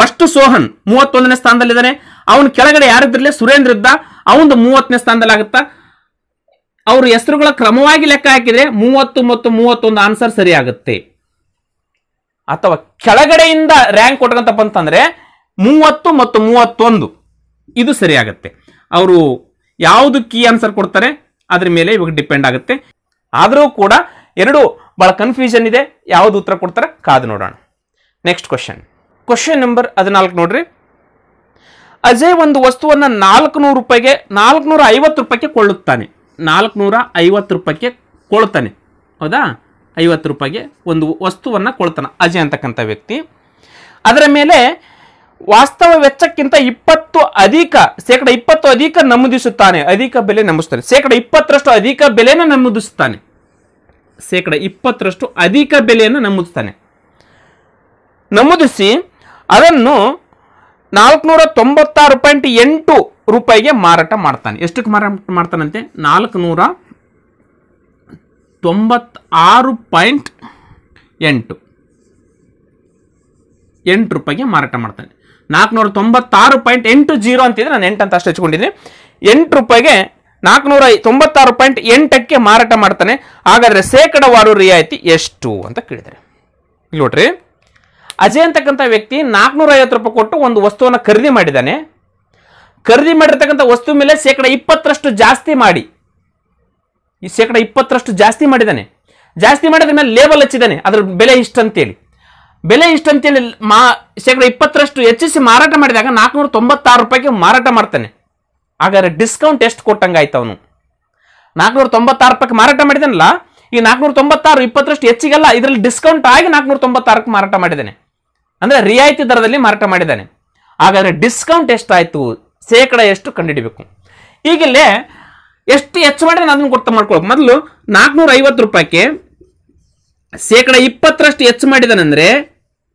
ಫಸ್ಟ್ ಸೋಹನ್ ಮೂವತ್ತೊಂದನೇ ಸ್ಥಾನದಲ್ಲಿದ್ದಾನೆ ಅವನ ಕೆಳಗಡೆ ಯಾರಿದ್ದಿರಲಿ ಸುರೇಂದ್ರ ಇದ್ದ ಅವನು ಮೂವತ್ತನೇ ಸ್ಥಾನದಲ್ಲಿ ಆಗುತ್ತಾ ಅವ್ರ ಹೆಸರುಗಳ ಕ್ರಮವಾಗಿ ಲೆಕ್ಕ ಹಾಕಿದರೆ ಮೂವತ್ತು ಮತ್ತು ಮೂವತ್ತೊಂದು ಆನ್ಸರ್ ಸರಿ ಅಥವಾ ಕೆಳಗಡೆಯಿಂದ ರ್ಯಾಂಕ್ ಕೊಟ್ಟಂತಪ್ಪ ಬಂತಂದ್ರೆ ಮೂವತ್ತು ಮತ್ತು ಮೂವತ್ತೊಂದು ಇದು ಸರಿ ಅವರು ಯಾವುದು ಕೀ ಆನ್ಸರ್ ಕೊಡ್ತಾರೆ ಅದ್ರ ಮೇಲೆ ಇವಾಗ ಡಿಪೆಂಡ್ ಆಗುತ್ತೆ ಆದರೂ ಕೂಡ ಎರಡು ಭಾಳ ಕನ್ಫ್ಯೂಷನ್ ಇದೆ ಯಾವುದು ಉತ್ತರ ಕೊಡ್ತಾರೆ ಕಾದು ನೋಡೋಣ ನೆಕ್ಸ್ಟ್ ಕ್ವಶನ್ ಕ್ವಶನ್ ನಂಬರ್ ಹದಿನಾಲ್ಕು ನೋಡ್ರಿ ಅಜಯ್ ಒಂದು ವಸ್ತುವನ್ನು ನಾಲ್ಕುನೂರು ರೂಪಾಯಿಗೆ ನಾಲ್ಕುನೂರ ಐವತ್ತು ರೂಪಾಯಿಗೆ ಕೊಳ್ಳುತ್ತಾನೆ ನಾಲ್ಕುನೂರ ಐವತ್ತು ರೂಪಾಯಿಗೆ ಕೊಳ್ತಾನೆ ಹೌದಾ ಐವತ್ತು ರೂಪಾಯಿಗೆ ಒಂದು ವಸ್ತುವನ್ನು ಕೊಳ್ತಾನೆ ಅಜಯ್ ಅಂತಕ್ಕಂಥ ವ್ಯಕ್ತಿ ಅದರ ಮೇಲೆ ವಾಸ್ತವ ವೆಚ್ಚಕ್ಕಿಂತ ಇಪ್ಪತ್ತು ಅಧಿಕ ಶೇಕಡ ಇಪ್ಪತ್ತು ಅಧಿಕ ನಮೂದಿಸುತ್ತಾನೆ ಅಧಿಕ ಬೆಲೆ ನಮೂದಿಸ್ತಾನೆ ಶೇಕಡ ಇಪ್ಪತ್ತರಷ್ಟು ಅಧಿಕ ಬೆಲೆಯನ್ನು ನಮೂದಿಸುತ್ತಾನೆ ಶೇಕಡ ಇಪ್ಪತ್ತರಷ್ಟು ಅಧಿಕ ಬೆಲೆಯನ್ನು ನಮೂದಿಸ್ತಾನೆ ನಮೂದಿಸಿ ಅದನ್ನು ನಾಲ್ಕುನೂರ ತೊಂಬತ್ತಾರು ಪಾಯಿಂಟ್ ಎಂಟು ರೂಪಾಯಿಗೆ ಮಾರಾಟ ಮಾಡ್ತಾನೆ ಎಷ್ಟಕ್ಕೆ ಮಾರಾಟ ಮಾಡ್ತಾನಂತೆ ನಾಲ್ಕು ನೂರ ತೊಂಬತ್ತಾರು ಪಾಯಿಂಟ್ ಎಂಟು ಎಂಟು ರೂಪಾಯಿಗೆ ಮಾರಾಟ ಮಾಡ್ತಾನೆ ನಾಲ್ಕುನೂರ ತೊಂಬತ್ತಾರು ಪಾಯಿಂಟ್ ಎಂಟು ಜೀರೋ ಅಂತಿದ್ರೆ ನಾನು ಎಂಟು ಅಂತ ಅಷ್ಟು ಹಚ್ಕೊಂಡಿದ್ದೀನಿ ಎಂಟು ರೂಪಾಯಿಗೆ ನಾಲ್ಕುನೂರ ತೊಂಬತ್ತಾರು ಪಾಯಿಂಟ್ ಎಂಟಕ್ಕೆ ಮಾರಾಟ ಮಾಡ್ತಾನೆ ಹಾಗಾದರೆ ಶೇಕಡವಾರು ರಿಯಾಯಿತಿ ಎಷ್ಟು ಅಂತ ಕೇಳಿದರೆ ನೋಡ್ರಿ ಅಜಯ್ ಅಂತಕ್ಕಂಥ ವ್ಯಕ್ತಿ ನಾಲ್ಕುನೂರ ಐವತ್ತು ರೂಪಾಯಿ ಕೊಟ್ಟು ಒಂದು ವಸ್ತುವನ್ನು ಖರೀದಿ ಮಾಡಿದ್ದಾನೆ ಖರೀದಿ ಮಾಡಿರ್ತಕ್ಕಂಥ ವಸ್ತು ಮೇಲೆ ಶೇಕಡ ಇಪ್ಪತ್ತರಷ್ಟು ಜಾಸ್ತಿ ಮಾಡಿ ಈ ಶೇಕಡ ಇಪ್ಪತ್ತರಷ್ಟು ಜಾಸ್ತಿ ಮಾಡಿದ್ದಾನೆ ಜಾಸ್ತಿ ಮಾಡಿದ ಮೇಲೆ ಲೇಬಲ್ ಹಚ್ಚಿದ್ದಾನೆ ಅದ್ರ ಬೆಲೆ ಅಂತೇಳಿ ಬೆಲೆ ಇಷ್ಟು ಅಂತೇಳಿ ಮಾ ಶೇಕಡ ಇಪ್ಪತ್ತರಷ್ಟು ಹೆಚ್ಚಿಸಿ ಮಾರಾಟ ಮಾಡಿದಾಗ ನಾಲ್ಕುನೂರ ತೊಂಬತ್ತಾರು ರೂಪಾಯಿಗೆ ಮಾರಾಟ ಮಾಡ್ತಾನೆ ಹಾಗಾದರೆ ಡಿಸ್ಕೌಂಟ್ ಎಷ್ಟು ಕೊಟ್ಟಂಗೆ ಆಯ್ತು ಅವನು ನಾಲ್ಕುನೂರ ತೊಂಬತ್ತಾರು ರೂಪಾಯಿಗೆ ಮಾರಾಟ ಮಾಡಿದನಲ್ಲ ಈ ನಾಲ್ಕುನೂರ ತೊಂಬತ್ತಾರು ಇಪ್ಪತ್ತರಷ್ಟು ಹೆಚ್ಚಿಗೆಲ್ಲ ಇದರಲ್ಲಿ ಡಿಸ್ಕೌಂಟ್ ಆಗಿ ನಾಲ್ಕುನೂರ ತೊಂಬತ್ತಾರಕ್ಕೆ ಮಾರಾಟ ಮಾಡಿದ್ದಾನೆ ಅಂದರೆ ರಿಯಾಯಿತಿ ದರದಲ್ಲಿ ಮಾರಾಟ ಮಾಡಿದ್ದಾನೆ ಹಾಗಾದರೆ ಡಿಸ್ಕೌಂಟ್ ಎಷ್ಟಾಯಿತು ಶೇಕಡ ಎಷ್ಟು ಕಂಡುಹಿಡಬೇಕು ಈಗಿಲ್ಲೇ ಎಷ್ಟು ಹೆಚ್ಚು ಮಾಡಿದ್ರೆ ಅದನ್ನು ಕೊಡ್ತಾ ಮಾಡ್ಕೊಳ್ಬೇಕು ಮೊದಲು ನಾಲ್ಕುನೂರ ಐವತ್ತು ರೂಪಾಯಿಗೆ ಶೇಕಡ ಇಪ್ಪತ್ತರಷ್ಟು ಹೆಚ್ಚು ಮಾಡಿದಾನಂದರೆ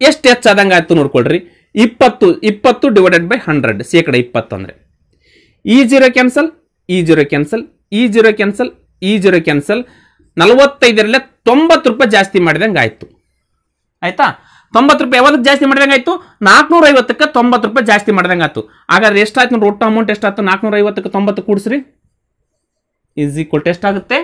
ಎಷ್ಟು ಹೆಚ್ಚಾದಂಗೆ ಆಯಿತು ನೋಡ್ಕೊಳ್ರಿ ಇಪ್ಪತ್ತು ಇಪ್ಪತ್ತು ಡಿವೈಡೆಡ್ ಬೈ ಹಂಡ್ರೆಡ್ ಶೇಕಡ ಇಪ್ಪತ್ತು ಅಂದರೆ ಈ ಜೀರೋ ಕ್ಯಾನ್ಸಲ್ ಈ ಜೀರೋ ಕ್ಯಾನ್ಸಲ್ ಈ ಜೀರೋ ಕ್ಯಾನ್ಸಲ್ ಈ ಜೀರೋ ಕ್ಯಾನ್ಸಲ್ ನಲವತ್ತೈದರಲ್ಲೇ ತೊಂಬತ್ತು ರೂಪಾಯಿ ಜಾಸ್ತಿ ಮಾಡಿದಂಗೆ ಆಯಿತು ಆಯಿತಾ ತೊಂಬತ್ತು ರೂಪಾಯಿ ಯಾವಾಗ ಜಾಸ್ತಿ ಮಾಡಿದಂಗಾಯ್ತು ನಾಲ್ಕುನೂರ ಐವತ್ತಕ್ಕೆ ತೊಂಬತ್ತು ರೂಪಾಯಿ ಜಾಸ್ತಿ ಮಾಡಿದಂಗಾಯ್ತು ಹಾಗಾದ್ರೆ ಎಷ್ಟಾಯ್ತು ನೋಡಿ ಒಟ್ಟು ಅಮೌಂಟ್ ಎಷ್ಟಾಯ್ತು ನಾಲ್ಕುನೂರ ಐವತ್ತಕ್ಕೆ ತೊಂಬತ್ತು ಕೂಡಿಸ್ರಿ ಈಸ್ ಈಕ್ವಲ್ ಎಷ್ಟಾಗುತ್ತೆ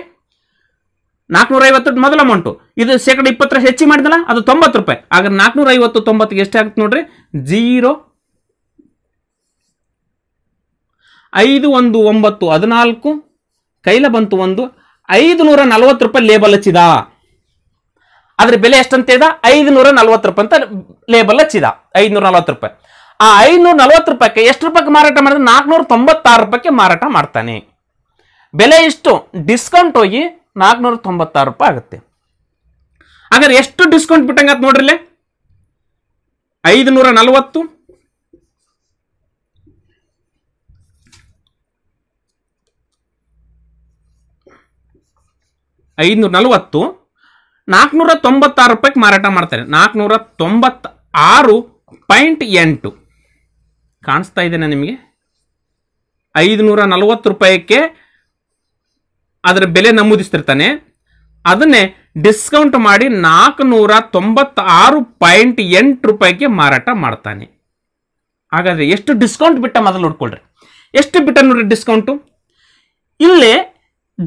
ನಾಲ್ಕುನೂರ ಐವತ್ತು ಮೊದಲ ಅಮೌಂಟು ಇದು ಶೇಕಡ ಇಪ್ಪತ್ತರ ಹೆಚ್ಚು ಮಾಡಿದಲ್ಲ ಅದು ತೊಂಬತ್ತು ರೂಪಾಯಿ ಹಾಗಾದ್ರೆ ನಾಲ್ಕುನೂರ ಐವತ್ತು ತೊಂಬತ್ತಿಗೆ ಎಷ್ಟಾಗುತ್ತೆ ನೋಡ್ರಿ ಜೀರೋ ಐದು ಒಂದು ಒಂಬತ್ತು ಹದಿನಾಲ್ಕು ಕೈಲ ಬಂತು ಒಂದು ಐದು ನೂರ ನಲವತ್ತು ರೂಪಾಯಿ ಲೇಬಲ್ ಹಚ್ಚಿದ ಅದ್ರ ಬೆಲೆ ಎಷ್ಟಂತ ಹೇಳ್ದ ಐದುನೂರ ನಲ್ವತ್ತು ರೂಪಾಯಿ ಅಂತ ಲೇಬಲ್ ಹಚ್ಚಿದ ಐದುನೂರ ನಲ್ವತ್ತು ರೂಪಾಯಿ ಆ ಐನೂರ ನಲ್ವತ್ತು ರೂಪಾಯಿಗೆ ಎಷ್ಟು ರೂಪಾಯಿಗೆ ಮಾರಾಟ ಮಾಡಿದ್ರೆ ನಾಲ್ಕುನೂರ ತೊಂಬತ್ತಾರು ರೂಪಾಯಿಗೆ ಮಾರಾಟ ಮಾಡ್ತಾನೆ ಬೆಲೆ ಇಷ್ಟು ಡಿಸ್ಕೌಂಟ್ ಹೋಗಿ ನಾಲ್ಕುನೂರ ತೊಂಬತ್ತಾರು ರೂಪಾಯಿ ಆಗುತ್ತೆ ಹಾಗಾದ್ರೆ ಎಷ್ಟು ಡಿಸ್ಕೌಂಟ್ ಬಿಟ್ಟಂಗೆ ಆತ್ ಐದುನೂರ ನಲವತ್ತು ಐದುನೂರ ನಲವತ್ತು ನಾಲ್ಕುನೂರ ತೊಂಬತ್ತಾರು ರೂಪಾಯಿಗೆ ಮಾರಾಟ ಮಾಡ್ತಾರೆ ನಾಲ್ಕುನೂರ ತೊಂಬತ್ತ ಆರು ಪಾಯಿಂಟ್ ಎಂಟು ಕಾಣಿಸ್ತಾ ಇದ್ದೇನೆ ನಿಮಗೆ ಐದುನೂರ ನಲವತ್ತು ರೂಪಾಯಕ್ಕೆ ಅದರ ಬೆಲೆ ನಮೂದಿಸ್ತಿರ್ತಾನೆ ಅದನ್ನೇ ಡಿಸ್ಕೌಂಟ್ ಮಾಡಿ ನಾಲ್ಕುನೂರ ತೊಂಬತ್ತಾರು ಪಾಯಿಂಟ್ ಎಂಟು ರೂಪಾಯಿಗೆ ಮಾರಾಟ ಮಾಡ್ತಾನೆ ಹಾಗಾದರೆ ಎಷ್ಟು ಡಿಸ್ಕೌಂಟ್ ಬಿಟ್ಟ ಮೊದಲು ನೋಡ್ಕೊಳ್ರಿ ಎಷ್ಟು ಬಿಟ್ಟ ನೋಡ್ರಿ ಡಿಸ್ಕೌಂಟು ಇಲ್ಲೇ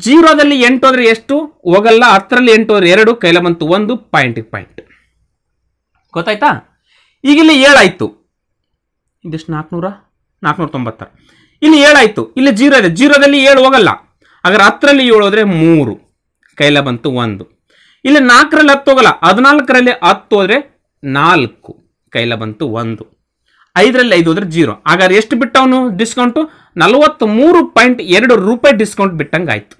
ಜೀರೋದಲ್ಲಿ ಎಂಟು ಅಂದರೆ ಎಷ್ಟು ಹೋಗಲ್ಲ ಹತ್ತರಲ್ಲಿ ಎಂಟು ಅಂದರೆ ಎರಡು ಕೈಲ ಬಂತು ಒಂದು ಪಾಯಿಂಟ್ ಪಾಯಿಂಟ್ ಗೊತ್ತಾಯ್ತಾ ಈಗ ಇಲ್ಲಿ ಏಳಾಯಿತು ಇದೆಷ್ಟು ನಾಲ್ಕುನೂರ ನಾಲ್ಕುನೂರ ತೊಂಬತ್ತಾರು ಇಲ್ಲಿ ಏಳಾಯ್ತು ಇಲ್ಲಿ ಜೀರೋ ಇದೆ ಜೀರೋದಲ್ಲಿ ಏಳು ಹೋಗಲ್ಲ ಹಾಗಾದ್ರೆ ಹತ್ತರಲ್ಲಿ ಏಳು ಹೋದರೆ ಮೂರು ಕೈಲ ಬಂತು ಒಂದು ಇಲ್ಲಿ ನಾಲ್ಕರಲ್ಲಿ ಹತ್ತು ಹೋಗಲ್ಲ ಹದಿನಾಲ್ಕರಲ್ಲಿ ಹತ್ತು ಹೋದರೆ ನಾಲ್ಕು ಕೈಲ ಬಂತು ಒಂದು ಐದರಲ್ಲಿ ಐದು ಹೋದರೆ ಜೀರೋ ಹಾಗಾದ್ರೆ ಎಷ್ಟು ಬಿಟ್ಟವನು ಡಿಸ್ಕೌಂಟು ಮೂರು ಪಾಯಿಂಟ್ ಎರಡು ರೂಪಾಯಿ ಡಿಸ್ಕೌಂಟ್ ಬಿಟ್ಟಂಗೆ ಆಯಿತು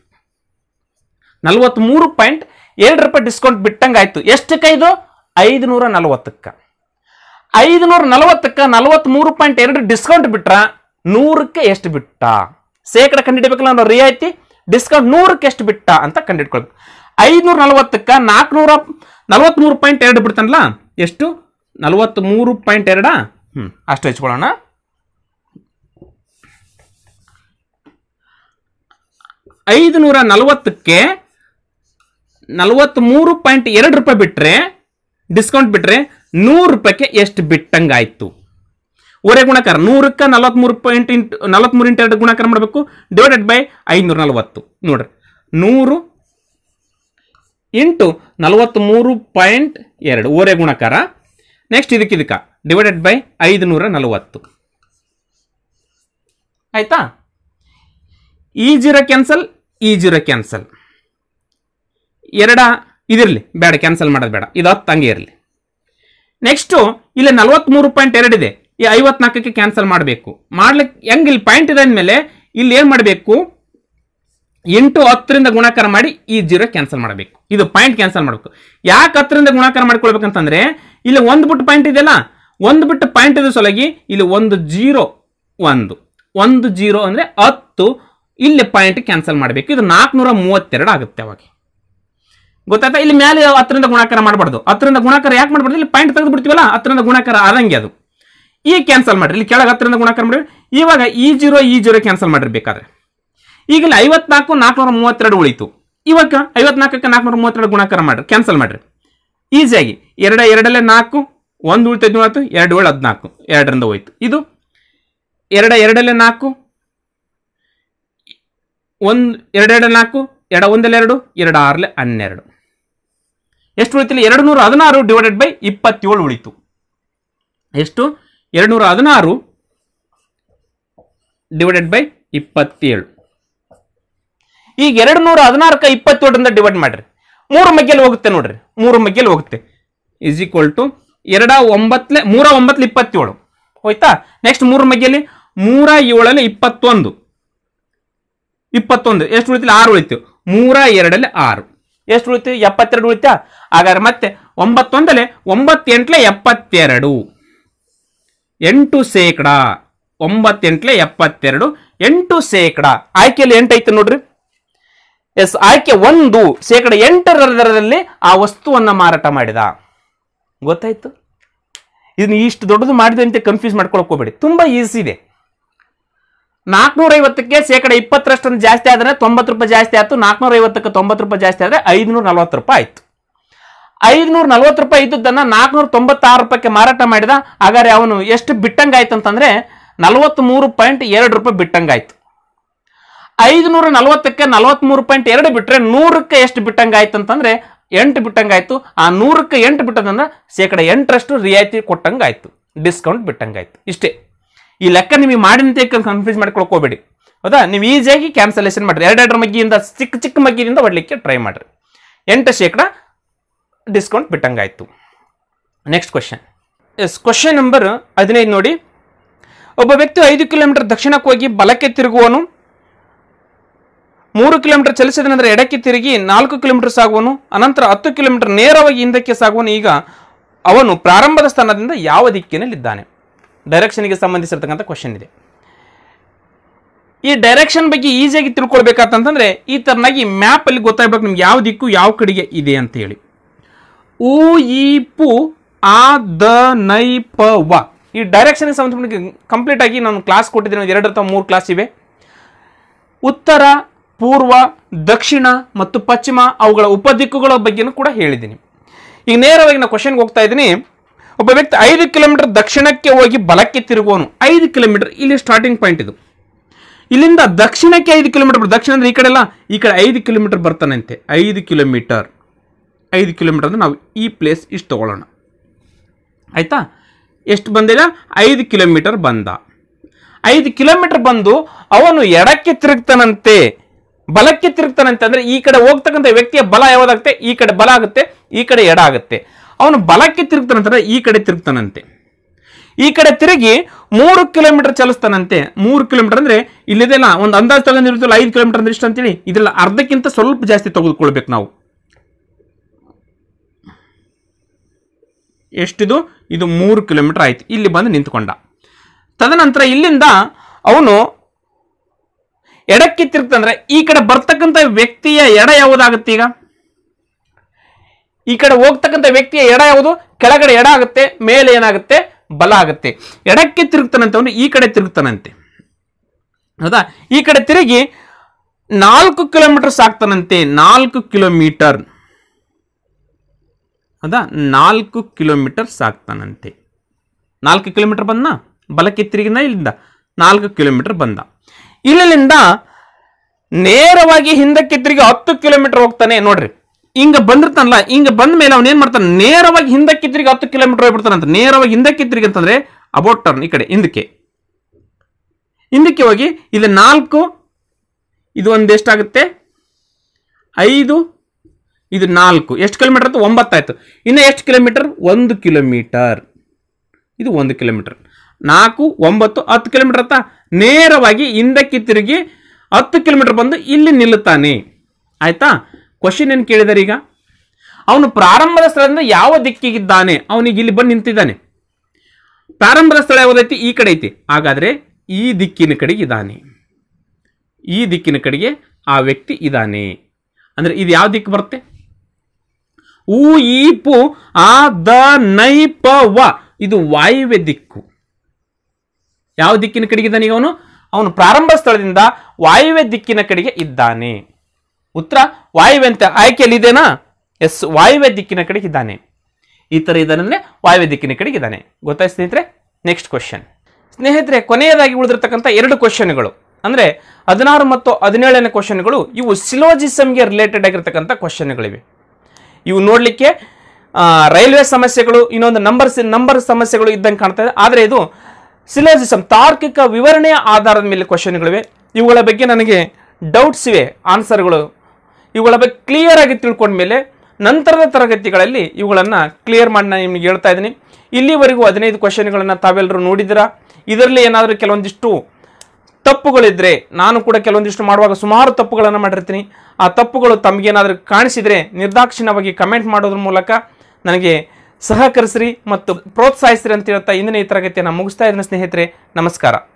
ನಲ್ವತ್ಮೂರು ಪಾಯಿಂಟ್ ಎರಡು ರೂಪಾಯಿ ಡಿಸ್ಕೌಂಟ್ ಬಿಟ್ಟಂಗೆ ಆಯಿತು ಎಷ್ಟಕ್ಕೆ ಇದು ಐದುನೂರ ನಲವತ್ತಕ್ಕೆ ಐದುನೂರ ನಲವತ್ತಕ್ಕೆ ನಲವತ್ತ್ಮೂರು ಪಾಯಿಂಟ್ ಎರಡು ಡಿಸ್ಕೌಂಟ್ ಬಿಟ್ರ ನೂರಕ್ಕೆ ಎಷ್ಟು ಬಿಟ್ಟ ಶೇಕಡ ಕಂಡಿಡಿಬೇಕಲ್ಲ ಅನ್ನೋ ರಿಯಾಯಿತಿ ಡಿಸ್ಕೌಂಟ್ ನೂರಕ್ಕೆ ಎಷ್ಟು ಬಿಟ್ಟ ಅಂತ ಕಂಡಿಡ್ಕೊಳ್ಬೇಕು ಐದುನೂರ ನಲವತ್ತಕ್ಕೆ ನಾಲ್ಕುನೂರ ನಲವತ್ತ್ಮೂರು ಪಾಯಿಂಟ್ ಎರಡು ಬಿಡ್ತಾನಲ್ಲ ಎಷ್ಟು ನಲವತ್ತ್ಮೂರು ಪಾಯಿಂಟ್ ಎರಡ ಹ್ಞೂ ಅಷ್ಟು ಹಚ್ಕೊಳ್ಳೋಣ ಐದುನೂರ ನಲವತ್ತಕ್ಕೆ ನಲವತ್ಮೂರು ಪಾಯಿಂಟ್ ಎರಡು ರೂಪಾಯಿ ಬಿಟ್ಟರೆ ಡಿಸ್ಕೌಂಟ್ ಬಿಟ್ಟರೆ ನೂರು ರೂಪಾಯಿಗೆ ಎಷ್ಟು ಆಯಿತು ಒರೆ ಗುಣಕಾರ ನೂರಕ್ಕೆ ನಲವತ್ತ್ಮೂರು ಪಾಯಿಂಟ್ ಇಂಟು ನಲವತ್ತ್ಮೂರು ಇಂಟು ಎರಡು ಗುಣಕಾರ ಮಾಡಬೇಕು ಡಿವೈಡೆಡ್ ಬೈ ಐನೂರ ನಲವತ್ತು ನೋಡ್ರಿ ನೂರು ಇಂಟು ನಲವತ್ತ್ಮೂರು ಪಾಯಿಂಟ್ ಎರಡು ಓರೆ ಗುಣಕಾರ ನೆಕ್ಸ್ಟ್ ಇದಕ್ಕೆ ಇದಕ್ಕೆ ಡಿವೈಡೆಡ್ ಬೈ ಐದು ನೂರ ನಲವತ್ತು ಆಯಿತಾ ಈ e ಜೀರೋ ಕ್ಯಾನ್ಸಲ್ ಈ e ಜೀರೋ ಕ್ಯಾನ್ಸಲ್ ಎರಡ ಇದಿರಲಿ ಬೇಡ ಕ್ಯಾನ್ಸಲ್ ಮಾಡೋದು ಬೇಡ ಇದು ಹತ್ತು ಹಂಗೆ ಇರಲಿ ನೆಕ್ಸ್ಟು ಇಲ್ಲಿ ಮೂರು ಪಾಯಿಂಟ್ ಇದೆ ಈ ಐವತ್ನಾಲ್ಕಕ್ಕೆ ಕ್ಯಾನ್ಸಲ್ ಮಾಡಬೇಕು ಮಾಡ್ಲಿಕ್ಕೆ ಹೆಂಗೆ ಇಲ್ಲಿ ಪಾಯಿಂಟ್ ಇದೆ ಅಂದಮೇಲೆ ಇಲ್ಲಿ ಏನು ಮಾಡಬೇಕು ಎಂಟು ಹತ್ತರಿಂದ ಗುಣಾಕಾರ ಮಾಡಿ ಈ ಜೀರೋ ಕ್ಯಾನ್ಸಲ್ ಮಾಡಬೇಕು ಇದು ಪಾಯಿಂಟ್ ಕ್ಯಾನ್ಸಲ್ ಮಾಡಬೇಕು ಯಾಕೆ ಹತ್ತರಿಂದ ಗುಣಾಕಾರ ಮಾಡ್ಕೊಳ್ಬೇಕಂತಂದ್ರೆ ಇಲ್ಲಿ ಒಂದು ಬಿಟ್ಟು ಪಾಯಿಂಟ್ ಇದೆಯಲ್ಲ ಒಂದು ಬಿಟ್ಟು ಪಾಯಿಂಟ್ ಇದೆ ಸೊಲಗಿ ಇಲ್ಲಿ ಒಂದು ಜೀರೋ ಒಂದು ಒಂದು ಜೀರೋ ಅಂದರೆ ಹತ್ತು ಇಲ್ಲಿ ಪಾಯಿಂಟ್ ಕ್ಯಾನ್ಸಲ್ ಮಾಡಬೇಕು ಇದು ನಾಲ್ಕುನೂರ ಮೂವತ್ತೆರಡು ಆಗುತ್ತೆ ಅವಾಗ ಗೊತ್ತಾಯ್ತಾ ಇಲ್ಲಿ ಮೇಲೆ ಹತ್ತರಿಂದ ಗುಣಾಕಾರ ಮಾಡಬಾರ್ದು ಹತ್ತರಿಂದ ಗುಣಾಕಾರ ಯಾಕೆ ಮಾಡ್ಬಾರ್ದು ಇಲ್ಲಿ ಪಾಯಿಂಟ್ ತೆಗೆದು ಬಿಡ್ತೀವಲ್ಲ ಹತ್ತರಿಂದ ಗುಣಾಕಾರ ಆದಂಗೆ ಅದು ಈ ಕ್ಯಾನ್ಸಲ್ ಮಾಡಿರಿ ಇಲ್ಲಿ ಕೆಳಗೆ ಹತ್ತರಿಂದ ಗುಣಾಕಾರ ಮಾಡಿರಿ ಇವಾಗ ಈ e ಜೀರೋ ಈ e ಜೀರೋ ಕ್ಯಾನ್ಸಲ್ ಮಾಡಿರಿ ಬೇಕಾದ್ರೆ ಈಗ ಇಲ್ಲಿ ಐವತ್ನಾಲ್ಕು ನಾಲ್ಕುನೂರ ಮೂವತ್ತೆರಡು ಉಳಿತು ಇವಾಗ ಐವತ್ನಾಲ್ಕಕ್ಕೆ ನಾಲ್ಕುನೂರ ಮೂವತ್ತೆರಡು ಗುಣಾಕಾರ ಮಾಡಿರಿ ಕ್ಯಾನ್ಸಲ್ ಮಾಡಿರಿ ಈಸಿಯಾಗಿ ಎರಡ ಎರಡಲ್ಲೇ ನಾಲ್ಕು ಒಂದು ಉಳಿತೈದು ಮೂವತ್ತು ಎರಡು ಏಳು ಹದಿನಾಲ್ಕು ಎರಡರಿಂದ ಹೋಯ್ತು ಇದು ಎರಡ ಎರಡಲ್ಲೇ ನಾಲ್ಕು ಒಂದು ಎರಡೆರಡು ನಾಲ್ಕು ಎಡ ಒಂದಲ್ಲೆರಡು ಎರಡು ಎರಡು ಆರಲೆ ಹನ್ನೆರಡು ಎಷ್ಟು ಉಳಿತಿಲ್ಲ ಎರಡು ನೂರ ಹದಿನಾರು ಡಿವೈಡೆಡ್ ಬೈ ಇಪ್ಪತ್ತೇಳು ಉಳಿತು ಎಷ್ಟು ಎರಡು ನೂರ ಹದಿನಾರು ಡಿವೈಡೆಡ್ ಬೈ ಇಪ್ಪತ್ತೇಳು ಈಗ ಎರಡು ನೂರ ಹದಿನಾರಕ್ಕೆ ಇಪ್ಪತ್ತೇಳರಿಂದ ಡಿವೈಡ್ ಮಾಡ್ರಿ ಮೂರು ಮಗ್ಗೆಲಿ ಹೋಗುತ್ತೆ ನೋಡ್ರಿ ಮೂರು ಮಗ್ಗೆಲಿ ಹೋಗುತ್ತೆ ಇಸ್ ಈಕ್ವಲ್ ಟು ಎರಡ ಒಂಬತ್ತಲೆ ಮೂರ ಒಂಬತ್ತಲ್ಲಿ ಇಪ್ಪತ್ತೇಳು ಹೋಯ್ತಾ ನೆಕ್ಸ್ಟ್ ಮೂರು ಮಗ್ಗೆಲಿ ಮೂರ ಏಳಲ್ಲಿ ಇಪ್ಪತ್ತೊಂದು ಇಪ್ಪತ್ತೊಂದು ಎಷ್ಟು ಉಳಿತಿಲ್ಲ ಆರು ಉಳಿತು ಮೂರ ಎರಡಲ್ಲಿ ಆರು ಎಷ್ಟು ಉಳಿತು ಎಪ್ಪತ್ತೆರಡು ಉಳಿತಾ ಹಾಗಾದ್ರೆ ಮತ್ತೆ ಒಂಬತ್ತೊಂದಲೆ ಒಂಬತ್ತೆಂಟ್ಲೆ ಎಪ್ಪತ್ತೆರಡು ಎಂಟು ಶೇಕಡ ಒಂಬತ್ತೆಂಟ್ಲೆ ಎಪ್ಪತ್ತೆರಡು ಎಂಟು ಶೇಕಡ ಆಯ್ಕೆಯಲ್ಲಿ ಎಂಟೈತೆ ನೋಡ್ರಿ ಎಸ್ ಆಯ್ಕೆ ಒಂದು ಶೇಕಡ ಎಂಟರಲ್ಲಿ ಆ ವಸ್ತುವನ್ನು ಮಾರಾಟ ಮಾಡಿದ ಗೊತ್ತಾಯ್ತು ಇದನ್ನ ಇಷ್ಟು ದೊಡ್ಡದು ಮಾಡಿದೆ ಅಂತ ಕನ್ಫ್ಯೂಸ್ ಮಾಡ್ಕೊಳಕ್ ಹೋಗ್ಬೇಡಿ ತುಂಬಾ ಈಸಿ ಇದೆ ನಾಲ್ಕನೂರ ಐವತ್ತಕ್ಕೆ ಶೇಕಡ ಇಪ್ಪತ್ತರಷ್ಟನ್ನು ಜಾಸ್ತಿ ಆದರೆ ತೊಂಬತ್ತು ರೂಪಾಯಿ ಜಾಸ್ತಿ ಆಯಿತು ನಾಲ್ಕುನೂರ ಐವತ್ತಕ್ಕೆ ತೊಂಬತ್ತು ರೂಪಾಯಿ ಜಾಸ್ತಿ ಆದರೆ ಐದುನೂರ ನಲ್ವತ್ತು ರೂಪಾಯಿ ಆಯಿತು ಐದುನೂರ ನಲವತ್ತು ರೂಪಾಯಿ ಇದ್ದದ್ದನ್ನು ನಾಲ್ಕುನೂರ ತೊಂಬತ್ತಾರು ರೂಪಾಯಿಗೆ ಮಾರಾಟ ಮಾಡಿದ ಹಾಗಾದ್ರೆ ಅವನು ಎಷ್ಟು ಬಿಟ್ಟಂಗಾಯ್ತು ಅಂತಂದರೆ ನಲವತ್ತ್ಮೂರು ಪಾಯಿಂಟ್ ಎರಡು ರೂಪಾಯಿ ಬಿಟ್ಟಂಗಾಯ್ತು ಐದುನೂರ ನಲವತ್ತಕ್ಕೆ ನಲವತ್ತ್ಮೂರು ಪಾಯಿಂಟ್ ಎರಡು ಬಿಟ್ಟರೆ ನೂರಕ್ಕೆ ಎಷ್ಟು ಬಿಟ್ಟಂಗಾಯ್ತು ಅಂತಂದರೆ ಎಂಟು ಬಿಟ್ಟಂಗಾಯ್ತು ಆ ನೂರಕ್ಕೆ ಎಂಟು ಬಿಟ್ಟದಂದ್ರೆ ಶೇಕಡ ಎಂಟರಷ್ಟು ರಿಯಾಯಿತಿ ಕೊಟ್ಟಂಗಾಯ್ತು ಡಿಸ್ಕೌಂಟ್ ಬಿಟ್ಟಂಗಾಯ್ತು ಇಷ್ಟೇ ಈ ಲೆಕ್ಕ ನಿಮಗೆ ಮಾಡಿದಂತೆ ಕನ್ಫ್ಯೂಸ್ ಮಾಡ್ಕೊಳ್ಕೋಬೇಡಿ ಹೌದಾ ನೀವು ಈಸಿಯಾಗಿ ಕ್ಯಾನ್ಸಲೇಷನ್ ಮಾಡಿರಿ ಎರಡೆರಡರ ಮಗ್ಗಿಯಿಂದ ಚಿಕ್ಕ ಚಿಕ್ಕ ಮಗ್ಗಿನಿಂದ ಒಡ್ಲಿಕ್ಕೆ ಟ್ರೈ ಮಾಡಿರಿ ಎಂಟು ಶೇಕಡ ಡಿಸ್ಕೌಂಟ್ ಬಿಟ್ಟಂಗಾಯ್ತು next question yes question number ಹದಿನೈದು ನೋಡಿ ಒಬ್ಬ ವ್ಯಕ್ತಿ ಐದು ಕಿಲೋಮೀಟರ್ ದಕ್ಷಿಣಕ್ಕೆ ಹೋಗಿ ಬಲಕ್ಕೆ ತಿರುಗುವನು ಮೂರು ಕಿಲೋಮೀಟರ್ ಚಲಿಸಿದ ನಂತರ ಎಡಕ್ಕೆ ತಿರುಗಿ ನಾಲ್ಕು ಕಿಲೋಮೀಟರ್ ಸಾಗುವನು ಅನಂತರ ಹತ್ತು ಕಿಲೋಮೀಟರ್ ನೇರವಾಗಿ ಹಿಂದಕ್ಕೆ ಸಾಗುವನು ಈಗ ಅವನು ಪ್ರಾರಂಭದ ಸ್ಥಾನದಿಂದ ಯಾವ ದಿಕ್ಕಿನಲ್ಲಿದ್ದಾನೆ ಡೈರೆಕ್ಷನ್ಗೆ ಸಂಬಂಧಿಸಿರ್ತಕ್ಕಂಥ ಕ್ವಶನ್ ಇದೆ ಈ ಡೈರೆಕ್ಷನ್ ಬಗ್ಗೆ ಈಸಿಯಾಗಿ ತಿಳ್ಕೊಳ್ಬೇಕಂತಂದರೆ ಈ ಥರನಾಗಿ ಮ್ಯಾಪಲ್ಲಿ ಗೊತ್ತಾಗ್ಬೇಕು ನಿಮ್ಗೆ ಯಾವ ದಿಕ್ಕು ಯಾವ ಕಡೆಗೆ ಇದೆ ಅಂತ ಹೇಳಿ ಊ ಈ ಪು ಆ ದ ನೈ ಪ ವ ಈ ಡೈರೆಕ್ಷನ್ಗೆ ಸಂಬಂಧಪಟ್ಟ ಕಂಪ್ಲೀಟ್ ಆಗಿ ನಾನು ಕ್ಲಾಸ್ ಕೊಟ್ಟಿದ್ದೀನಿ ಎರಡು ಅಥವಾ ಮೂರು ಕ್ಲಾಸ್ ಇವೆ ಉತ್ತರ ಪೂರ್ವ ದಕ್ಷಿಣ ಮತ್ತು ಪಶ್ಚಿಮ ಅವುಗಳ ಉಪದಿಕ್ಕುಗಳ ಬಗ್ಗೆನೂ ಕೂಡ ಹೇಳಿದ್ದೀನಿ ಈಗ ನೇರವಾಗಿ ನಾನು ಕ್ವಶನ್ಗೆ ಹೋಗ್ತಾ ಇದ್ದೀನಿ ಒಬ್ಬ ವ್ಯಕ್ತಿ ಐದು ಕಿಲೋಮೀಟರ್ ದಕ್ಷಿಣಕ್ಕೆ ಹೋಗಿ ಬಲಕ್ಕೆ ತಿರುಗುವನು ಐದು ಕಿಲೋಮೀಟರ್ ಇಲ್ಲಿ ಸ್ಟಾರ್ಟಿಂಗ್ ಪಾಯಿಂಟ್ ಇದು ಇಲ್ಲಿಂದ ದಕ್ಷಿಣಕ್ಕೆ ಐದು ಕಿಲೋಮೀಟರ್ ದಕ್ಷಿಣ ಅಂದರೆ ಈ ಕಡೆ ಎಲ್ಲ ಈ ಕಡೆ ಐದು ಕಿಲೋಮೀಟರ್ ಬರ್ತಾನಂತೆ ಐದು ಕಿಲೋಮೀಟರ್ ಐದು ಕಿಲೋಮೀಟರ್ ಅಂದರೆ ನಾವು ಈ ಪ್ಲೇಸ್ ಇಷ್ಟು ತೊಗೊಳ್ಳೋಣ ಆಯಿತಾ ಎಷ್ಟು ಬಂದಿಲ್ಲ ಐದು ಕಿಲೋಮೀಟರ್ ಬಂದ ಐದು ಕಿಲೋಮೀಟರ್ ಬಂದು ಅವನು ಎಡಕ್ಕೆ ತಿರುಗ್ತಾನಂತೆ ಬಲಕ್ಕೆ ತಿರುಗ್ತಾನಂತೆ ಅಂದರೆ ಈ ಕಡೆ ಹೋಗ್ತಕ್ಕಂಥ ವ್ಯಕ್ತಿಯ ಬಲ ಯಾವುದಾಗುತ್ತೆ ಈ ಕಡೆ ಬಲ ಆಗುತ್ತೆ ಈ ಕಡೆ ಎಡ ಆಗುತ್ತೆ ಅವನು ಬಲಕ್ಕೆ ತಿರುಗ್ತಾನಂತರ ಈ ಕಡೆ ತಿರುಗ್ತಾನಂತೆ ಈ ಕಡೆ ತಿರುಗಿ ಮೂರು ಕಿಲೋಮೀಟರ್ ಚಲಿಸ್ತಾನಂತೆ ಮೂರು ಕಿಲೋಮೀಟರ್ ಅಂದ್ರೆ ಇಲ್ಲಿದೆಲ್ಲ ಒಂದು ಅಂದಾಜು ತಗೊಂಡಿರುತ್ತಲ್ಲ ಐದು ಕಿಲೋಮೀಟರ್ ಅಂದ್ರೆ ಇಷ್ಟು ಅಂತೇಳಿ ಇದೆಲ್ಲ ಅರ್ಧಕ್ಕಿಂತ ಸ್ವಲ್ಪ ಜಾಸ್ತಿ ತೆಗೆದುಕೊಳ್ಬೇಕು ನಾವು ಎಷ್ಟಿದು ಇದು ಮೂರು ಕಿಲೋಮೀಟರ್ ಆಯಿತು ಇಲ್ಲಿ ಬಂದು ನಿಂತ್ಕೊಂಡ ತದನಂತರ ಇಲ್ಲಿಂದ ಅವನು ಎಡಕ್ಕೆ ತಿರುಗ್ತಂದ್ರೆ ಈ ಕಡೆ ಬರ್ತಕ್ಕಂಥ ವ್ಯಕ್ತಿಯ ಎಡ ಯಾವುದಾಗುತ್ತೆ ಈಗ ಈ ಕಡೆ ಹೋಗ್ತಕ್ಕಂಥ ವ್ಯಕ್ತಿಯ ಎಡ ಯಾವುದು ಕೆಳಗಡೆ ಎಡ ಆಗುತ್ತೆ ಮೇಲೆ ಏನಾಗುತ್ತೆ ಬಲ ಆಗುತ್ತೆ ಎಡಕ್ಕೆ ತಿರುಗ್ತಾನಂತೆ ಈ ಕಡೆ ತಿರುಗ್ತಾನಂತೆ ಹೌದಾ ಈ ಕಡೆ ತಿರುಗಿ ನಾಲ್ಕು ಕಿಲೋಮೀಟರ್ ಸಾಕ್ತಾನಂತೆ ನಾಲ್ಕು ಕಿಲೋಮೀಟರ್ ಹೌದಾ ನಾಲ್ಕು ಕಿಲೋಮೀಟರ್ ಸಾಕ್ತಾನಂತೆ ನಾಲ್ಕು ಕಿಲೋಮೀಟರ್ ಬಂದ ಬಲಕ್ಕೆ ತಿರುಗಿನ ಇಲ್ಲಿಂದ ನಾಲ್ಕು ಕಿಲೋಮೀಟರ್ ಬಂದ ಇಲ್ಲಿಂದ ನೇರವಾಗಿ ಹಿಂದಕ್ಕೆ ತಿರುಗಿ ಹತ್ತು ಕಿಲೋಮೀಟರ್ ಹೋಗ್ತಾನೆ ನೋಡ್ರಿ ಹಿಂಗ ಬಂದಿರ್ತಾನಲ್ಲ ಹಿಂಗ ಬಂದ ಮೇಲೆ ಏನ್ ಮಾಡ್ತಾನೆ ನೇರವಾಗಿ ಹಿಂದಕ್ಕೆ ತಿರುಗಿ ಹತ್ತು ಕಿಲೋಮೀಟರ್ ಹೋಗ್ಬಿಡ್ತಾನಂತ ನೇರವಾಗಿ ಹಿಂದಕ್ಕೆ ತಿರುಗಿ ಅಂತಂದ್ರೆ ಅಬೌಟ್ ಟರ್ನ್ ಈ ಕಡೆ ಹಿಂದಕ್ಕೆ ಹಿಂದಕ್ಕೆ ಹೋಗಿ ಇಲ್ಲಿ ನಾಲ್ಕು ಇದು ಒಂದು ಎಷ್ಟಾಗುತ್ತೆ ಐದು ಇದು ನಾಲ್ಕು ಎಷ್ಟು ಕಿಲೋಮೀಟರ್ ಆಯ್ತು ಒಂಬತ್ತಾಯ್ತು ಇನ್ನು ಎಷ್ಟು ಕಿಲೋಮೀಟರ್ ಒಂದು ಕಿಲೋಮೀಟರ್ ಇದು ಒಂದು ಕಿಲೋಮೀಟರ್ ನಾಲ್ಕು ಒಂಬತ್ತು ಹತ್ತು ಕಿಲೋಮೀಟರ್ ಅತ್ತ ನೇರವಾಗಿ ಹಿಂದಕ್ಕೆ ತಿರುಗಿ ಹತ್ತು ಕಿಲೋಮೀಟರ್ ಬಂದು ಇಲ್ಲಿ ನಿಲ್ಲುತ್ತಾನೆ ಆಯಿತಾ ಕ್ವಶನ್ ಏನು ಕೇಳಿದಾರೆ ಈಗ ಅವನು ಪ್ರಾರಂಭದ ಸ್ಥಳದಿಂದ ಯಾವ ದಿಕ್ಕಿಗಿದ್ದಾನೆ ಅವನಿಗೆ ಇಲ್ಲಿ ಬಂದು ನಿಂತಿದ್ದಾನೆ ಪ್ರಾರಂಭದ ಸ್ಥಳ ಯಾವುದೈತಿ ಈ ಕಡೆ ಐತಿ ಹಾಗಾದರೆ ಈ ದಿಕ್ಕಿನ ಕಡೆಗೆ ಇದ್ದಾನೆ ಈ ದಿಕ್ಕಿನ ಕಡೆಗೆ ಆ ವ್ಯಕ್ತಿ ಇದ್ದಾನೆ ಅಂದರೆ ಇದು ಯಾವ ದಿಕ್ಕು ಬರುತ್ತೆ ಊ ಈ ಪು ಆ ದ ನೈ ಪ ವ ಇದು ವಾಯುವ್ಯ ದಿಕ್ಕು ಯಾವ ದಿಕ್ಕಿನ ಕಡೆಗೆ ಇದ್ದಾನೆ ಅವನು ಅವನು ಪ್ರಾರಂಭ ಸ್ಥಳದಿಂದ ವಾಯುವ್ಯ ದಿಕ್ಕಿನ ಕಡೆಗೆ ಇದ್ದಾನೆ ಉತ್ತರ ವಾಯುವ್ಯಂತ ಆಯ್ಕೆಯಲ್ಲಿದೆನಾ ಎಸ್ ವಾಯುವ್ಯ ದಿಕ್ಕಿನ ಕಡೆಗೆ ಇದ್ದಾನೆ ಈ ಥರ ಇದ್ದಾನಂದರೆ ವಾಯುವ್ಯ ದಿಕ್ಕಿನ ಕಡೆಗೆ ಇದ್ದಾನೆ ಗೊತ್ತಾಯ್ತು ಸ್ನೇಹಿತರೆ ನೆಕ್ಸ್ಟ್ ಕ್ವಶನ್ ಸ್ನೇಹಿತರೆ ಕೊನೆಯದಾಗಿ ಉಳಿದಿರ್ತಕ್ಕಂಥ ಎರಡು ಕ್ವಶನ್ಗಳು ಅಂದರೆ ಹದಿನಾರು ಮತ್ತು ಹದಿನೇಳನೇ ಕ್ವಶನ್ಗಳು ಇವು ಸಿಲೋಜಿಸಮ್ಗೆ ರಿಲೇಟೆಡ್ ಆಗಿರ್ತಕ್ಕಂಥ ಕ್ವಶನ್ಗಳಿವೆ ಇವು ನೋಡಲಿಕ್ಕೆ ರೈಲ್ವೆ ಸಮಸ್ಯೆಗಳು ಇನ್ನೊಂದು ನಂಬರ್ ನಂಬರ್ ಸಮಸ್ಯೆಗಳು ಇದ್ದಂಗೆ ಕಾಣ್ತಾ ಇದೆ ಆದರೆ ಇದು ಸಿಲೋಜಿಸಮ್ ತಾರ್ಕಿಕ ವಿವರಣೆಯ ಆಧಾರದ ಮೇಲೆ ಕ್ವಶನ್ಗಳಿವೆ ಇವುಗಳ ಬಗ್ಗೆ ನನಗೆ ಡೌಟ್ಸ್ ಇವೆ ಆನ್ಸರ್ಗಳು ಇವುಗಳ ಬಗ್ಗೆ ಕ್ಲಿಯರ್ ಆಗಿ ತಿಳ್ಕೊಂಡ್ಮೇಲೆ ನಂತರದ ತರಗತಿಗಳಲ್ಲಿ ಇವುಗಳನ್ನು ಕ್ಲಿಯರ್ ಮಾಡಿ ನಾನು ನಿಮ್ಗೆ ಹೇಳ್ತಾ ಇದ್ದೀನಿ ಇಲ್ಲಿವರೆಗೂ ಹದಿನೈದು ಕ್ವಶನ್ಗಳನ್ನು ತಾವೆಲ್ಲರೂ ನೋಡಿದ್ದೀರಾ ಇದರಲ್ಲಿ ಏನಾದರೂ ಕೆಲವೊಂದಿಷ್ಟು ತಪ್ಪುಗಳಿದ್ದರೆ ನಾನು ಕೂಡ ಕೆಲವೊಂದಿಷ್ಟು ಮಾಡುವಾಗ ಸುಮಾರು ತಪ್ಪುಗಳನ್ನು ಮಾಡಿರ್ತೀನಿ ಆ ತಪ್ಪುಗಳು ತಮಗೇನಾದರೂ ಕಾಣಿಸಿದರೆ ನಿರ್ದಾಕ್ಷಿಣ್ಯವಾಗಿ ಕಮೆಂಟ್ ಮಾಡೋದ್ರ ಮೂಲಕ ನನಗೆ ಸಹಕರಿಸ್ರಿ ಮತ್ತು ಪ್ರೋತ್ಸಾಹಿಸ್ರಿ ಅಂತ ಹೇಳ್ತಾ ಇಂದಿನ ಈ ತರಗತಿಯನ್ನು ಮುಗಿಸ್ತಾ ಇದ್ದೀನಿ ಸ್ನೇಹಿತರೆ ನಮಸ್ಕಾರ